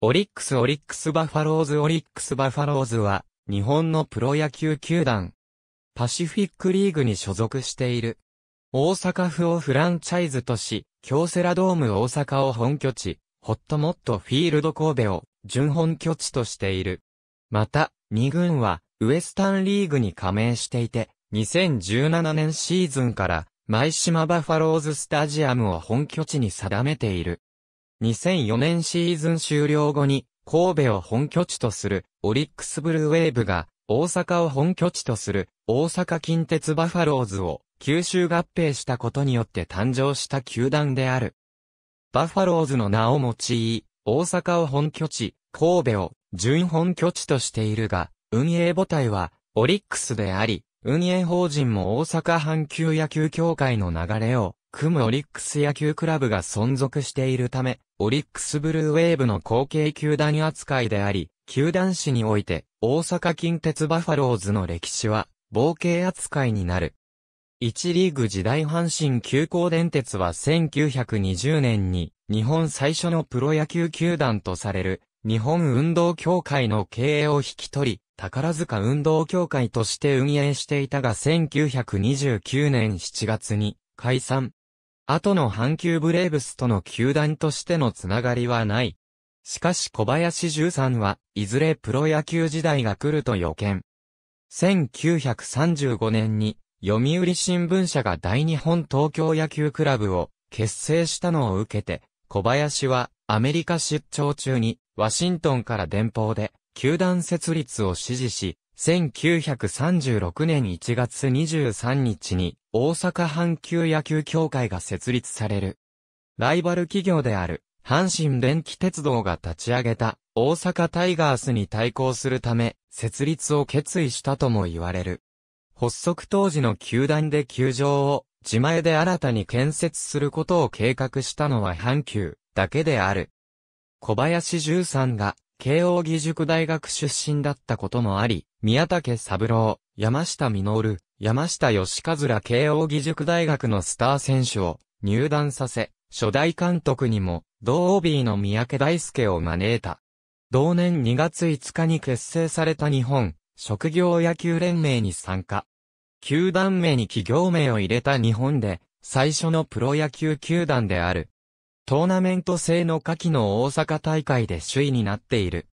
オリックスオリックスバファローズオリックスバファローズは、日本のプロ野球球団、パシフィックリーグに所属している。大阪府をフランチャイズとし、京セラドーム大阪を本拠地、ホットモットフィールド神戸を準本拠地としている。また、2軍は、ウエスタンリーグに加盟していて、2017年シーズンから、舞島バファローズスタジアムを本拠地に定めている。2004年シーズン終了後に、神戸を本拠地とするオリックスブルーウェーブが、大阪を本拠地とする大阪近鉄バファローズを九州合併したことによって誕生した球団である。バファローズの名を用い、大阪を本拠地、神戸を準本拠地としているが、運営母体はオリックスであり、運営法人も大阪阪急野球協会の流れを、組むオリックス野球クラブが存続しているため、オリックスブルーウェーブの後継球団扱いであり、球団史において、大阪近鉄バファローズの歴史は、冒険扱いになる。1リーグ時代阪神急行電鉄は1920年に、日本最初のプロ野球球団とされる、日本運動協会の経営を引き取り、宝塚運動協会として運営していたが1929年7月に、解散、後の阪急ブレーブスとの球団としてのつながりはない。しかし小林十三は、いずれプロ野球時代が来ると予見。1935年に、読売新聞社が大日本東京野球クラブを結成したのを受けて、小林はアメリカ出張中にワシントンから電報で球団設立を指示し、1936年1月23日に大阪阪急野球協会が設立される。ライバル企業である、阪神電気鉄道が立ち上げた、大阪タイガースに対抗するため、設立を決意したとも言われる。発足当時の球団で球場を、自前で新たに建設することを計画したのは阪急だけである。小林十三が、慶応義塾大学出身だったこともあり、宮武三郎、山下実、山下義和ら慶応義塾大学のスター選手を入団させ、初代監督にも、同 OB の三宅大輔を招いた。同年2月5日に結成された日本、職業野球連盟に参加。球団名に企業名を入れた日本で、最初のプロ野球球団である。トーナメント制の夏季の大阪大会で首位になっている。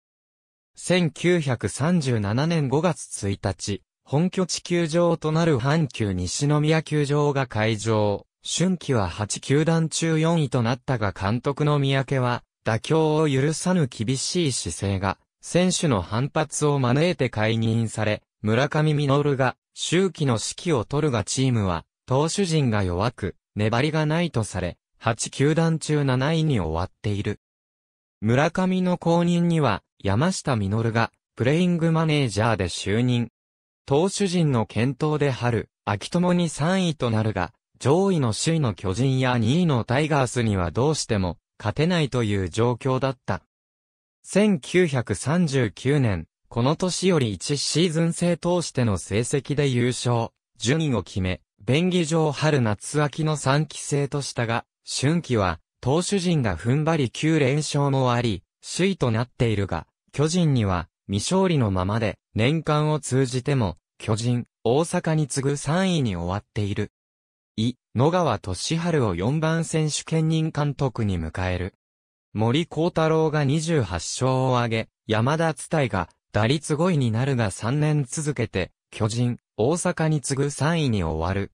1937年5月1日、本拠地球場となる阪急西宮球場が会場。春季は8球団中4位となったが監督の三宅は、妥協を許さぬ厳しい姿勢が、選手の反発を招いて解任され、村上実が、周期の指揮を取るがチームは、投手陣が弱く、粘りがないとされ、8球団中7位に終わっている。村上の後任には、山下実が、プレイングマネージャーで就任。投手陣の検討で春、秋ともに3位となるが、上位の首位の巨人や2位のタイガースにはどうしても勝てないという状況だった。1939年、この年より1シーズン制通しての成績で優勝、順位を決め、便宜上春夏秋の3期制としたが、春季は、投手陣が踏ん張り9連勝もあり、首位となっているが、巨人には未勝利のままで、年間を通じても、巨人、大阪に次ぐ3位に終わっている。い、野川俊治を4番選手兼任監督に迎える。森幸太郎が28勝を挙げ、山田伝が打率5位になるが3年続けて、巨人、大阪に次ぐ3位に終わる。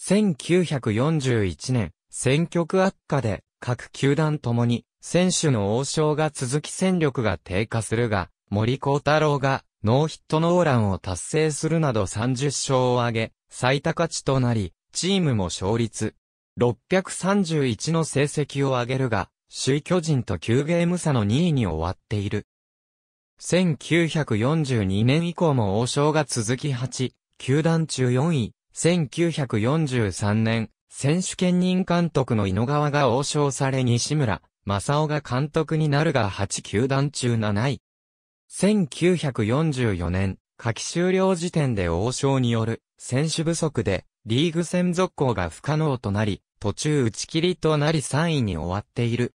1941年、選挙区悪化で、各球団ともに、選手の王将が続き戦力が低下するが、森幸太郎がノーヒットノーランを達成するなど30勝を挙げ、最多勝ちとなり、チームも勝率631の成績を上げるが、首位巨人と9ゲーム差の2位に終わっている。1942年以降も王将が続き8、球団中4位、1943年、選手兼任監督の井野川が王将され西村、正雄が監督になるが8球団中7位。1944年、夏季終了時点で王将による選手不足でリーグ戦続行が不可能となり、途中打ち切りとなり3位に終わっている。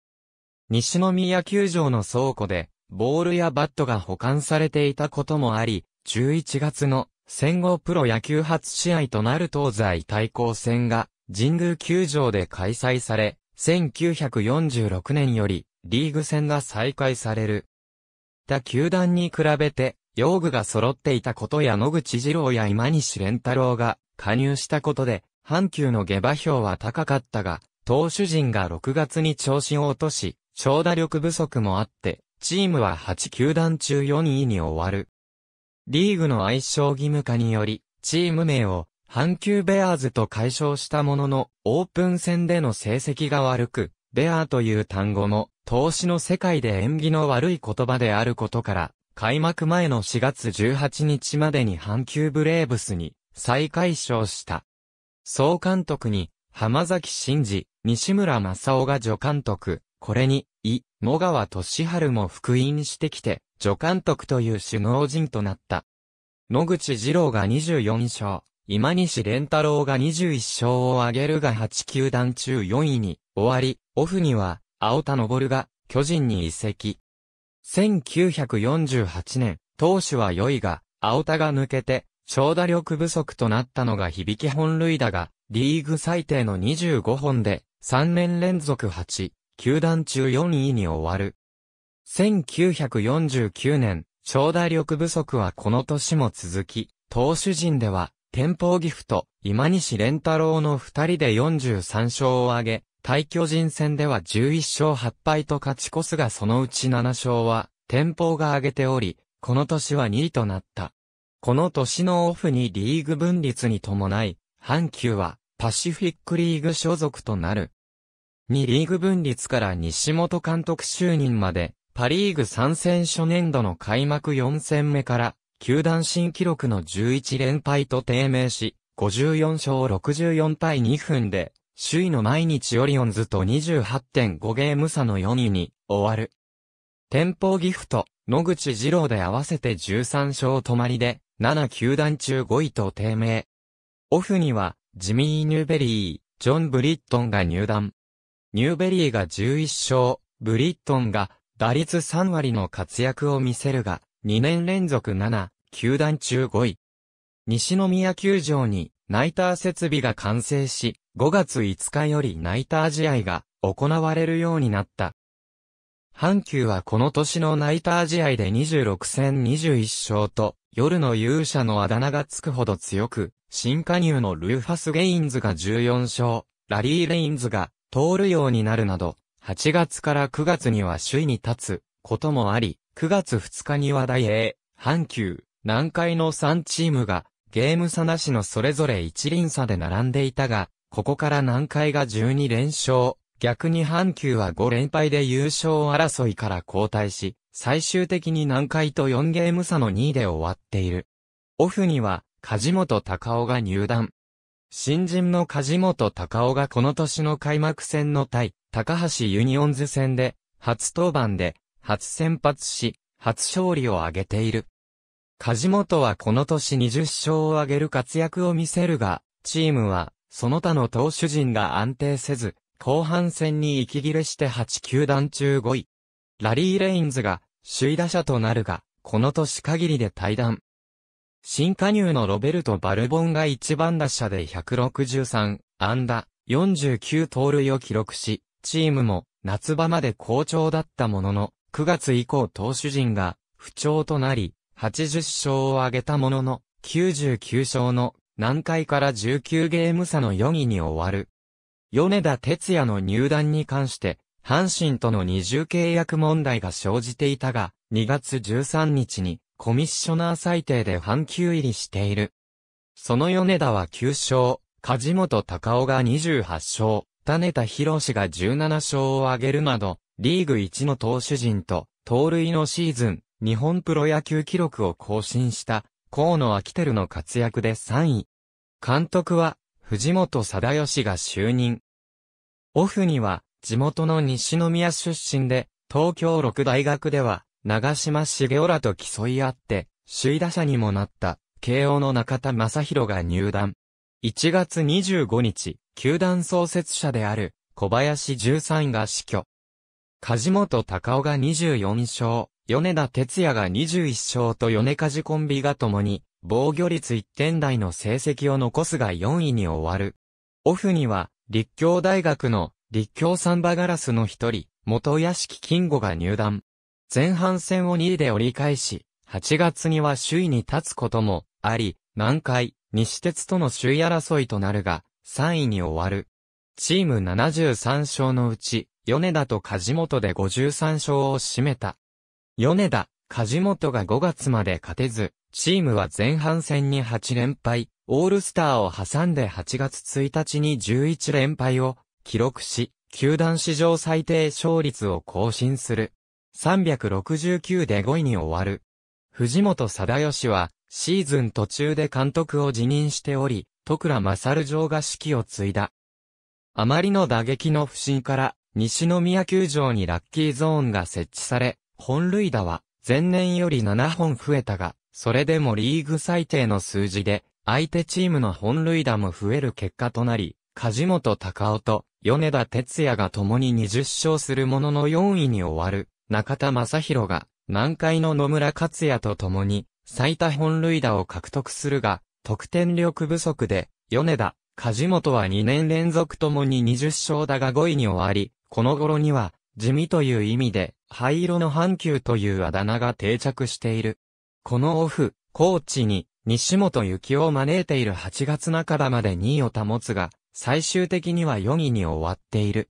西宮球場の倉庫で、ボールやバットが保管されていたこともあり、11月の戦後プロ野球初試合となる東西対抗戦が神宮球場で開催され、1946年よりリーグ戦が再開される。った球団に比べて、用具が揃っていたことや野口二郎や今西蓮太郎が加入したことで、阪急の下馬評は高かったが、投手陣が6月に調子を落とし、長打力不足もあって、チームは8球団中4位に終わる。リーグの愛称義務化により、チーム名を阪急ベアーズと解消したものの、オープン戦での成績が悪く、ベアーという単語も、投資の世界で縁起の悪い言葉であることから、開幕前の4月18日までに阪急ブレーブスに再解消した。総監督に浜崎真二、西村正夫が助監督、これに、い、野川俊春も復員してきて、助監督という首脳陣となった。野口二郎が24勝、今西連太郎が21勝を挙げるが8球団中4位に終わり、オフには、青田昇が、巨人に移籍。1948年、投手は良いが、青田が抜けて、長打力不足となったのが響き本塁打が、リーグ最低の25本で、3年連続8、球団中4位に終わる。1949年、長打力不足はこの年も続き、投手陣では、天保ギフト、今西連太郎の二人で43勝を挙げ、対巨人戦では11勝8敗と勝ち越すがそのうち7勝は、天保が挙げており、この年は2位となった。この年のオフにリーグ分立に伴い、阪急はパシフィックリーグ所属となる。2リーグ分立から西本監督就任まで、パリーグ参戦初年度の開幕4戦目から、球団新記録の11連敗と低迷し、54勝64敗2分で、首位の毎日オリオンズと28.5ゲーム差の4位に終わる。天保ギフト、野口二郎で合わせて13勝止まりで、7球団中5位と低迷。オフには、ジミー・ニューベリー、ジョン・ブリットンが入団。ニューベリーが11勝、ブリットンが打率3割の活躍を見せるが、2年連続7、球団中5位。西宮球場にナイター設備が完成し、5月5日よりナイター試合が行われるようになった。阪急はこの年のナイター試合で26戦21勝と、夜の勇者のあだ名がつくほど強く、新加入のルーファス・ゲインズが14勝、ラリー・レインズが通るようになるなど、8月から9月には首位に立つこともあり、9月2日には大英、阪急、南海の3チームがゲーム差なしのそれぞれ一輪差で並んでいたが、ここから南海が12連勝、逆に阪急は5連敗で優勝争いから交代し、最終的に南海と4ゲーム差の2位で終わっている。オフには、梶本隆夫が入団。新人の梶本隆夫がこの年の開幕戦の対、高橋ユニオンズ戦で、初登板で、初先発し、初勝利を挙げている。梶本はこの年20勝を挙げる活躍を見せるが、チームは、その他の投手陣が安定せず、後半戦に息切れして8球団中5位。ラリー・レインズが、首位打者となるが、この年限りで退団。新加入のロベルト・バルボンが一番打者で163、安打、49盗塁を記録し、チームも夏場まで好調だったものの、9月以降投手陣が不調となり、80勝を挙げたものの、99勝の南海から19ゲーム差の4位に終わる。米田哲也の入団に関して、阪神との二重契約問題が生じていたが、2月13日にコミッショナー裁定で半球入りしている。その米田は9勝、梶本隆夫が28勝、種田博士が17勝を挙げるなど、リーグ1の投手陣と、盗塁のシーズン、日本プロ野球記録を更新した河野昭輝の活躍で3位。監督は藤本貞義が就任。オフには地元の西宮出身で東京六大学では長島茂雄らと競い合って首位打者にもなった慶応の中田正宏が入団。1月25日、球団創設者である小林13が死去。梶本隆夫が24勝。米田哲也が21勝と米梶コンビが共に、防御率1点台の成績を残すが4位に終わる。オフには、立教大学の立教サンバガラスの一人、元屋敷金吾が入団。前半戦を2位で折り返し、8月には首位に立つこともあり、南海、西鉄との首位争いとなるが、3位に終わる。チーム73勝のうち、米田と梶本で53勝を占めた。米田、梶本が5月まで勝てず、チームは前半戦に8連敗、オールスターを挟んで8月1日に11連敗を記録し、球団史上最低勝率を更新する。369で5位に終わる。藤本貞義は、シーズン途中で監督を辞任しており、徳良勝城が指揮を継いだ。あまりの打撃の不振から、西宮球場にラッキーゾーンが設置され、本塁打は前年より7本増えたが、それでもリーグ最低の数字で、相手チームの本塁打も増える結果となり、梶本隆夫と米田哲也が共に20勝するものの4位に終わる、中田正宏が、南海の野村克也と共に、最多本塁打を獲得するが、得点力不足で、米田、梶本は2年連続共に20勝だが5位に終わり、この頃には、地味という意味で、灰色の阪急というあだ名が定着している。このオフ、コーチに、西本幸を招いている8月半ばまで2位を保つが、最終的には4位に終わっている。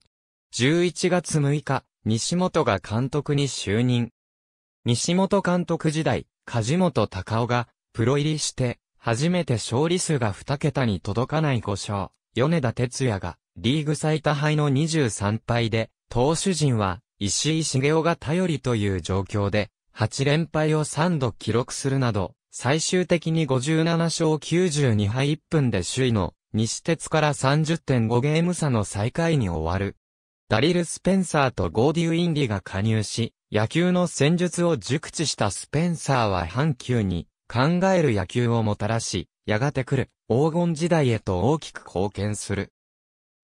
11月6日、西本が監督に就任。西本監督時代、梶本隆夫が、プロ入りして、初めて勝利数が2桁に届かない5勝、米田哲也が、リーグ最多敗の23敗で、投手陣は石井茂雄が頼りという状況で、8連敗を3度記録するなど、最終的に57勝92敗1分で首位の西鉄から30.5ゲーム差の最下位に終わる。ダリル・スペンサーとゴーディウインリが加入し、野球の戦術を熟知したスペンサーは阪急に考える野球をもたらし、やがて来る黄金時代へと大きく貢献する。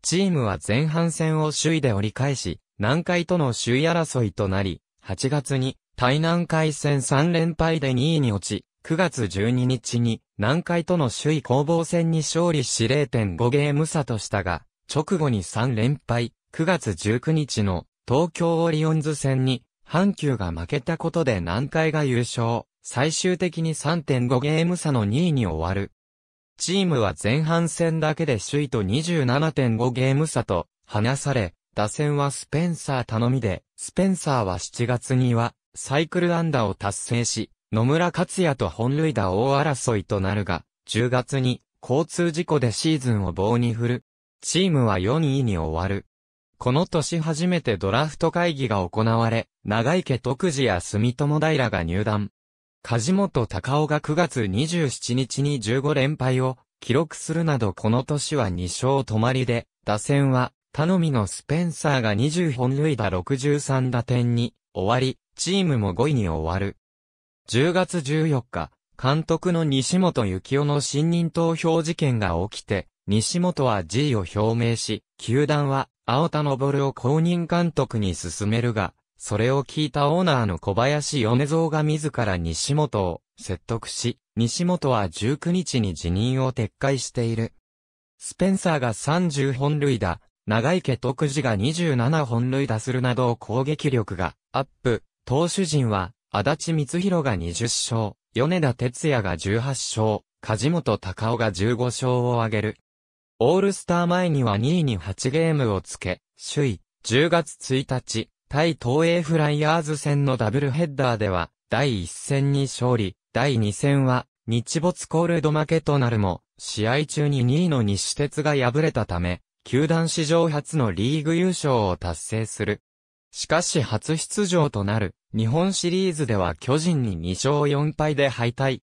チームは前半戦を首位で折り返し、南海との首位争いとなり、8月に、対南海戦3連敗で2位に落ち、9月12日に、南海との首位攻防戦に勝利し0.5ゲーム差としたが、直後に3連敗、9月19日の東京オリオンズ戦に、阪急が負けたことで南海が優勝、最終的に3.5ゲーム差の2位に終わる。チームは前半戦だけで首位と27.5ゲーム差と、離され、打線はスペンサー頼みで、スペンサーは7月には、サイクル安打を達成し、野村克也と本塁打大争いとなるが、10月に、交通事故でシーズンを棒に振る。チームは4位に終わる。この年初めてドラフト会議が行われ、長池徳次や住友平が入団。梶本隆夫が9月27日に15連敗を記録するなどこの年は2勝止まりで、打線は頼みのスペンサーが20本塁打63打点に終わり、チームも5位に終わる。10月14日、監督の西本幸雄の新任投票事件が起きて、西本は辞意を表明し、球団は青田昇を公認監督に進めるが、それを聞いたオーナーの小林米蔵が自ら西本を説得し、西本は19日に辞任を撤回している。スペンサーが30本塁打、長池徳次が27本塁打するなど攻撃力がアップ、投手陣は足立光弘が20勝、米田哲也が18勝、梶本隆夫が15勝を挙げる。オールスター前には2位に8ゲームをつけ、首位、10月1日、対東映フライヤーズ戦のダブルヘッダーでは、第1戦に勝利、第2戦は、日没コールド負けとなるも、試合中に2位の西鉄が敗れたため、球団史上初のリーグ優勝を達成する。しかし初出場となる、日本シリーズでは巨人に2勝4敗で敗退。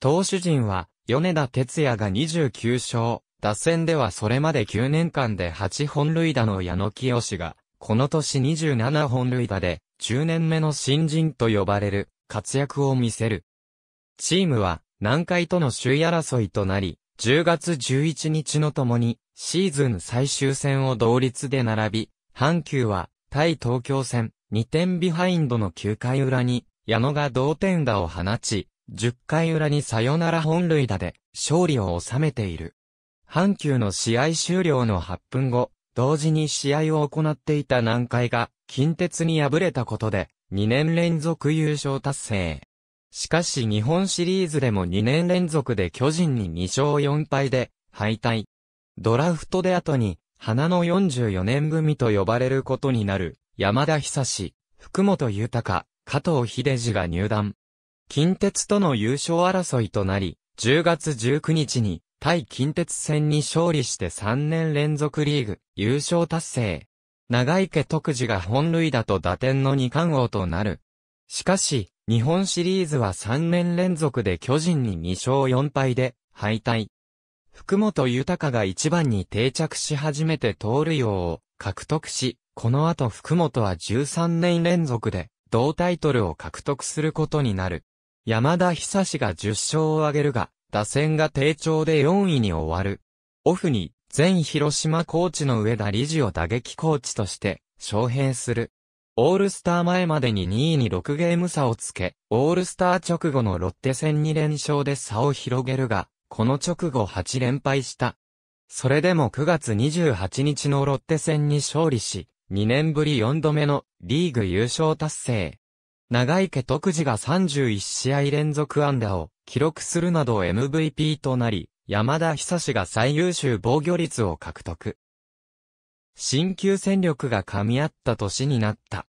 投手陣は、米田哲也が29勝、打線ではそれまで9年間で8本塁打の矢野清がこの年27本塁打で、10年目の新人と呼ばれる、活躍を見せる。チームは、南海との首位争いとなり、10月11日のともに、シーズン最終戦を同率で並び、阪急は、対東京戦、2点ビハインドの9回裏に、矢野が同点打を放ち、10回裏にサヨナラ本塁打で、勝利を収めている。阪急の試合終了の8分後、同時に試合を行っていた南海が、近鉄に敗れたことで、2年連続優勝達成。しかし日本シリーズでも2年連続で巨人に2勝4敗で敗退。ドラフトで後に、花の44年組と呼ばれることになる、山田久志、福本豊、加藤秀治が入団。近鉄との優勝争いとなり、10月19日に対近鉄戦に勝利して3年連続リーグ優勝達成。長池徳次が本塁打と打点の二冠王となる。しかし、日本シリーズは3年連続で巨人に2勝4敗で敗退。福本豊が1番に定着し始めて盗塁王を獲得し、この後福本は13年連続で同タイトルを獲得することになる。山田久志が10勝を挙げるが、打線が低調で4位に終わる。オフに、全広島コーチの上田理事を打撃コーチとして、招聘する。オールスター前までに2位に6ゲーム差をつけ、オールスター直後のロッテ戦2連勝で差を広げるが、この直後8連敗した。それでも9月28日のロッテ戦に勝利し、2年ぶり4度目のリーグ優勝達成。長池徳次が31試合連続安打を記録するなど MVP となり、山田久志が最優秀防御率を獲得。新旧戦力が噛み合った年になった。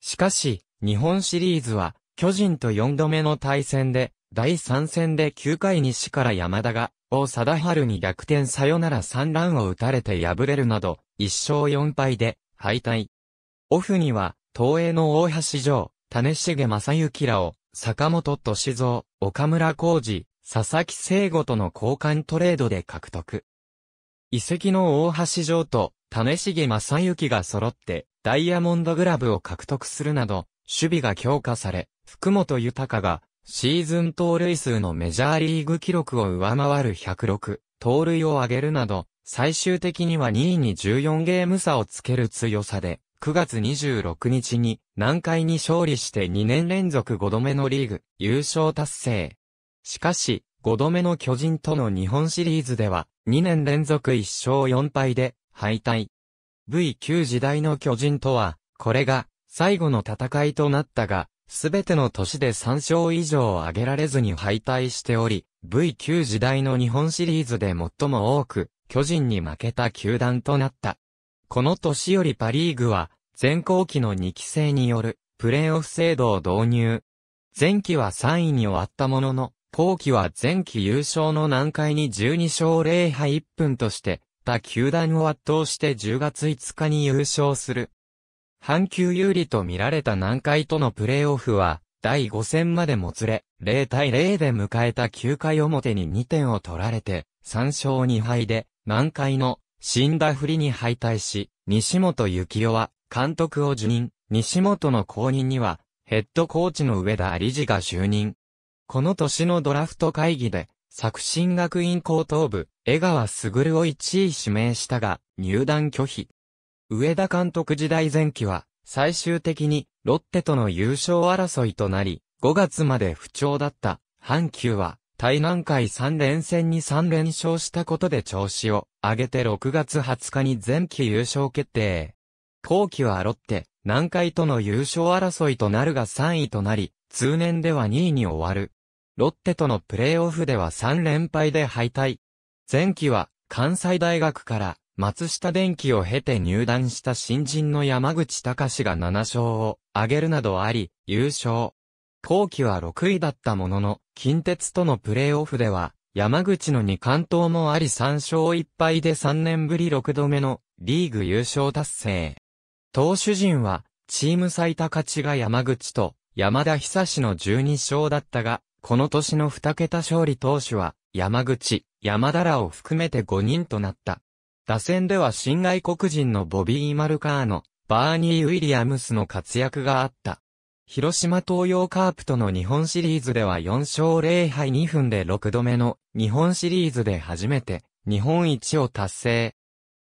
しかし、日本シリーズは、巨人と4度目の対戦で、第3戦で9回西から山田が、王貞治に逆転さよなら3ランを打たれて敗れるなど、1勝4敗で、敗退。オフには、東映の大橋城、種重正幸らを、坂本敏三、岡村浩二、佐々木聖吾との交換トレードで獲得。遺跡の大橋城と、種重正幸が揃って、ダイヤモンドグラブを獲得するなど、守備が強化され、福本豊が、シーズン盗塁数のメジャーリーグ記録を上回る106、盗塁を上げるなど、最終的には2位に14ゲーム差をつける強さで、9月26日に南海に勝利して2年連続5度目のリーグ優勝達成。しかし、5度目の巨人との日本シリーズでは2年連続1勝4敗で敗退。V9 時代の巨人とは、これが最後の戦いとなったが、すべての年で3勝以上を挙げられずに敗退しており、V9 時代の日本シリーズで最も多く、巨人に負けた球団となった。この年よりパリーグは、前後期の2期制による、プレーオフ制度を導入。前期は3位に終わったものの、後期は前期優勝の難解に12勝0敗1分として、他球団を圧倒して10月5日に優勝する。半球有利と見られた難解とのプレーオフは、第5戦までもつれ、0対0で迎えた9回表に2点を取られて、3勝2敗で、難解の死んだふりに敗退し、西本幸雄は監督を辞任、西本の後任には、ヘッドコーチの上田理事が就任。この年のドラフト会議で、作新学院高等部、江川卓を1位指名したが、入団拒否。上田監督時代前期は、最終的に、ロッテとの優勝争いとなり、5月まで不調だった、阪急は、対南海3連戦に3連勝したことで調子を上げて6月20日に前期優勝決定。後期はロッテ、南海との優勝争いとなるが3位となり、通年では2位に終わる。ロッテとのプレーオフでは3連敗で敗退。前期は関西大学から松下電機を経て入団した新人の山口隆が7勝を挙げるなどあり、優勝。後期は6位だったものの、近鉄とのプレーオフでは、山口の2関東もあり3勝1敗で3年ぶり6度目のリーグ優勝達成。投手陣は、チーム最多勝ちが山口と山田久志の12勝だったが、この年の2桁勝利投手は、山口、山田らを含めて5人となった。打線では新外国人のボビー・マルカーノ、バーニー・ウィリアムスの活躍があった。広島東洋カープとの日本シリーズでは4勝0敗2分で6度目の日本シリーズで初めて日本一を達成。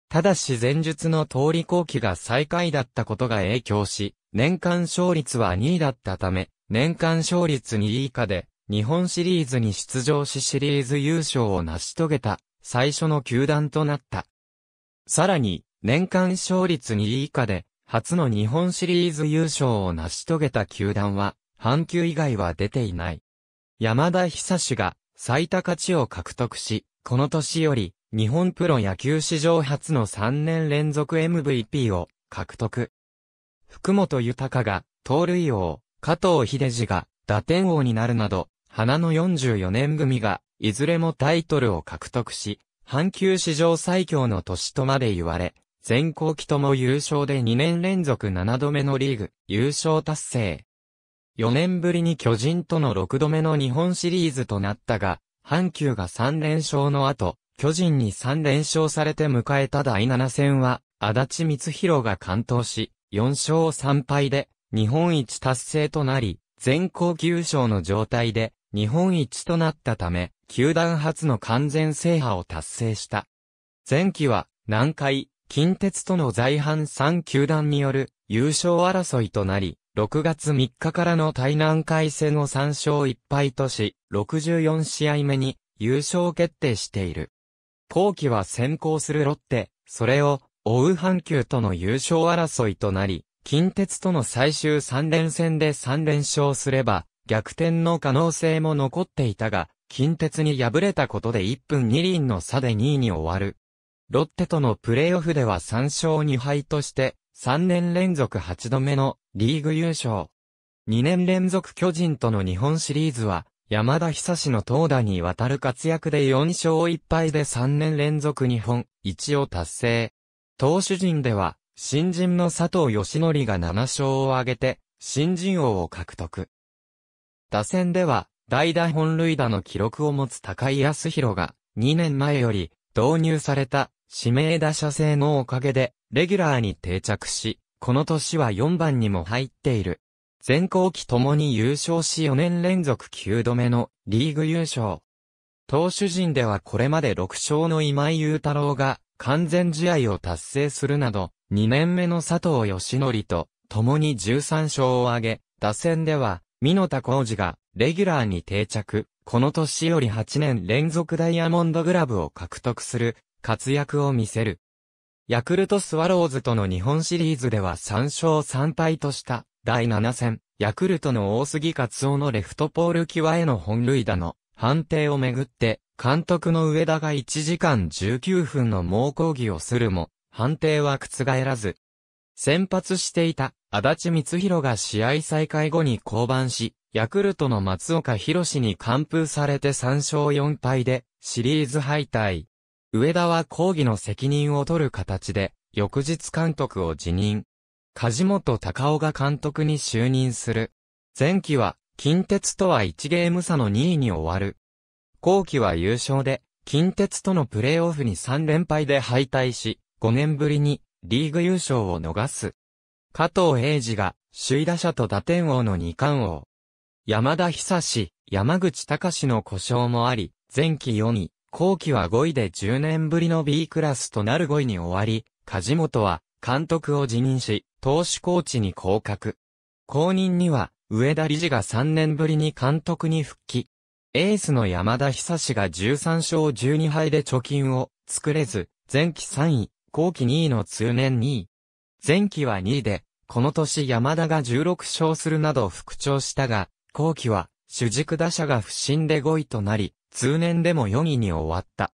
ただし前述の通り後期が最下位だったことが影響し、年間勝率は2位だったため、年間勝率2位以下で日本シリーズに出場しシリーズ優勝を成し遂げた最初の球団となった。さらに、年間勝率2位以下で初の日本シリーズ優勝を成し遂げた球団は、阪急以外は出ていない。山田久志が最多勝ちを獲得し、この年より日本プロ野球史上初の3年連続 MVP を獲得。福本豊が盗塁王、加藤秀治が打点王になるなど、花の44年組がいずれもタイトルを獲得し、阪急史上最強の年とまで言われ、全校期とも優勝で2年連続7度目のリーグ、優勝達成。4年ぶりに巨人との6度目の日本シリーズとなったが、阪急が3連勝の後、巨人に3連勝されて迎えた第7戦は、足立光弘が完投し、4勝3敗で、日本一達成となり、全校優勝の状態で、日本一となったため、球団初の完全制覇を達成した。前期は、南海、近鉄との在阪3球団による優勝争いとなり、6月3日からの対南海戦を3勝1敗とし、64試合目に優勝決定している。後期は先行するロッテ、それを追う阪急との優勝争いとなり、近鉄との最終3連戦で3連勝すれば、逆転の可能性も残っていたが、近鉄に敗れたことで1分2輪の差で2位に終わる。ロッテとのプレーオフでは3勝2敗として、3年連続8度目のリーグ優勝。2年連続巨人との日本シリーズは、山田久志の投打にわたる活躍で4勝1敗で3年連続日本一を達成。投手陣では、新人の佐藤義則が7勝を挙げて、新人王を獲得。打線では、代打本塁打の記録を持つ高井康弘が、2年前より導入された指名打者制のおかげで、レギュラーに定着し、この年は4番にも入っている。全校期ともに優勝し4年連続9度目のリーグ優勝。投手陣ではこれまで6勝の今井雄太郎が完全試合を達成するなど、2年目の佐藤義則と共に13勝を挙げ、打線では、美濃田浩二がレギュラーに定着、この年より8年連続ダイヤモンドグラブを獲得する活躍を見せる。ヤクルトスワローズとの日本シリーズでは3勝3敗とした第7戦、ヤクルトの大杉勝夫のレフトポール際への本塁打の判定をめぐって、監督の上田が1時間19分の猛抗議をするも、判定は覆らず。先発していた足立光弘が試合再開後に降板し、ヤクルトの松岡博に完封されて3勝4敗でシリーズ敗退。上田は抗議の責任を取る形で、翌日監督を辞任。梶本隆夫が監督に就任する。前期は、近鉄とは1ゲーム差の2位に終わる。後期は優勝で、近鉄とのプレーオフに3連敗で敗退し、5年ぶりにリーグ優勝を逃す。加藤英二が首位打者と打点王の二冠王。山田久志、山口隆の故障もあり、前期4位、後期は5位で10年ぶりの B クラスとなる5位に終わり、梶本は監督を辞任し、投手コーチに降格。後任には、上田理事が3年ぶりに監督に復帰。エースの山田久志が13勝12敗で貯金を作れず、前期3位、後期2位の通年2位。前期は2位で、この年山田が16勝するなど復調したが、後期は主軸打者が不振で5位となり、通年でも4位に終わった。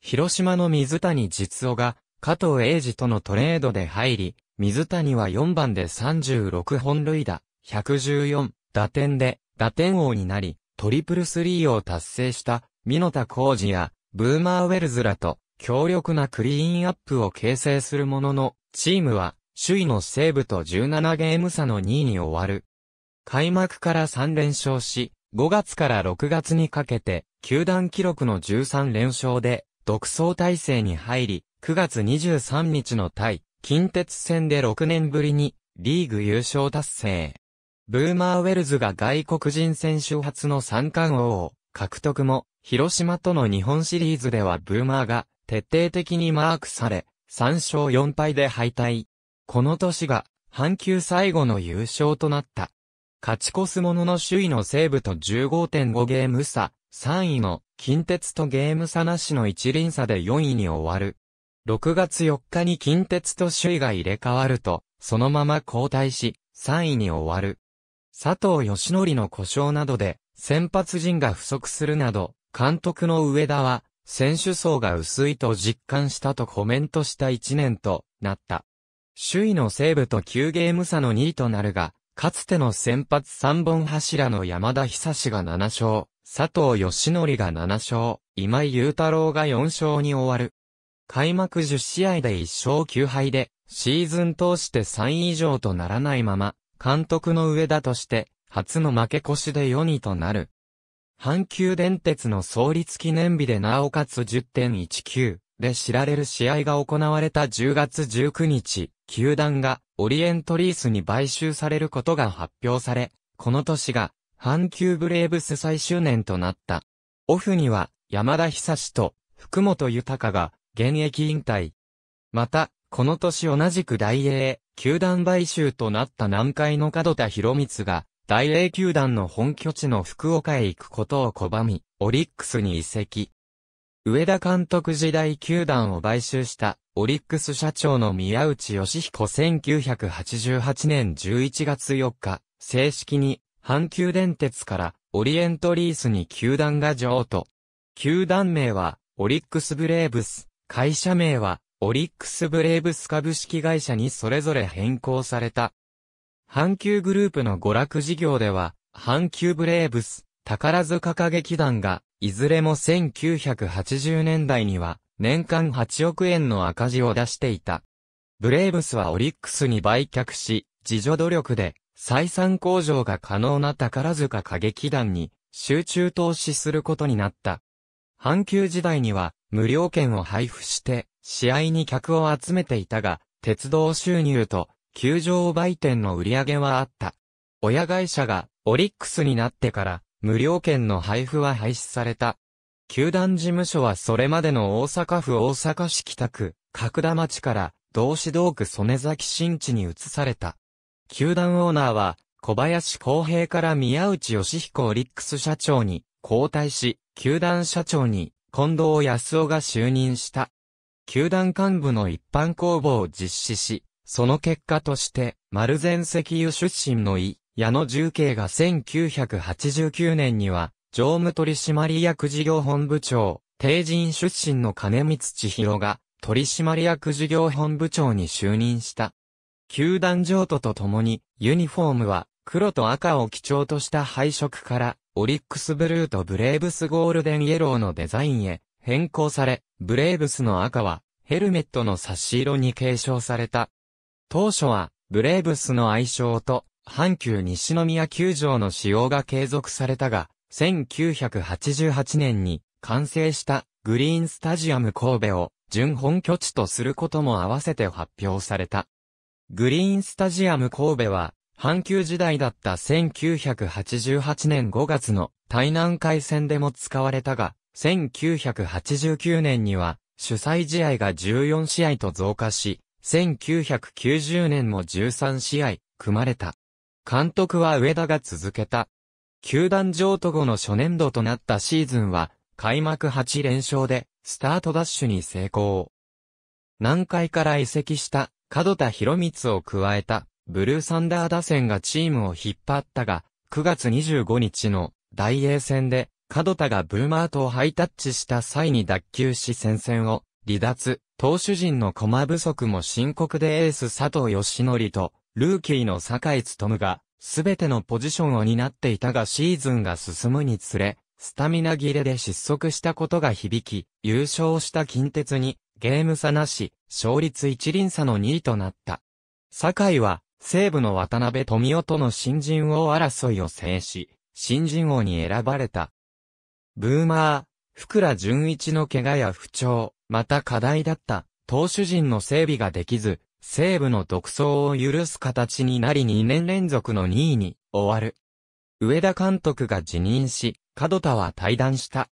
広島の水谷実夫が、加藤英二とのトレードで入り、水谷は4番で36本塁打、114打点で打点王になり、トリプルスリーを達成した、ノ田浩二や、ブーマーウェルズらと、強力なクリーンアップを形成するものの、チームは、首位の西部と17ゲーム差の2位に終わる。開幕から3連勝し、5月から6月にかけて、球団記録の13連勝で、独走体制に入り、9月23日の対、近鉄戦で6年ぶりに、リーグ優勝達成。ブーマーウェルズが外国人選手初の三冠王を獲得も、広島との日本シリーズではブーマーが徹底的にマークされ、3勝4敗で敗退。この年が、阪急最後の優勝となった。勝ち越すものの首位の西武と15.5ゲーム差、3位の近鉄とゲーム差なしの一輪差で4位に終わる。6月4日に近鉄と首位が入れ替わると、そのまま交代し、3位に終わる。佐藤義則の故障などで、先発陣が不足するなど、監督の上田は、選手層が薄いと実感したとコメントした1年となった。首位の西武と9ゲーム差の2位となるが、かつての先発三本柱の山田久志が7勝、佐藤義則が7勝、今井雄太郎が4勝に終わる。開幕10試合で1勝9敗で、シーズン通して3位以上とならないまま、監督の上田として、初の負け越しで4位となる。阪急電鉄の創立記念日でなおかつ10.19で知られる試合が行われた10月19日、球団がオリエントリースに買収されることが発表され、この年が、阪急ブレーブス最終年となった。オフには、山田久志と福本豊が、現役引退。また、この年同じく大英、球団買収となった南海の門田博光が、大英球団の本拠地の福岡へ行くことを拒み、オリックスに移籍。上田監督時代球団を買収したオリックス社長の宮内義彦1988年11月4日、正式に阪急電鉄からオリエントリースに球団が譲渡。球団名はオリックスブレーブス、会社名はオリックスブレーブス株式会社にそれぞれ変更された。阪急グループの娯楽事業では、阪急ブレーブス、宝塚歌劇団がいずれも1980年代には年間8億円の赤字を出していた。ブレーブスはオリックスに売却し、自助努力で再三工場が可能な宝塚歌劇団に集中投資することになった。阪急時代には無料券を配布して試合に客を集めていたが、鉄道収入と球場売店の売り上げはあった。親会社がオリックスになってから無料券の配布は廃止された。球団事務所はそれまでの大阪府大阪市北区、角田町から同志道区曽根崎新地に移された。球団オーナーは小林公平から宮内義彦オリックス社長に交代し、球団社長に近藤康夫が就任した。球団幹部の一般公募を実施し、その結果として、丸全石油出身の井、矢野重慶が1989年には、常務取締役事業本部長、定人出身の金光千尋が、取締役事業本部長に就任した。球団譲渡とともに、ユニフォームは、黒と赤を基調とした配色から、オリックスブルーとブレーブスゴールデンイエローのデザインへ変更され、ブレーブスの赤はヘルメットの差し色に継承された。当初はブレーブスの愛称と阪急西宮球場の使用が継続されたが、1988年に完成したグリーンスタジアム神戸を準本拠地とすることも合わせて発表された。グリーンスタジアム神戸は、阪急時代だった1988年5月の台南海戦でも使われたが、1989年には主催試合が14試合と増加し、1990年も13試合組まれた。監督は上田が続けた。球団譲渡後の初年度となったシーズンは、開幕8連勝で、スタートダッシュに成功。南海から移籍した、角田博光を加えた、ブルーサンダー打線がチームを引っ張ったが、9月25日の、大英戦で、角田がブーマートをハイタッチした際に脱臼し戦線を、離脱、投手陣の駒不足も深刻でエース佐藤義則と、ルーキーの坂井むが、すべてのポジションを担っていたがシーズンが進むにつれ、スタミナ切れで失速したことが響き、優勝した近鉄に、ゲーム差なし、勝率一輪差の2位となった。坂井は、西武の渡辺富夫との新人王争いを制し、新人王に選ばれた。ブーマー、福良純一の怪我や不調、また課題だった、投手陣の整備ができず、西部の独走を許す形になり2年連続の2位に終わる。上田監督が辞任し、角田は退団した。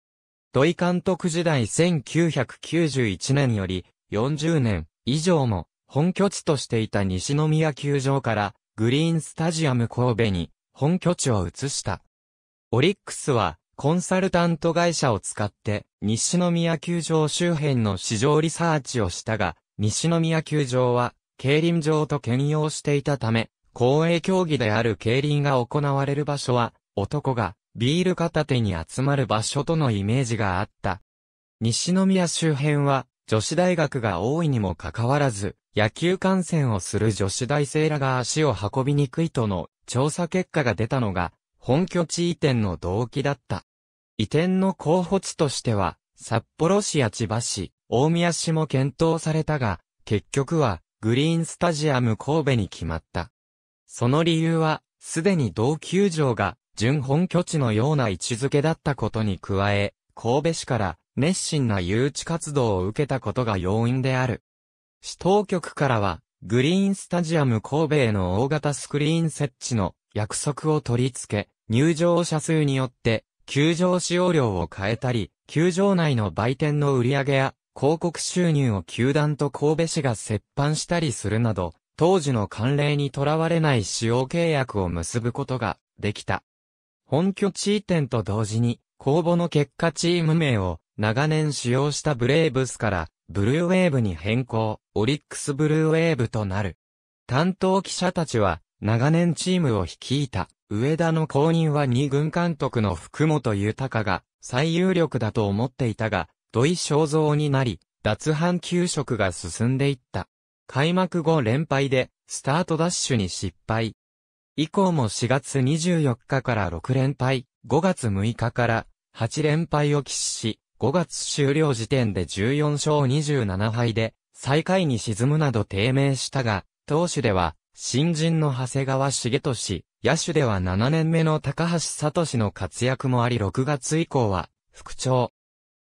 土井監督時代1991年より40年以上も本拠地としていた西宮球場からグリーンスタジアム神戸に本拠地を移した。オリックスはコンサルタント会社を使って西宮球場周辺の市場リサーチをしたが、西宮球場は、競輪場と兼用していたため、公営競技である競輪が行われる場所は、男がビール片手に集まる場所とのイメージがあった。西宮周辺は、女子大学が多いにもかかわらず、野球観戦をする女子大生らが足を運びにくいとの調査結果が出たのが、本拠地移転の動機だった。移転の候補地としては、札幌市や千葉市、大宮市も検討されたが、結局は、グリーンスタジアム神戸に決まった。その理由は、すでに同球場が、準本拠地のような位置づけだったことに加え、神戸市から熱心な誘致活動を受けたことが要因である。市当局からは、グリーンスタジアム神戸への大型スクリーン設置の約束を取り付け、入場者数によって、球場使用料を変えたり、球場内の売店の売り上げや広告収入を球団と神戸市が接班したりするなど、当時の慣例にとらわれない使用契約を結ぶことができた。本拠地移転と同時に、公募の結果チーム名を長年使用したブレーブスからブルーウェーブに変更、オリックスブルーウェーブとなる。担当記者たちは長年チームを率いた上田の後任は2軍監督の福本豊が最有力だと思っていたが、土井正像になり、脱藩給食が進んでいった。開幕後連敗で、スタートダッシュに失敗。以降も4月24日から6連敗、5月6日から8連敗を喫し、5月終了時点で14勝27敗で、最下位に沈むなど低迷したが、投手では、新人の長谷川茂俊、野手では7年目の高橋聡の活躍もあり6月以降は、復調。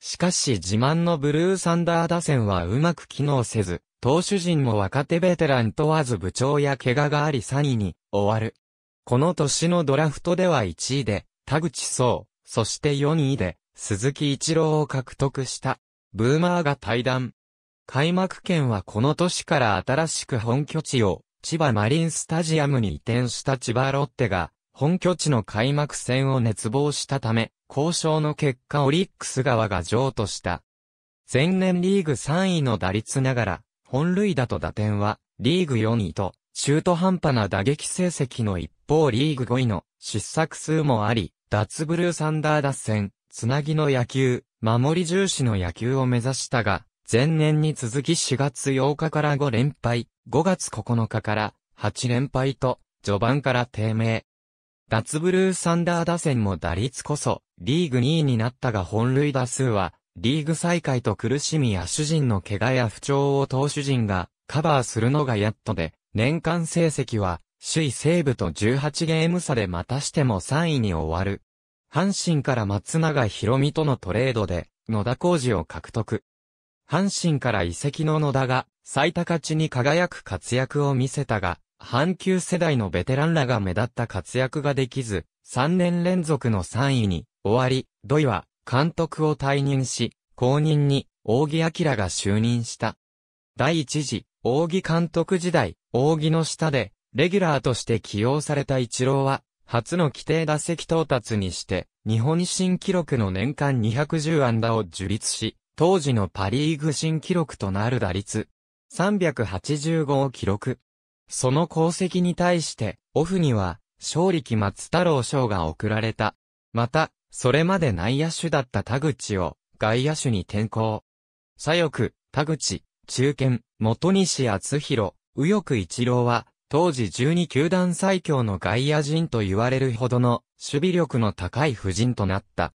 しかし自慢のブルーサンダー打線はうまく機能せず、投手陣も若手ベテラン問わず部長や怪我があり3位に終わる。この年のドラフトでは1位で、田口壮、そして4位で、鈴木一郎を獲得した。ブーマーが対談。開幕権はこの年から新しく本拠地を、千葉マリンスタジアムに移転した千葉ロッテが、本拠地の開幕戦を熱望したため、交渉の結果オリックス側が譲渡した。前年リーグ3位の打率ながら、本塁打と打点は、リーグ4位と、中途半端な打撃成績の一方リーグ5位の失策数もあり、脱ブルーサンダー脱線、つなぎの野球、守り重視の野球を目指したが、前年に続き4月8日から5連敗、5月9日から8連敗と、序盤から低迷。脱ブルーサンダー打線も打率こそ、リーグ2位になったが本塁打数は、リーグ再開と苦しみや主人の怪我や不調を投手陣がカバーするのがやっとで、年間成績は、首位西武と18ゲーム差でまたしても3位に終わる。阪神から松永博美とのトレードで、野田浩二を獲得。阪神から移籍の野田が、最高値に輝く活躍を見せたが、阪急世代のベテランらが目立った活躍ができず、3年連続の3位に終わり、土井は監督を退任し、後任に大木明が就任した。第一次、大木監督時代、大木の下で、レギュラーとして起用された一郎は、初の規定打席到達にして、日本新記録の年間210安打を樹立し、当時のパリーグ新記録となる打率、385を記録。その功績に対して、オフには、勝力松太郎賞が贈られた。また、それまで内野手だった田口を、外野手に転向。左翼、田口、中堅、元西厚弘、右翼一郎は、当時12球団最強の外野陣と言われるほどの守備力の高い布陣となった。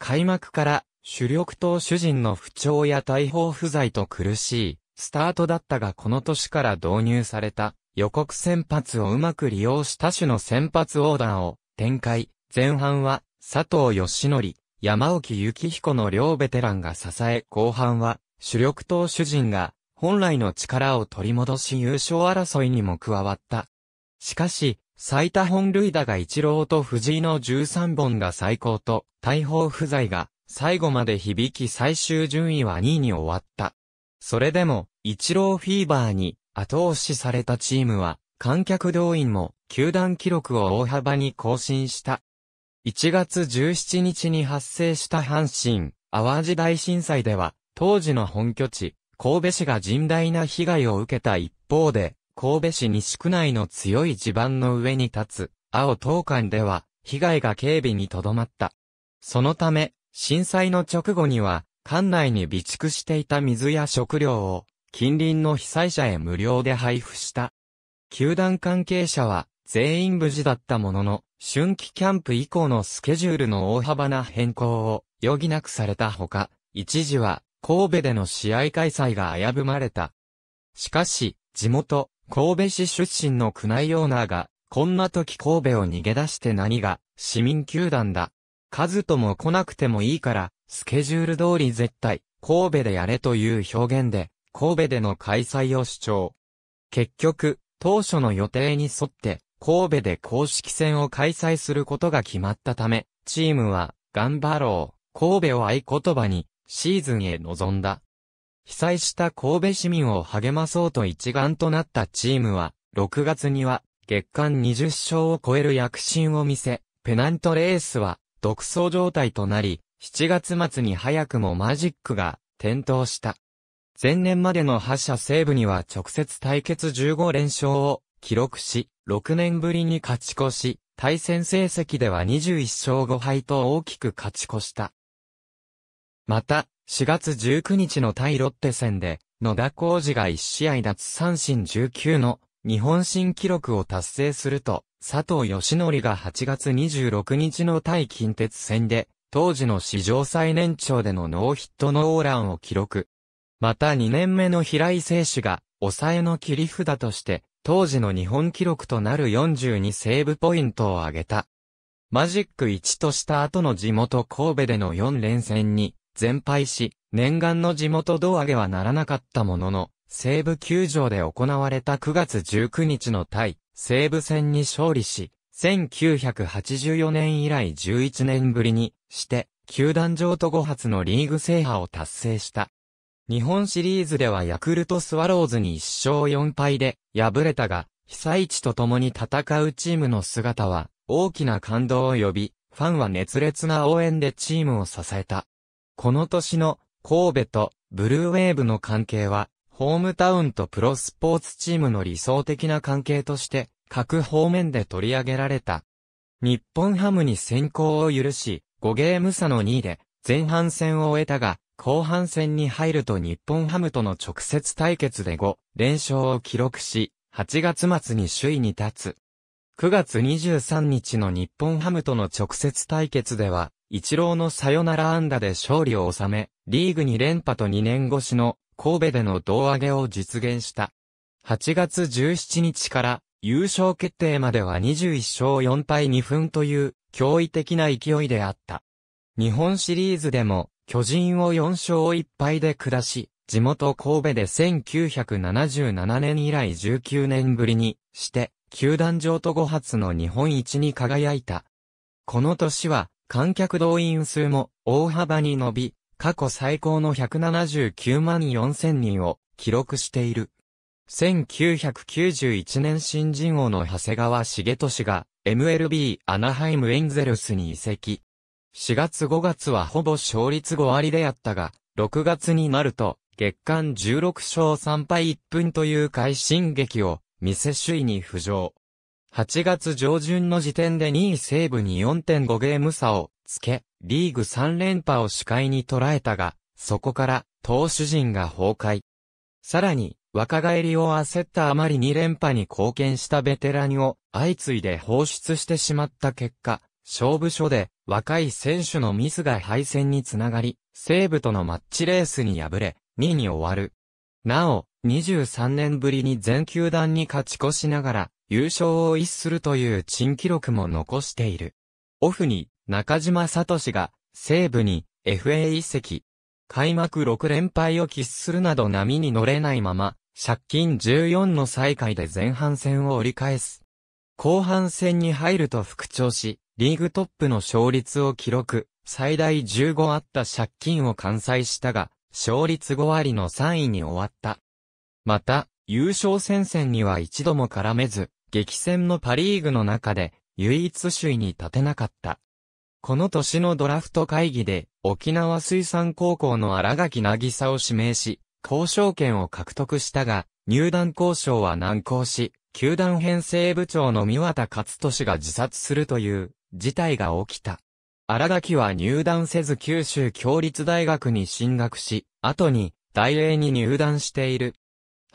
開幕から主力投手陣の不調や大砲不在と苦しいスタートだったがこの年から導入された予告先発をうまく利用した種の先発オーダーを展開。前半は佐藤義則、山沖幸彦の両ベテランが支え、後半は主力投手陣が本来の力を取り戻し優勝争いにも加わった。しかし、最多本塁打が一郎と藤井の13本が最高と、大砲不在が最後まで響き最終順位は2位に終わった。それでも、一郎フィーバーに後押しされたチームは、観客動員も球団記録を大幅に更新した。1月17日に発生した阪神、淡路大震災では、当時の本拠地、神戸市が甚大な被害を受けた一方で、神戸市西区内の強い地盤の上に立つ、青東館では、被害が警備にとどまった。そのため、震災の直後には、館内に備蓄していた水や食料を、近隣の被災者へ無料で配布した。球団関係者は全員無事だったものの、春季キャンプ以降のスケジュールの大幅な変更を余儀なくされたほか、一時は神戸での試合開催が危ぶまれた。しかし、地元、神戸市出身の宮内オーナーが、こんな時神戸を逃げ出して何が、市民球団だ。数とも来なくてもいいから、スケジュール通り絶対、神戸でやれという表現で、神戸での開催を主張。結局、当初の予定に沿って、神戸で公式戦を開催することが決まったため、チームは、頑張ろう、神戸を合言葉に、シーズンへ臨んだ。被災した神戸市民を励まそうと一丸となったチームは、6月には、月間20勝を超える躍進を見せ、ペナントレースは、独走状態となり、7月末に早くもマジックが、点灯した。前年までの覇者西武には直接対決15連勝を記録し、6年ぶりに勝ち越し、対戦成績では21勝5敗と大きく勝ち越した。また、4月19日の対ロッテ戦で、野田浩二が1試合脱三振19の日本新記録を達成すると、佐藤義則が8月26日の対近鉄戦で、当時の史上最年長でのノーヒットノーランを記録。また2年目の平井選手が、抑えの切り札として、当時の日本記録となる42セーブポイントを挙げた。マジック1とした後の地元神戸での4連戦に、全敗し、念願の地元胴上げはならなかったものの、西武球場で行われた9月19日の対、西武戦に勝利し、1984年以来11年ぶりにして、球団上と5発のリーグ制覇を達成した。日本シリーズではヤクルトスワローズに1勝4敗で敗れたが、被災地と共に戦うチームの姿は大きな感動を呼び、ファンは熱烈な応援でチームを支えた。この年の神戸とブルーウェーブの関係は、ホームタウンとプロスポーツチームの理想的な関係として、各方面で取り上げられた。日本ハムに先行を許し、5ゲーム差の2位で前半戦を終えたが、後半戦に入ると日本ハムとの直接対決で5連勝を記録し、8月末に首位に立つ。9月23日の日本ハムとの直接対決では、一郎のサヨナラ安打で勝利を収め、リーグ2連覇と2年越しの神戸での胴上げを実現した。8月17日から優勝決定までは21勝4敗2分という驚異的な勢いであった。日本シリーズでも巨人を4勝1敗で下し、地元神戸で1977年以来19年ぶりにして、球団上と5発の日本一に輝いた。この年は、観客動員数も大幅に伸び、過去最高の179万4000人を記録している。1991年新人王の長谷川茂俊が MLB アナハイムエンゼルスに移籍。4月5月はほぼ勝率5割であったが、6月になると、月間16勝3敗1分という快進撃を見せ首位に浮上。8月上旬の時点で2位西部に4.5ゲーム差をつけ、リーグ3連覇を視界に捉えたが、そこから投手陣が崩壊。さらに、若返りを焦ったあまり2連覇に貢献したベテランを相次いで放出してしまった結果、勝負所で若い選手のミスが敗戦につながり、西武とのマッチレースに敗れ、2位に終わる。なお、23年ぶりに全球団に勝ち越しながら、優勝を逸するという珍記録も残している。オフに、中島聡が、西武に、FA 移籍。開幕6連敗を喫するなど波に乗れないまま、借金14の最下位で前半戦を折り返す。後半戦に入ると復調し、リーグトップの勝率を記録、最大15あった借金を完済したが、勝率5割の3位に終わった。また、優勝戦線には一度も絡めず、激戦のパリーグの中で、唯一首位に立てなかった。この年のドラフト会議で、沖縄水産高校の荒垣渚を指名し、交渉権を獲得したが、入団交渉は難航し、球団編成部長の三和田勝利が自殺するという事態が起きた。荒垣は入団せず九州共立大学に進学し、後に大英に入団している。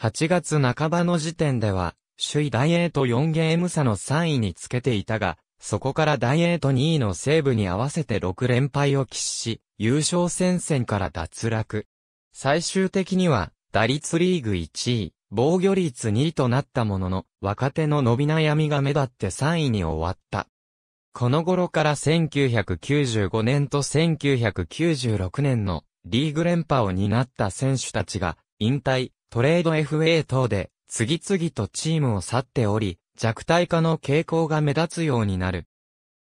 8月半ばの時点では、首位大英と4ゲーム差の3位につけていたが、そこから大英と2位の西部に合わせて6連敗を喫し、優勝戦線から脱落。最終的には、打率リーグ1位、防御率2位となったものの、若手の伸び悩みが目立って3位に終わった。この頃から1995年と1996年のリーグ連覇を担った選手たちが引退、トレード FA 等で次々とチームを去っており、弱体化の傾向が目立つようになる。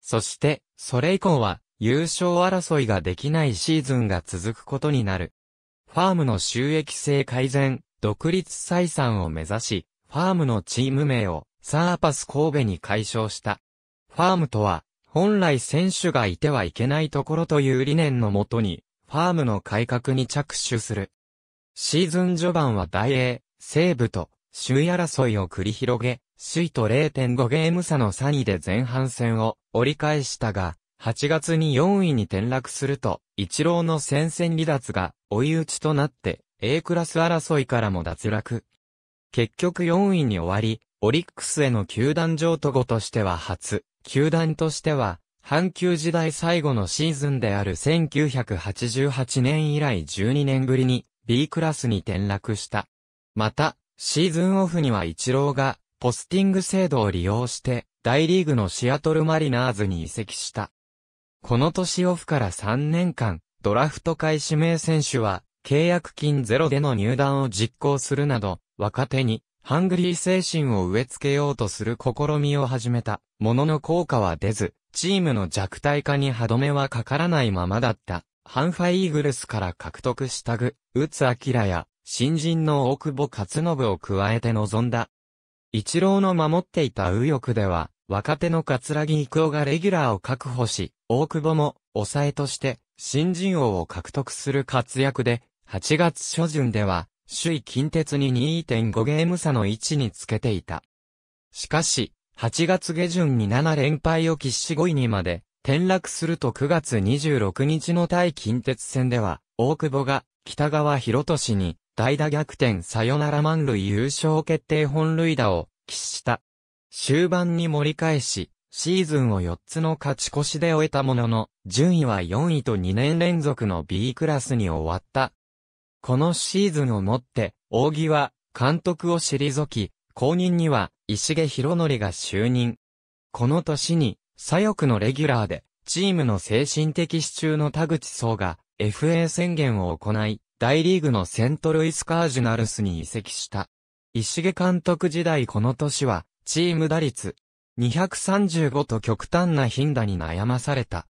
そして、それ以降は優勝争いができないシーズンが続くことになる。ファームの収益性改善、独立採算を目指し、ファームのチーム名をサーパス神戸に解消した。ファームとは、本来選手がいてはいけないところという理念のもとに、ファームの改革に着手する。シーズン序盤は大英、西部と、首位争いを繰り広げ、首位と0.5ゲーム差の3位で前半戦を折り返したが、8月に4位に転落すると、一郎の戦線離脱が追い打ちとなって、A クラス争いからも脱落。結局4位に終わり、オリックスへの球団譲渡後としては初。球団としては、阪急時代最後のシーズンである1988年以来12年ぶりに B クラスに転落した。また、シーズンオフには一郎がポスティング制度を利用して大リーグのシアトルマリナーズに移籍した。この年オフから3年間、ドラフト会指名選手は契約金ゼロでの入団を実行するなど若手にハングリー精神を植え付けようとする試みを始めた、ものの効果は出ず、チームの弱体化に歯止めはかからないままだった。ハンファイーグルスから獲得したグ、ウツアキラや、新人の大久保勝信を加えて臨んだ。一郎の守っていた右翼では、若手の桂木育夫がレギュラーを確保し、大久保も、抑えとして、新人王を獲得する活躍で、8月初旬では、首位近鉄に2.5ゲーム差の位置につけていた。しかし、8月下旬に7連敗を喫し5位にまで転落すると9月26日の対近鉄戦では、大久保が北川博俊に代打逆転サヨナラ満塁優勝決定本塁打を喫した。終盤に盛り返し、シーズンを4つの勝ち越しで終えたものの、順位は4位と2年連続の B クラスに終わったこのシーズンをもって、扇は監督を退き、後任には石毛博則が就任。この年に、左翼のレギュラーで、チームの精神的支柱の田口壮が FA 宣言を行い、大リーグのセントルイスカージュナルスに移籍した。石毛監督時代この年は、チーム打率235と極端な頻打に悩まされた。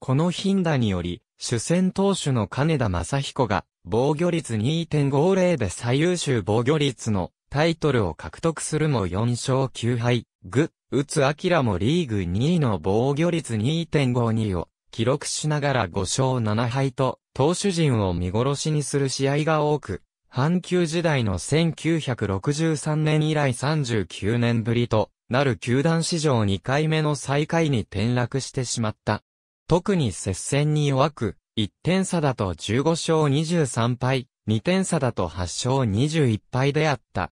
この頻打により、主戦投手の金田正彦が防御率2.50で最優秀防御率のタイトルを獲得するも4勝9敗、グ、打つアキラもリーグ2位の防御率2.52を記録しながら5勝7敗と、投手陣を見殺しにする試合が多く、阪急時代の1963年以来39年ぶりとなる球団史上2回目の最下位に転落してしまった。特に接戦に弱く、1点差だと15勝23敗、2点差だと8勝21敗であった。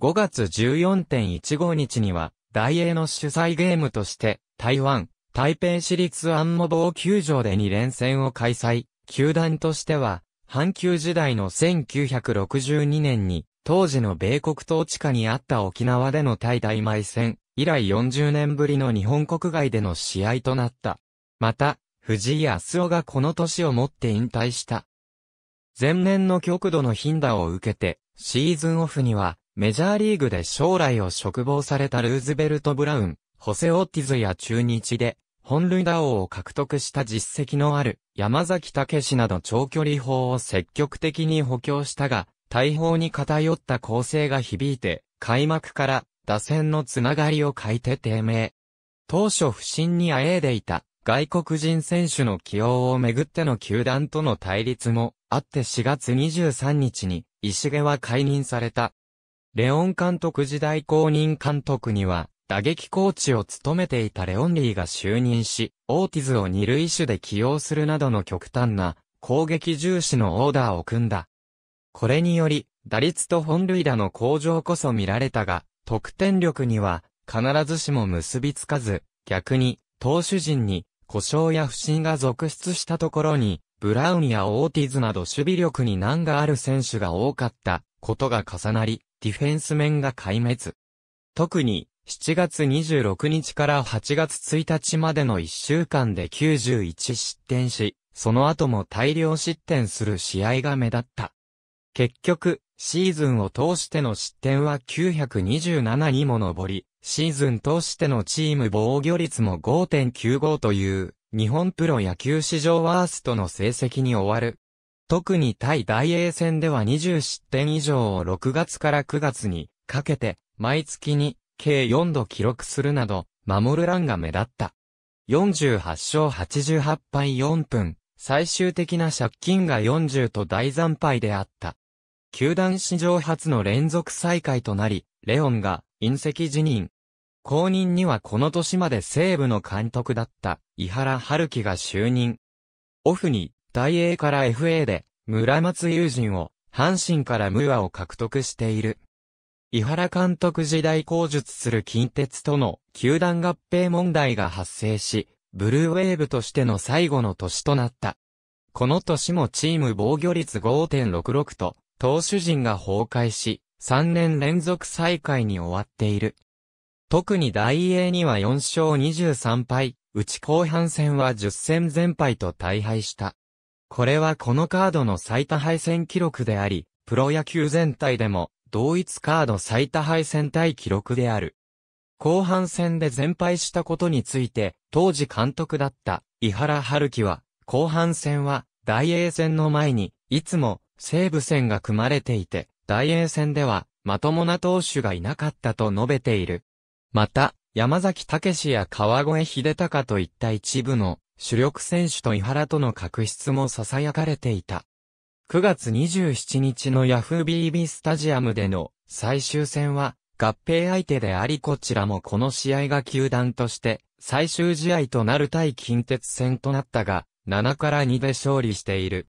5月14.15日には、大英の主催ゲームとして、台湾、台北市立安茂棒球場で2連戦を開催。球団としては、阪急時代の1962年に、当時の米国統治下にあった沖縄での対大米戦、以来40年ぶりの日本国外での試合となった。また、藤井康夫がこの年をもって引退した。前年の極度の頻打を受けて、シーズンオフには、メジャーリーグで将来を嘱望されたルーズベルト・ブラウン、ホセ・オッティズや中日で、本塁打王を獲得した実績のある山崎武史など長距離砲を積極的に補強したが、大砲に偏った構成が響いて、開幕から打線のつながりを欠いて低迷。当初不振にあえいでいた外国人選手の起用をめぐっての球団との対立もあって4月23日に石毛は解任された。レオン監督時代公認監督には打撃コーチを務めていたレオンリーが就任し、オーティズを二塁手で起用するなどの極端な攻撃重視のオーダーを組んだ。これにより、打率と本塁打の向上こそ見られたが、得点力には必ずしも結びつかず、逆に投手陣に故障や不振が続出したところに、ブラウンやオーティズなど守備力に難がある選手が多かったことが重なり、ディフェンス面が壊滅。特に、7月26日から8月1日までの1週間で91失点し、その後も大量失点する試合が目立った。結局、シーズンを通しての失点は927にも上り、シーズン通してのチーム防御率も5.95という、日本プロ野球史上ワーストの成績に終わる。特に対大英戦では20失点以上を6月から9月にかけて、毎月に計4度記録するなど、守る欄が目立った。48勝88敗4分、最終的な借金が40と大惨敗であった。球団史上初の連続再開となり、レオンが隕石辞任。後任にはこの年まで西部の監督だった井原春樹が就任。オフに、大英から FA で、村松友人を、阪神からムーアを獲得している。井原監督時代口述する近鉄との球団合併問題が発生し、ブルーウェーブとしての最後の年となった。この年もチーム防御率5.66と、投手陣が崩壊し、3年連続再開に終わっている。特に大英には4勝23敗、うち後半戦は10戦全敗と大敗した。これはこのカードの最多敗戦記録であり、プロ野球全体でも、同一カード最多敗戦対記録である。後半戦で全敗したことについて、当時監督だった、伊原春樹は、後半戦は、大英戦の前に、いつも、西武戦が組まれていて、大英戦では、まともな投手がいなかったと述べている。また、山崎武や川越秀隆といった一部の主力選手と井原との確執も囁かれていた。9月27日のヤフー bb スタジアムでの最終戦は合併相手でありこちらもこの試合が球団として最終試合となる対近鉄戦となったが7から2で勝利している。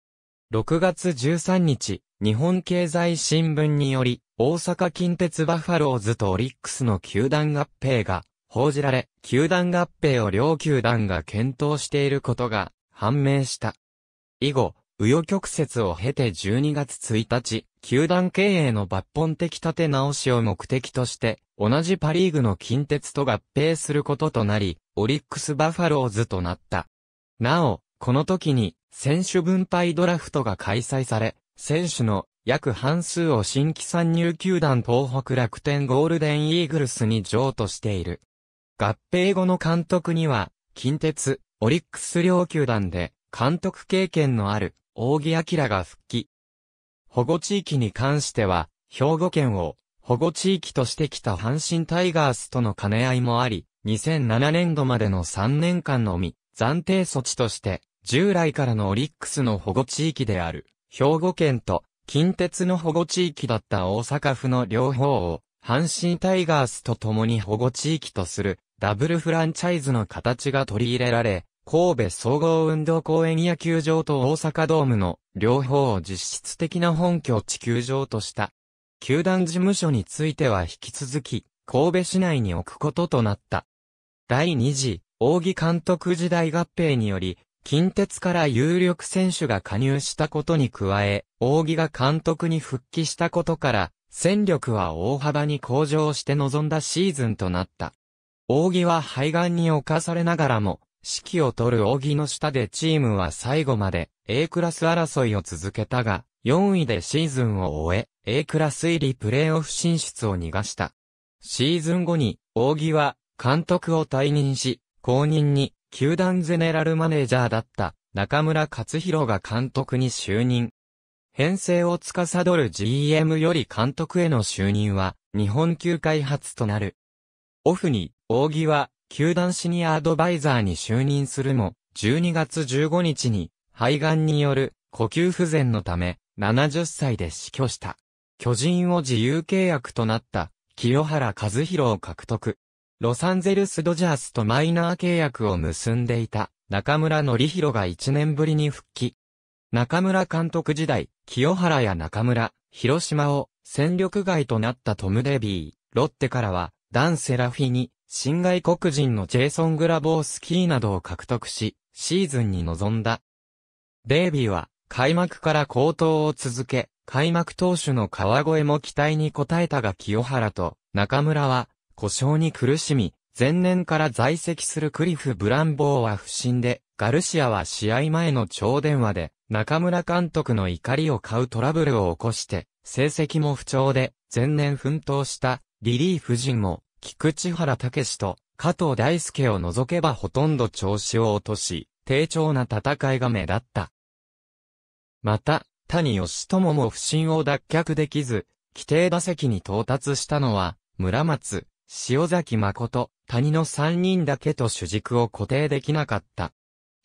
6月13日、日本経済新聞により、大阪近鉄バファローズとオリックスの球団合併が報じられ、球団合併を両球団が検討していることが判明した。以後、紆余曲折を経て12月1日、球団経営の抜本的立て直しを目的として、同じパリーグの近鉄と合併することとなり、オリックスバファローズとなった。なお、この時に選手分配ドラフトが開催され、選手の約半数を新規参入球団東北楽天ゴールデンイーグルスに譲渡している。合併後の監督には、近鉄、オリックス両球団で監督経験のある大木明が復帰。保護地域に関しては、兵庫県を保護地域としてきた阪神タイガースとの兼ね合いもあり、2007年度までの3年間のみ、暫定措置として、従来からのオリックスの保護地域である、兵庫県と近鉄の保護地域だった大阪府の両方を、阪神タイガースと共に保護地域とする、ダブルフランチャイズの形が取り入れられ、神戸総合運動公園野球場と大阪ドームの両方を実質的な本拠地球場とした。球団事務所については引き続き、神戸市内に置くこととなった。第2次、扇監督時代合併により、近鉄から有力選手が加入したことに加え、扇が監督に復帰したことから、戦力は大幅に向上して臨んだシーズンとなった。扇は肺がんに侵されながらも、指揮を取る扇の下でチームは最後まで A クラス争いを続けたが、4位でシーズンを終え、A クラス入りプレーオフ進出を逃がした。シーズン後に、扇は監督を退任し、後任に球団ゼネラルマネージャーだった中村勝弘が監督に就任。編成を司る GM より監督への就任は日本球界初となる。オフに、扇は球団シニアアドバイザーに就任するも、12月15日に肺がんによる呼吸不全のため70歳で死去した。巨人を自由契約となった清原和博を獲得。ロサンゼルスドジャースとマイナー契約を結んでいた中村則ろが1年ぶりに復帰。中村監督時代、清原や中村、広島を戦力外となったトム・デビー、ロッテからはダン・セラフィに新外国人のジェイソン・グラボースキーなどを獲得し、シーズンに臨んだ。デイビーは開幕から高騰を続け、開幕投手の川越も期待に応えたが清原と中村は故障に苦しみ、前年から在籍するクリフ・ブランボーは不審で、ガルシアは試合前の超電話で、中村監督の怒りを買うトラブルを起こして、成績も不調で、前年奮闘したリリーフ陣も、菊池原武と加藤大輔を除けばほとんど調子を落とし、低調な戦いが目立った。また、谷義友も不審を脱却できず、規定打席に到達したのは、村松、塩崎誠、谷の三人だけと主軸を固定できなかった。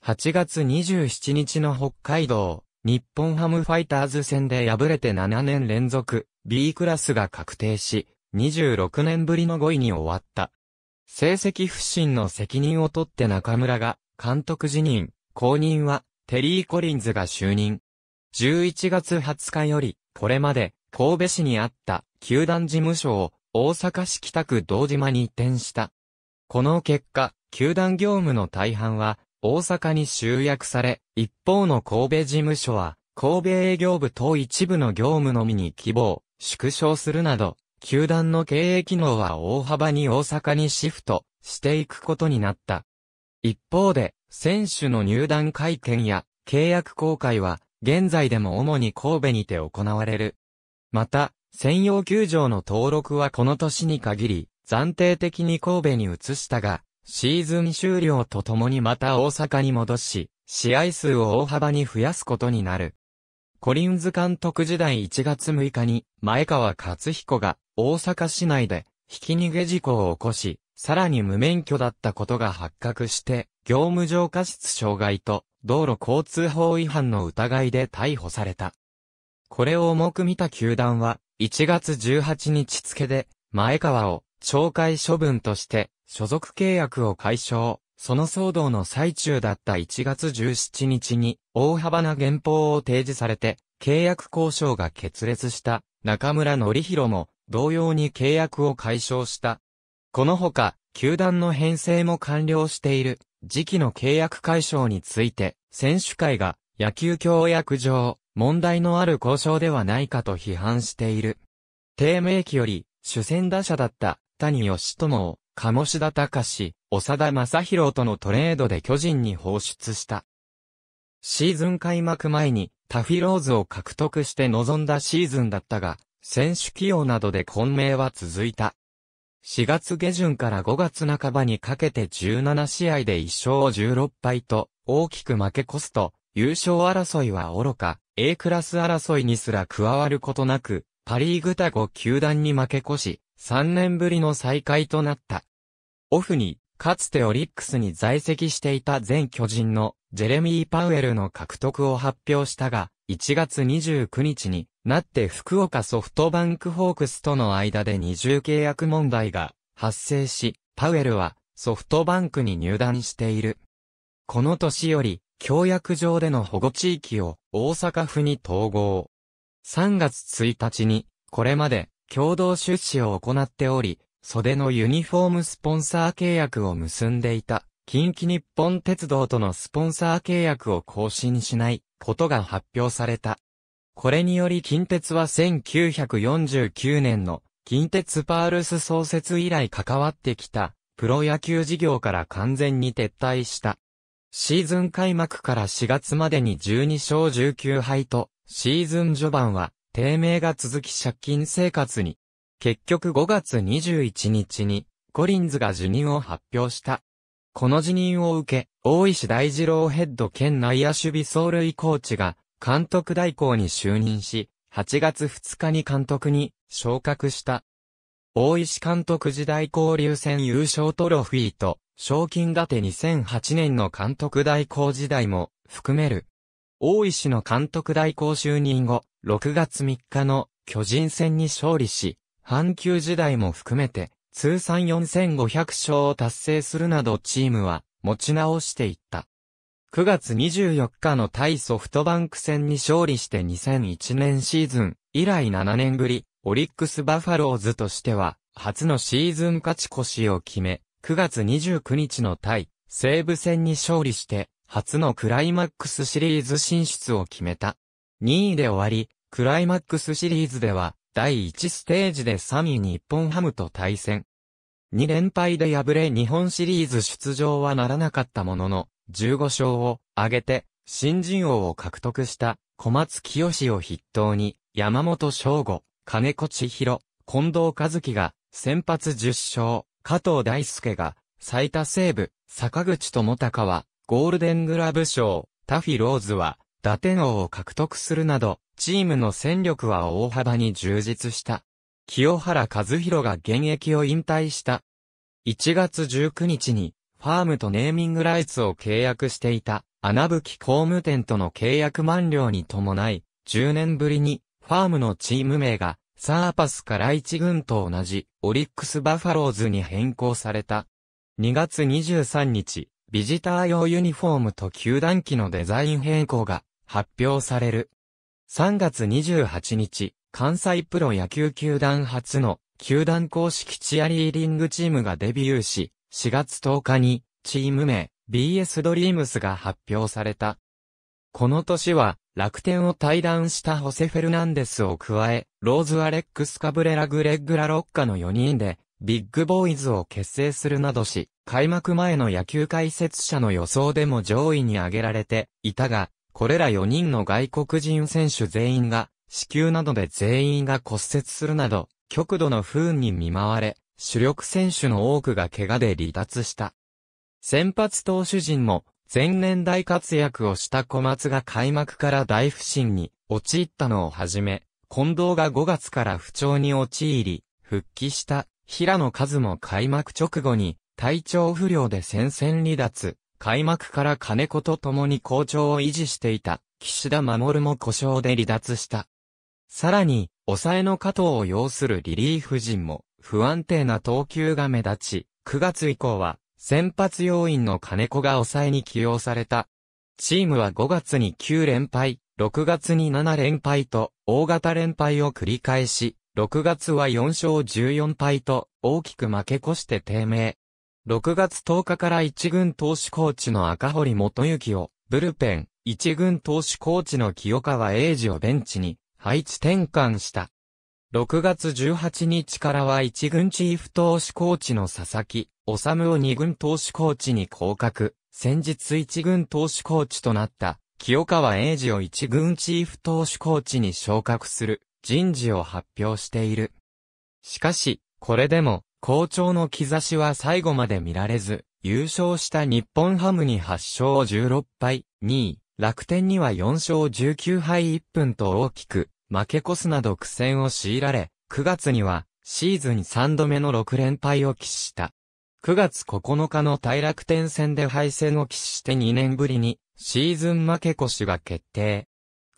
8月27日の北海道、日本ハムファイターズ戦で敗れて7年連続 B クラスが確定し、26年ぶりの5位に終わった。成績不振の責任を取って中村が監督辞任、後任はテリー・コリンズが就任。11月20日より、これまで神戸市にあった球団事務所を大阪市北区道島に移転した。この結果、球団業務の大半は大阪に集約され、一方の神戸事務所は神戸営業部等一部の業務のみに希望、縮小するなど、球団の経営機能は大幅に大阪にシフトしていくことになった。一方で、選手の入団会見や契約公開は現在でも主に神戸にて行われる。また、専用球場の登録はこの年に限り、暫定的に神戸に移したが、シーズン終了とともにまた大阪に戻し、試合数を大幅に増やすことになる。コリンズ監督時代1月6日に、前川勝彦が大阪市内で、ひき逃げ事故を起こし、さらに無免許だったことが発覚して、業務上過失傷害と道路交通法違反の疑いで逮捕された。これを重く見た球団は、1月18日付で、前川を懲戒処分として所属契約を解消。その騒動の最中だった1月17日に大幅な原稿を提示されて契約交渉が決裂した中村則弘も同様に契約を解消した。このほか、球団の編成も完了している時期の契約解消について選手会が野球協約上問題のある交渉ではないかと批判している。低迷期より、主戦打者だった谷義友を、鴨志田隆、長田正宏とのトレードで巨人に放出した。シーズン開幕前にタフィローズを獲得して臨んだシーズンだったが、選手起用などで混迷は続いた。4月下旬から5月半ばにかけて17試合で1勝16敗と大きく負け越すと、優勝争いは愚か、A クラス争いにすら加わることなく、パリーグ他5球団に負け越し、3年ぶりの再開となった。オフに、かつてオリックスに在籍していた全巨人のジェレミー・パウエルの獲得を発表したが、1月29日になって福岡ソフトバンクホークスとの間で二重契約問題が発生し、パウエルはソフトバンクに入団している。この年より協約上での保護地域を大阪府に統合。3月1日に、これまで共同出資を行っており、袖のユニフォームスポンサー契約を結んでいた、近畿日本鉄道とのスポンサー契約を更新しないことが発表された。これにより近鉄は1949年の近鉄パールス創設以来関わってきたプロ野球事業から完全に撤退した。シーズン開幕から4月までに12勝19敗と、シーズン序盤は低迷が続き借金生活に。結局5月21日に、コリンズが辞任を発表した。この辞任を受け、大石大二郎ヘッド兼内野守備走塁コーチが、監督代行に就任し、8月2日に監督に昇格した。大石監督時代交流戦優勝トロフィーと賞金立て2008年の監督代行時代も含める。大石の監督代行就任後、6月3日の巨人戦に勝利し、阪急時代も含めて、通算4500勝を達成するなどチームは持ち直していった。9月24日の対ソフトバンク戦に勝利して2001年シーズン以来7年ぶり、オリックスバファローズとしては初のシーズン勝ち越しを決め、9月29日の対西武戦に勝利して、初のクライマックスシリーズ進出を決めた。2位で終わり、クライマックスシリーズでは、第1ステージで3位日本ハムと対戦。2連敗で敗れ日本シリーズ出場はならなかったものの、15勝を挙げて、新人王を獲得した小松清を筆頭に、山本翔吾、金子千尋、近藤和樹が先発10勝、加藤大輔が、最多セーブ、坂口智隆は、ゴールデングラブ賞、タフィローズは、打点王を獲得するなど、チームの戦力は大幅に充実した。清原和弘が現役を引退した。1月19日に、ファームとネーミングライツを契約していた、穴吹工務店との契約満了に伴い、10年ぶりに、ファームのチーム名が、サーパスから1軍と同じ、オリックスバファローズに変更された。2月23日、ビジター用ユニフォームと球団機のデザイン変更が発表される。3月28日、関西プロ野球球団初の球団公式チアリーディングチームがデビューし、4月10日にチーム名 BS ドリームスが発表された。この年は楽天を退団したホセ・フェルナンデスを加え、ローズ・アレックス・カブレラ・グレッグ・ラ・ロッカの4人で、ビッグボーイズを結成するなどし、開幕前の野球解説者の予想でも上位に挙げられていたが、これら4人の外国人選手全員が、死球などで全員が骨折するなど、極度の不運に見舞われ、主力選手の多くが怪我で離脱した。先発投手陣も前年大活躍をした小松が開幕から大不振に陥ったのをはじめ、近藤が5月から不調に陥り、復帰した平野和も開幕直後に体調不良で戦線離脱、開幕から金子と共に好調を維持していた岸田守も故障で離脱した。さらに、抑えの加藤を要するリリーフ陣も不安定な投球が目立ち、9月以降は先発要員の金子が抑えに起用された。チームは5月に9連敗、6月に7連敗と、大型連敗を繰り返し、6月は4勝14敗と、大きく負け越して低迷。6月10日から1軍投手コーチの赤堀元幸を、ブルペン、1軍投手コーチの清川英二をベンチに、配置転換した。6月18日からは1軍チーフ投手コーチの佐々木、治を2軍投手コーチに降格、先日1軍投手コーチとなった、清川英二を1軍チーフ投手コーチに昇格する、人事を発表している。しかし、これでも、好調の兆しは最後まで見られず、優勝した日本ハムに8勝16敗、2位、楽天には4勝19敗1分と大きく、負け越すなど苦戦を強いられ、9月にはシーズン3度目の6連敗を喫した。9月9日の大楽天戦で敗戦を喫して2年ぶりにシーズン負け越しが決定。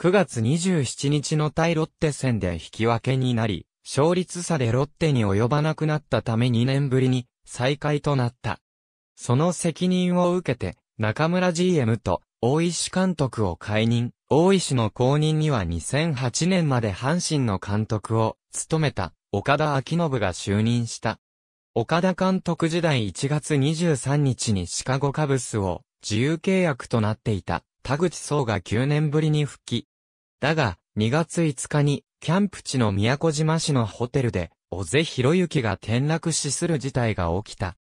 9月27日の対ロッテ戦で引き分けになり、勝率差でロッテに及ばなくなったため2年ぶりに再開となった。その責任を受けて、中村 GM と大石監督を解任。大石の後任には2008年まで阪神の監督を務めた岡田昭信が就任した。岡田監督時代1月23日にシカゴカブスを自由契約となっていた田口総が9年ぶりに復帰。だが、2月5日にキャンプ地の宮古島市のホテルで小瀬博之が転落死する事態が起きた。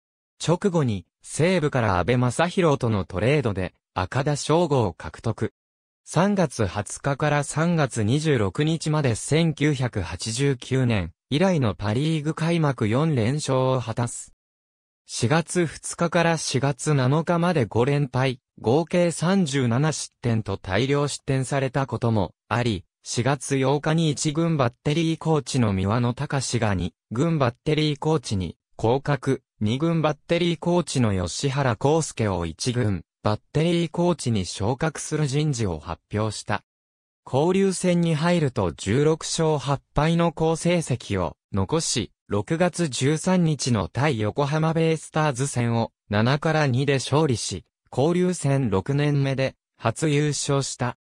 直後に西部から安倍正宏とのトレードで赤田翔吾を獲得。3月20日から3月26日まで1989年以来のパリーグ開幕4連勝を果たす。4月2日から4月7日まで5連敗、合計37失点と大量失点されたこともあり、4月8日に1軍バッテリーコーチの三輪の隆が2軍バッテリーコーチに降格、2軍バッテリーコーチの吉原康介を1軍、バッテリーコーチに昇格する人事を発表した。交流戦に入ると16勝8敗の好成績を残し、6月13日の対横浜ベイスターズ戦を7から2で勝利し、交流戦6年目で初優勝した。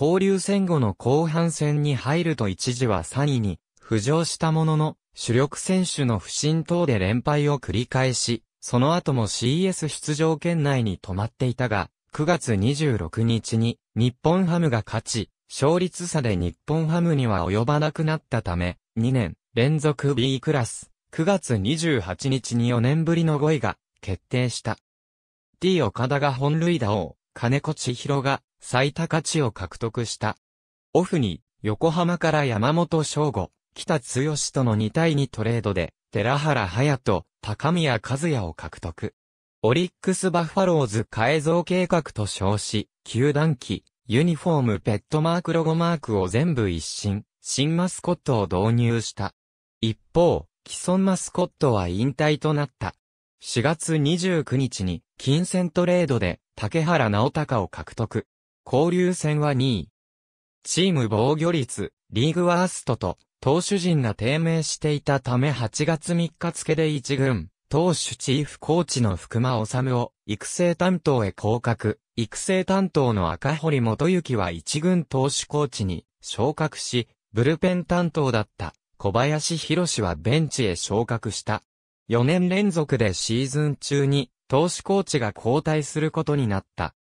交流戦後の後半戦に入ると一時は3位に浮上したものの、主力選手の不振等で連敗を繰り返し、その後も CS 出場圏内に止まっていたが、9月26日に日本ハムが勝ち、勝率差で日本ハムには及ばなくなったため、2年連続 B クラス、9月28日に4年ぶりの5位が決定した。T 岡田が本塁打王、金子千尋が最高値を獲得した。オフに、横浜から山本翔吾、北剛との2対2トレードで、寺原隼人、高宮和也を獲得。オリックスバッファローズ改造計画と称し、球団機、ユニフォームペットマークロゴマークを全部一新、新マスコットを導入した。一方、既存マスコットは引退となった。4月29日に、金銭トレードで、竹原直隆を獲得。交流戦は2位。チーム防御率、リーグワーストと投手陣が低迷していたため8月3日付で一軍、投手チーフコーチの福間治を育成担当へ降格、育成担当の赤堀元幸は一軍投手コーチに昇格し、ブルペン担当だった小林博はベンチへ昇格した。4年連続でシーズン中に投手コーチが交代することになった。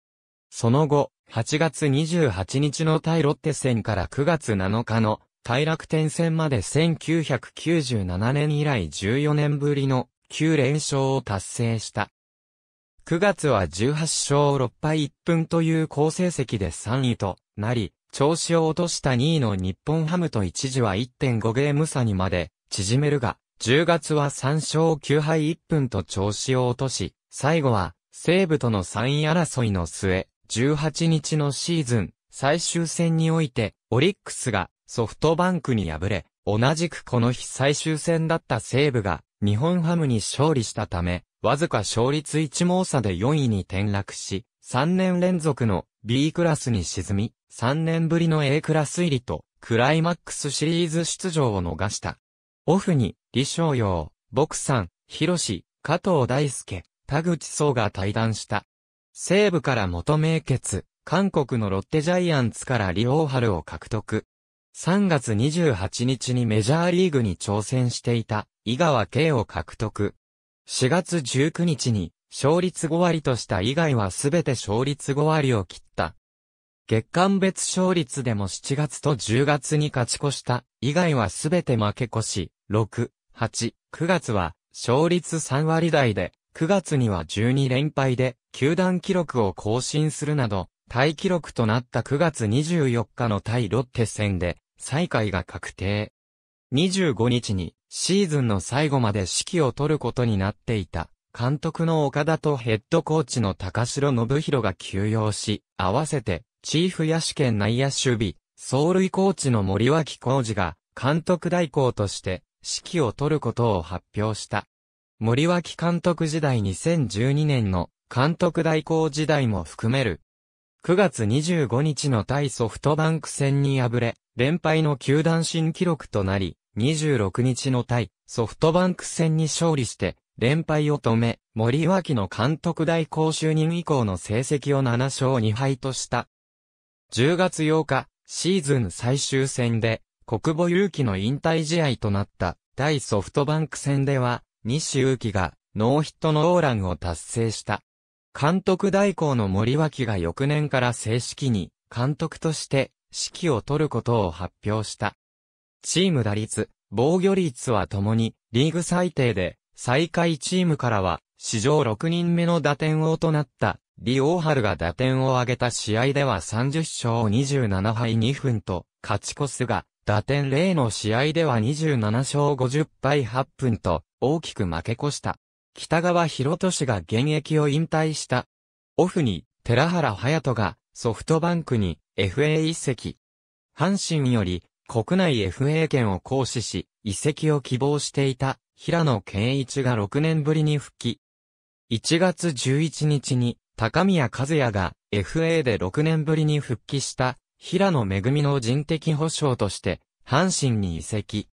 その後、8月28日の対ロッテ戦から9月7日の大楽天戦まで1997年以来14年ぶりの9連勝を達成した。9月は18勝6敗1分という好成績で3位となり、調子を落とした2位の日本ハムと一時は1.5ゲーム差にまで縮めるが、10月は3勝9敗1分と調子を落とし、最後は西武との3位争いの末、18日のシーズン最終戦においてオリックスがソフトバンクに敗れ、同じくこの日最終戦だった西武が、日本ハムに勝利したため、わずか勝率1毛差で4位に転落し、3年連続の B クラスに沈み、3年ぶりの A クラス入りと、クライマックスシリーズ出場を逃した。オフに、李翔陽、牧さん、広志、加藤大輔、田口壮が対談した。西部から元名決、韓国のロッテジャイアンツからリーハルを獲得。3月28日にメジャーリーグに挑戦していた井川圭を獲得。4月19日に勝率5割とした以外はすべて勝率5割を切った。月間別勝率でも7月と10月に勝ち越した以外はすべて負け越し、6、8、9月は勝率3割台で、9月には12連敗で球団記録を更新するなどタイ記録となった9月24日の対ロッテ戦で、最下位が確定。25日に、シーズンの最後まで指揮を取ることになっていた、監督の岡田とヘッドコーチの高城信弘が休養し、合わせて、チーフ野手兼内野守備、走塁コーチの森脇浩二が、監督代行として、指揮を取ることを発表した。森脇監督時代2012年の監督代行時代も含める9月25日の対ソフトバンク戦に敗れ、連敗の球団新記録となり、26日の対ソフトバンク戦に勝利して、連敗を止め、森脇の監督代行就任以降の成績を7勝2敗とした。10月8日、シーズン最終戦で、国母勇気の引退試合となった対ソフトバンク戦では、西勇気がノーヒットノーランを達成した。監督代行の森脇が翌年から正式に監督として指揮を取ることを発表した。チーム打率、防御率はともにリーグ最低で最下位チームからは史上6人目の打点王となったリオ春ハルが打点を挙げた試合では30勝27敗2分と勝ち越すが打点0の試合では27勝50敗8分と大きく負け越した。北川博俊が現役を引退した。オフに、寺原隼人がソフトバンクに FA 移籍。阪神より国内 FA 権を行使し、移籍を希望していた平野健一が6年ぶりに復帰。1月11日に高宮和也が FA で6年ぶりに復帰した平野恵の人的保障として阪神に移籍。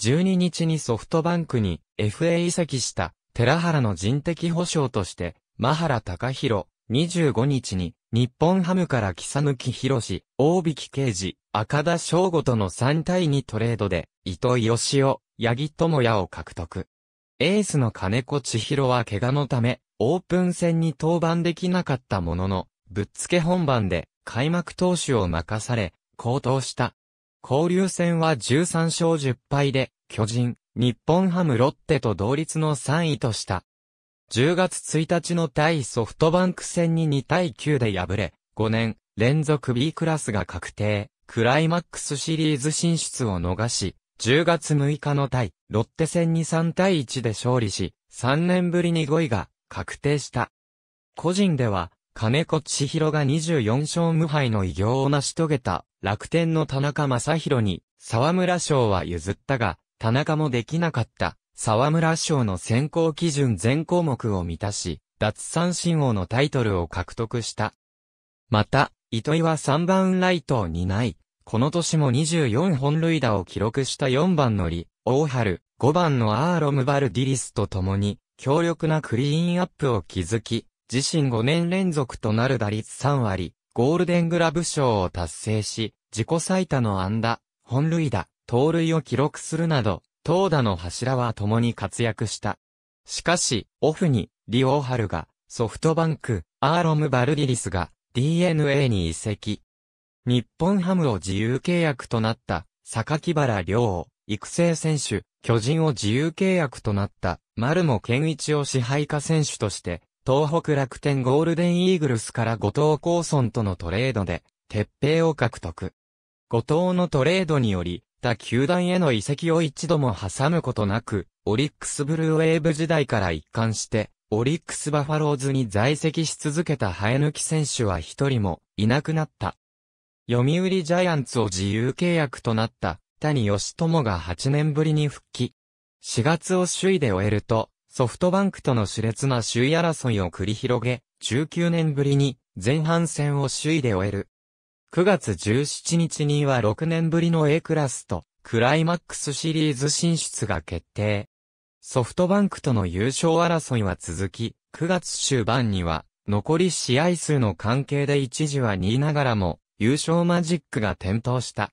12日にソフトバンクに FA 移籍した寺原の人的保障として、マハラ高弘、25日に、日本ハムから木佐貫博大引刑事、赤田翔吾との3対2トレードで、糸井義雄、八木智也を獲得。エースの金子千尋は怪我のため、オープン戦に登板できなかったものの、ぶっつけ本番で開幕投手を任され、好投した。交流戦は13勝10敗で、巨人、日本ハムロッテと同率の3位とした。10月1日の対ソフトバンク戦に2対9で敗れ、5年連続 B クラスが確定、クライマックスシリーズ進出を逃し、10月6日の対ロッテ戦に3対1で勝利し、3年ぶりに5位が確定した。個人では、金子千尋が24勝無敗の偉業を成し遂げた楽天の田中正宏に沢村賞は譲ったが、田中もできなかった、沢村賞の選考基準全項目を満たし、脱三振王のタイトルを獲得した。また、糸井は3番ライトを担い、この年も24本塁打を記録した4番のリ、大春、5番のアーロムバルディリスと共に、強力なクリーンアップを築き、自身5年連続となる打率3割、ゴールデングラブ賞を達成し、自己最多の安打、本塁打、盗塁を記録するなど、投打の柱は共に活躍した。しかし、オフに、リオーハルが、ソフトバンク、アーロム・バルディリスが、DNA に移籍。日本ハムを自由契約となった、坂木原良を、育成選手、巨人を自由契約となった、丸も健一を支配下選手として、東北楽天ゴールデンイーグルスから後藤光村とのトレードで、鉄平を獲得。後藤のトレードにより、った球団への移籍を一度も挟むことなく、オリックスブルーウェーブ時代から一貫して、オリックスバファローズに在籍し続けた生え抜き選手は一人もいなくなった。読売ジャイアンツを自由契約となった谷義友が8年ぶりに復帰。4月を首位で終えると、ソフトバンクとの熾烈な首位争いを繰り広げ、19年ぶりに前半戦を首位で終える。9月17日には6年ぶりの A クラスとクライマックスシリーズ進出が決定。ソフトバンクとの優勝争いは続き、9月終盤には残り試合数の関係で一時は2位ながらも優勝マジックが点灯した。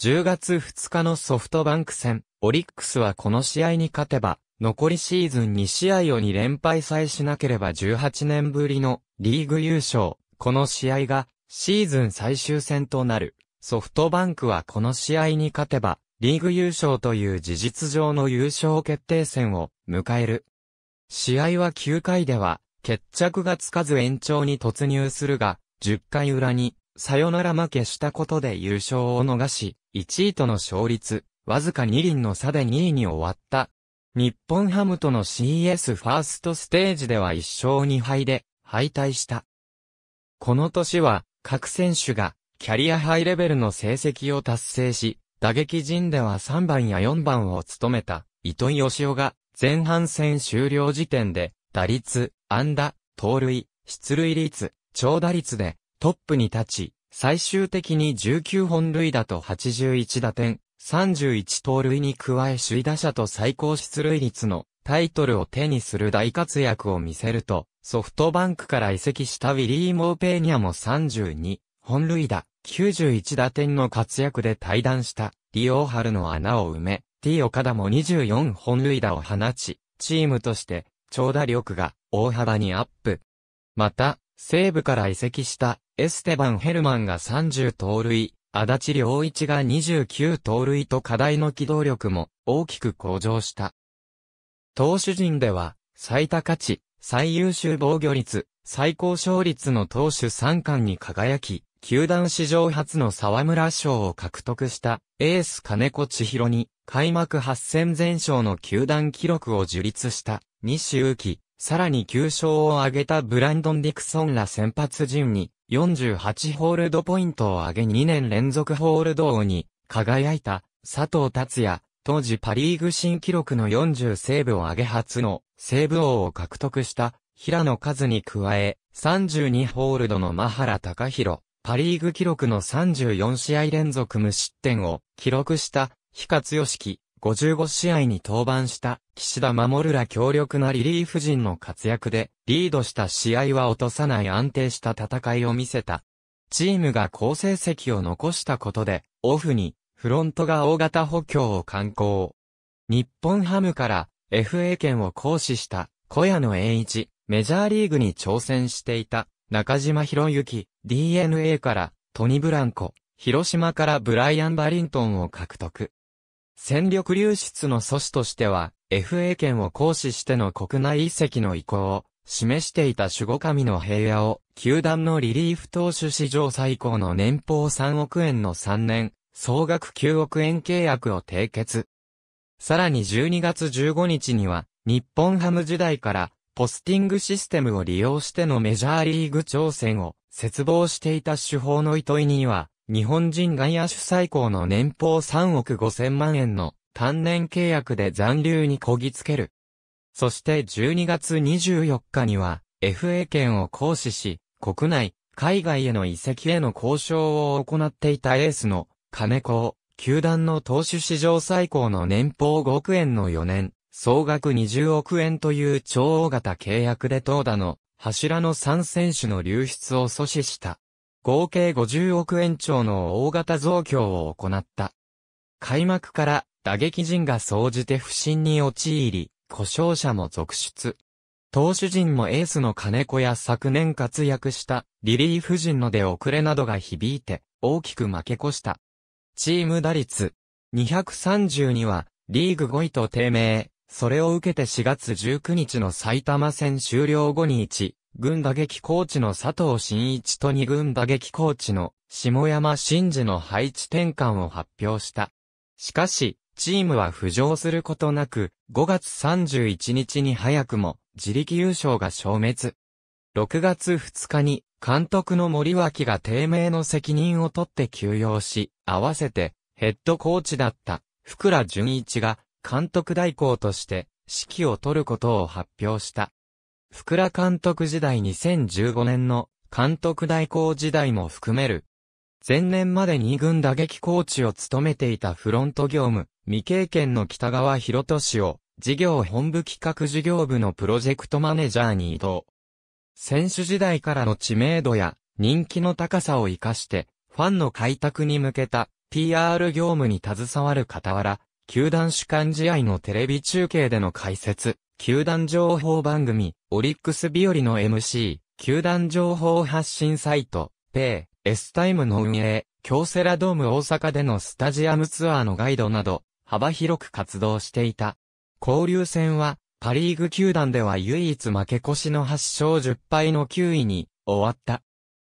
10月2日のソフトバンク戦、オリックスはこの試合に勝てば、残りシーズン2試合を2連敗さえしなければ18年ぶりのリーグ優勝。この試合がシーズン最終戦となる、ソフトバンクはこの試合に勝てば、リーグ優勝という事実上の優勝決定戦を迎える。試合は9回では、決着がつかず延長に突入するが、10回裏に、サヨナラ負けしたことで優勝を逃し、1位との勝率、わずか2輪の差で2位に終わった。日本ハムとの CS ファーストステージでは1勝2敗で敗退した。この年は各選手がキャリアハイレベルの成績を達成し、打撃陣では3番や4番を務めた糸井義雄が前半戦終了時点で打率、安打、盗塁、出塁率、長打率でトップに立ち、最終的に19本塁打と81打点、31盗塁に加え首位打者と最高出塁率のタイトルを手にする大活躍を見せると、ソフトバンクから移籍したウィリー・モーペーニャも32、本塁打、91打点の活躍で退団した、リオハルの穴を埋め、T カダも24本塁打を放ち、チームとして、長打力が大幅にアップ。また、西部から移籍したエステバン・ヘルマンが30盗塁、足立良一が29盗塁と課題の機動力も大きく向上した。投手陣では、最多価値、最優秀防御率、最高勝率の投手3冠に輝き、球団史上初の沢村賞を獲得したエース金子千尋に開幕8戦全勝の球団記録を樹立した西勇気、さらに9勝を挙げたブランドン・ディクソンら先発陣に48ホールドポイントを挙げ2年連続ホールド王に輝いた佐藤達也、当時パリーグ新記録の40セーブを上げ初のセーブ王を獲得した平野和に加え、32ホールドのマハラ高弘、パリーグ記録の34試合連続無失点を記録した、比嘉剛樹、55試合に登板した、岸田守ら強力なリリーフ陣の活躍で、リードした試合は落とさない安定した戦いを見せた。チームが好成績を残したことで、オフにフロントが大型補強を観行。日本ハムから FA 権を行使した小屋野栄一、メジャーリーグに挑戦していた中島博之、DNA からトニ・ブランコ、広島からブライアン・バリントンを獲得。戦力流出の阻止としては、FA 権を行使しての国内移籍の意向を示していた守護神の平野を、球団のリリーフ投手史上最高の年俸3億円の3年総額9億円契約を締結。さらに12月15日には、日本ハム時代から、ポスティングシステムを利用してのメジャーリーグ挑戦を、絶望していた手法の糸井には、日本人外野手最高の年俸3億5千万円の単年契約で残留にこぎつける。そして12月24日には FA 権を行使し、国内、海外への移籍への交渉を行っていたエースの金子、球団の投手史上最高の年俸5億円の4年、総額20億円という超大型契約で投打の柱の3選手の流出を阻止した。合計50億円超の大型増強を行った。開幕から打撃陣が総じて不振に陥り、故障者も続出。投手陣もエースの金子や昨年活躍したリリーフ陣の出遅れなどが響いて大きく負け越した。チーム打率232はリーグ5位と低迷。それを受けて4月19日の埼玉戦終了後に1、軍打撃コーチの佐藤真一と2軍打撃コーチの下山真二の配置転換を発表した。しかし、チームは浮上することなく、5月31日に早くも自力優勝が消滅。6月2日に監督の森脇が低迷の責任を取って休養し、合わせてヘッドコーチだった福良純一が監督代行として指揮を取ることを発表した。福良監督時代2015年の監督代行時代も含める。前年まで2軍打撃コーチを務めていたフロント業務、未経験の北川博俊を事業本部企画事業部のプロジェクトマネージャーに移動。選手時代からの知名度や人気の高さを活かして、ファンの開拓に向けた PR 業務に携わる傍ら、球団主管試合のテレビ中継での解説、球団情報番組、オリックス日和の MC、球団情報発信サイト、ペイ、S タイムの運営、京セラドーム大阪でのスタジアムツアーのガイドなど、幅広く活動していた。交流戦は、パリーグ球団では唯一負け越しの8勝10敗の9位に終わった。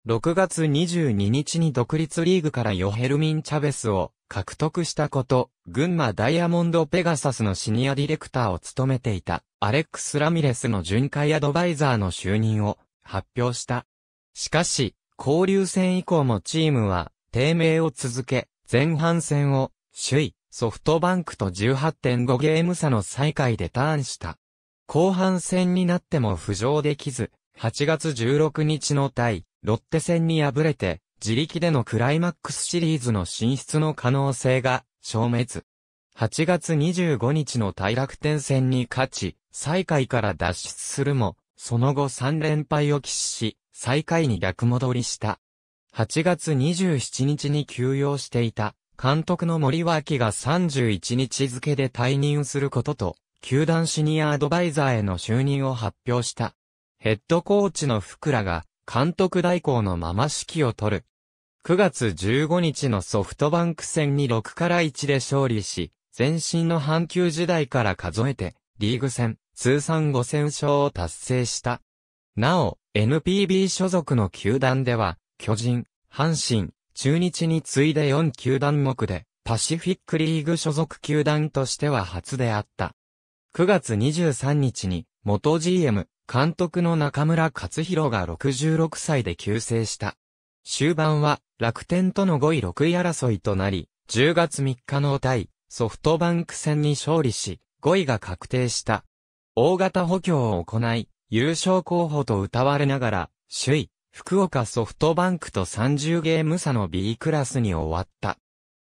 6月22日に独立リーグからヨヘルミン・チャベスを獲得したこと、群馬ダイヤモンド・ペガサスのシニアディレクターを務めていたアレックス・ラミレスの巡回アドバイザーの就任を発表した。しかし、交流戦以降もチームは低迷を続け、前半戦を首位、ソフトバンクと18.5ゲーム差の最下位でターンした。後半戦になっても浮上できず、8月16日の対、ロッテ戦に敗れて、自力でのクライマックスシリーズの進出の可能性が消滅。8月25日の対楽天戦に勝ち、最下位から脱出するも、その後3連敗を喫し、最下位に逆戻りした。8月27日に休養していた、監督の森脇が31日付で退任することと、球団シニアアドバイザーへの就任を発表した。ヘッドコーチの福良が、監督代行のまま指揮を取る。9月15日のソフトバンク戦に6から1で勝利し、前身の阪急時代から数えて、リーグ戦、通算5000勝を達成した。なお、NPB 所属の球団では、巨人、阪神、中日に次いで4球団目で、パシフィックリーグ所属球団としては初であった。9月23日に、元 GM、監督の中村勝弘が66歳で救世した。終盤は、楽天との5位6位争いとなり、10月3日の対、ソフトバンク戦に勝利し、5位が確定した。大型補強を行い、優勝候補と歌われながら、首位、福岡ソフトバンクと30ゲーム差の B クラスに終わった。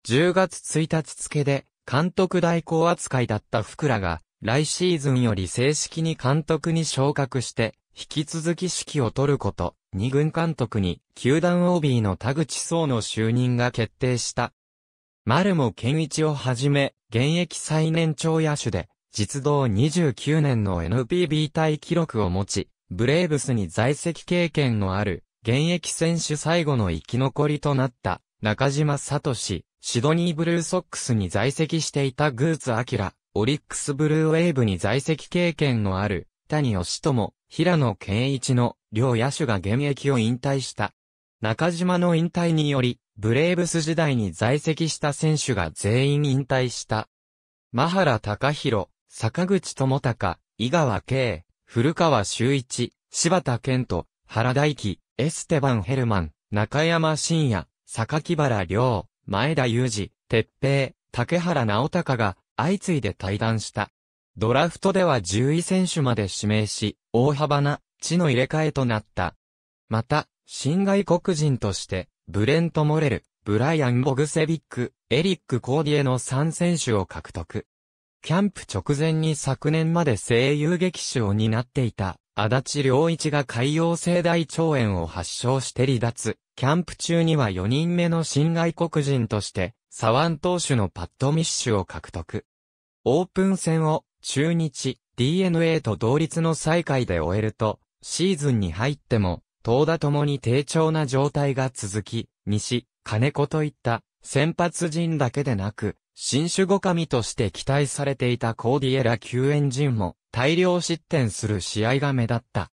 10月1日付で、監督代行扱いだった福良が、来シーズンより正式に監督に昇格して、引き続き指揮を取ること、二軍監督に、球団 OB の田口壮の就任が決定した。丸も健一をはじめ、現役最年長野手で、実動29年の NPB 対記録を持ち、ブレーブスに在籍経験のある、現役選手最後の生き残りとなった、中島聡、シドニーブルーソックスに在籍していたグーツ・アキラ、オリックスブルーウェーブに在籍経験のある、谷義友、平野健一の両野手が現役を引退した。中島の引退により、ブレーブス時代に在籍した選手が全員引退した。真原隆弘、坂口智隆、井川慶、古川修一、柴田健人、原大輝、エステバン・ヘルマン、中山真也、坂木原良、前田裕二、鉄平、竹原直隆が相次いで退団した。ドラフトでは10位選手まで指名し、大幅な地の入れ替えとなった。また、新外国人として、ブレント・モレル、ブライアン・ボグセビック、エリック・コーディエの3選手を獲得。キャンプ直前に昨年まで声優劇手を担っていた、足立良一が海洋性大腸炎を発症して離脱。キャンプ中には4人目の新外国人として、サワン投手のパッドミッシュを獲得。オープン戦を中日 DNA と同率の再開で終えると、シーズンに入っても、東田ともに低調な状態が続き、西、金子といった先発陣だけでなく、新種後神として期待されていたコーディエラ救援陣も大量失点する試合が目立った。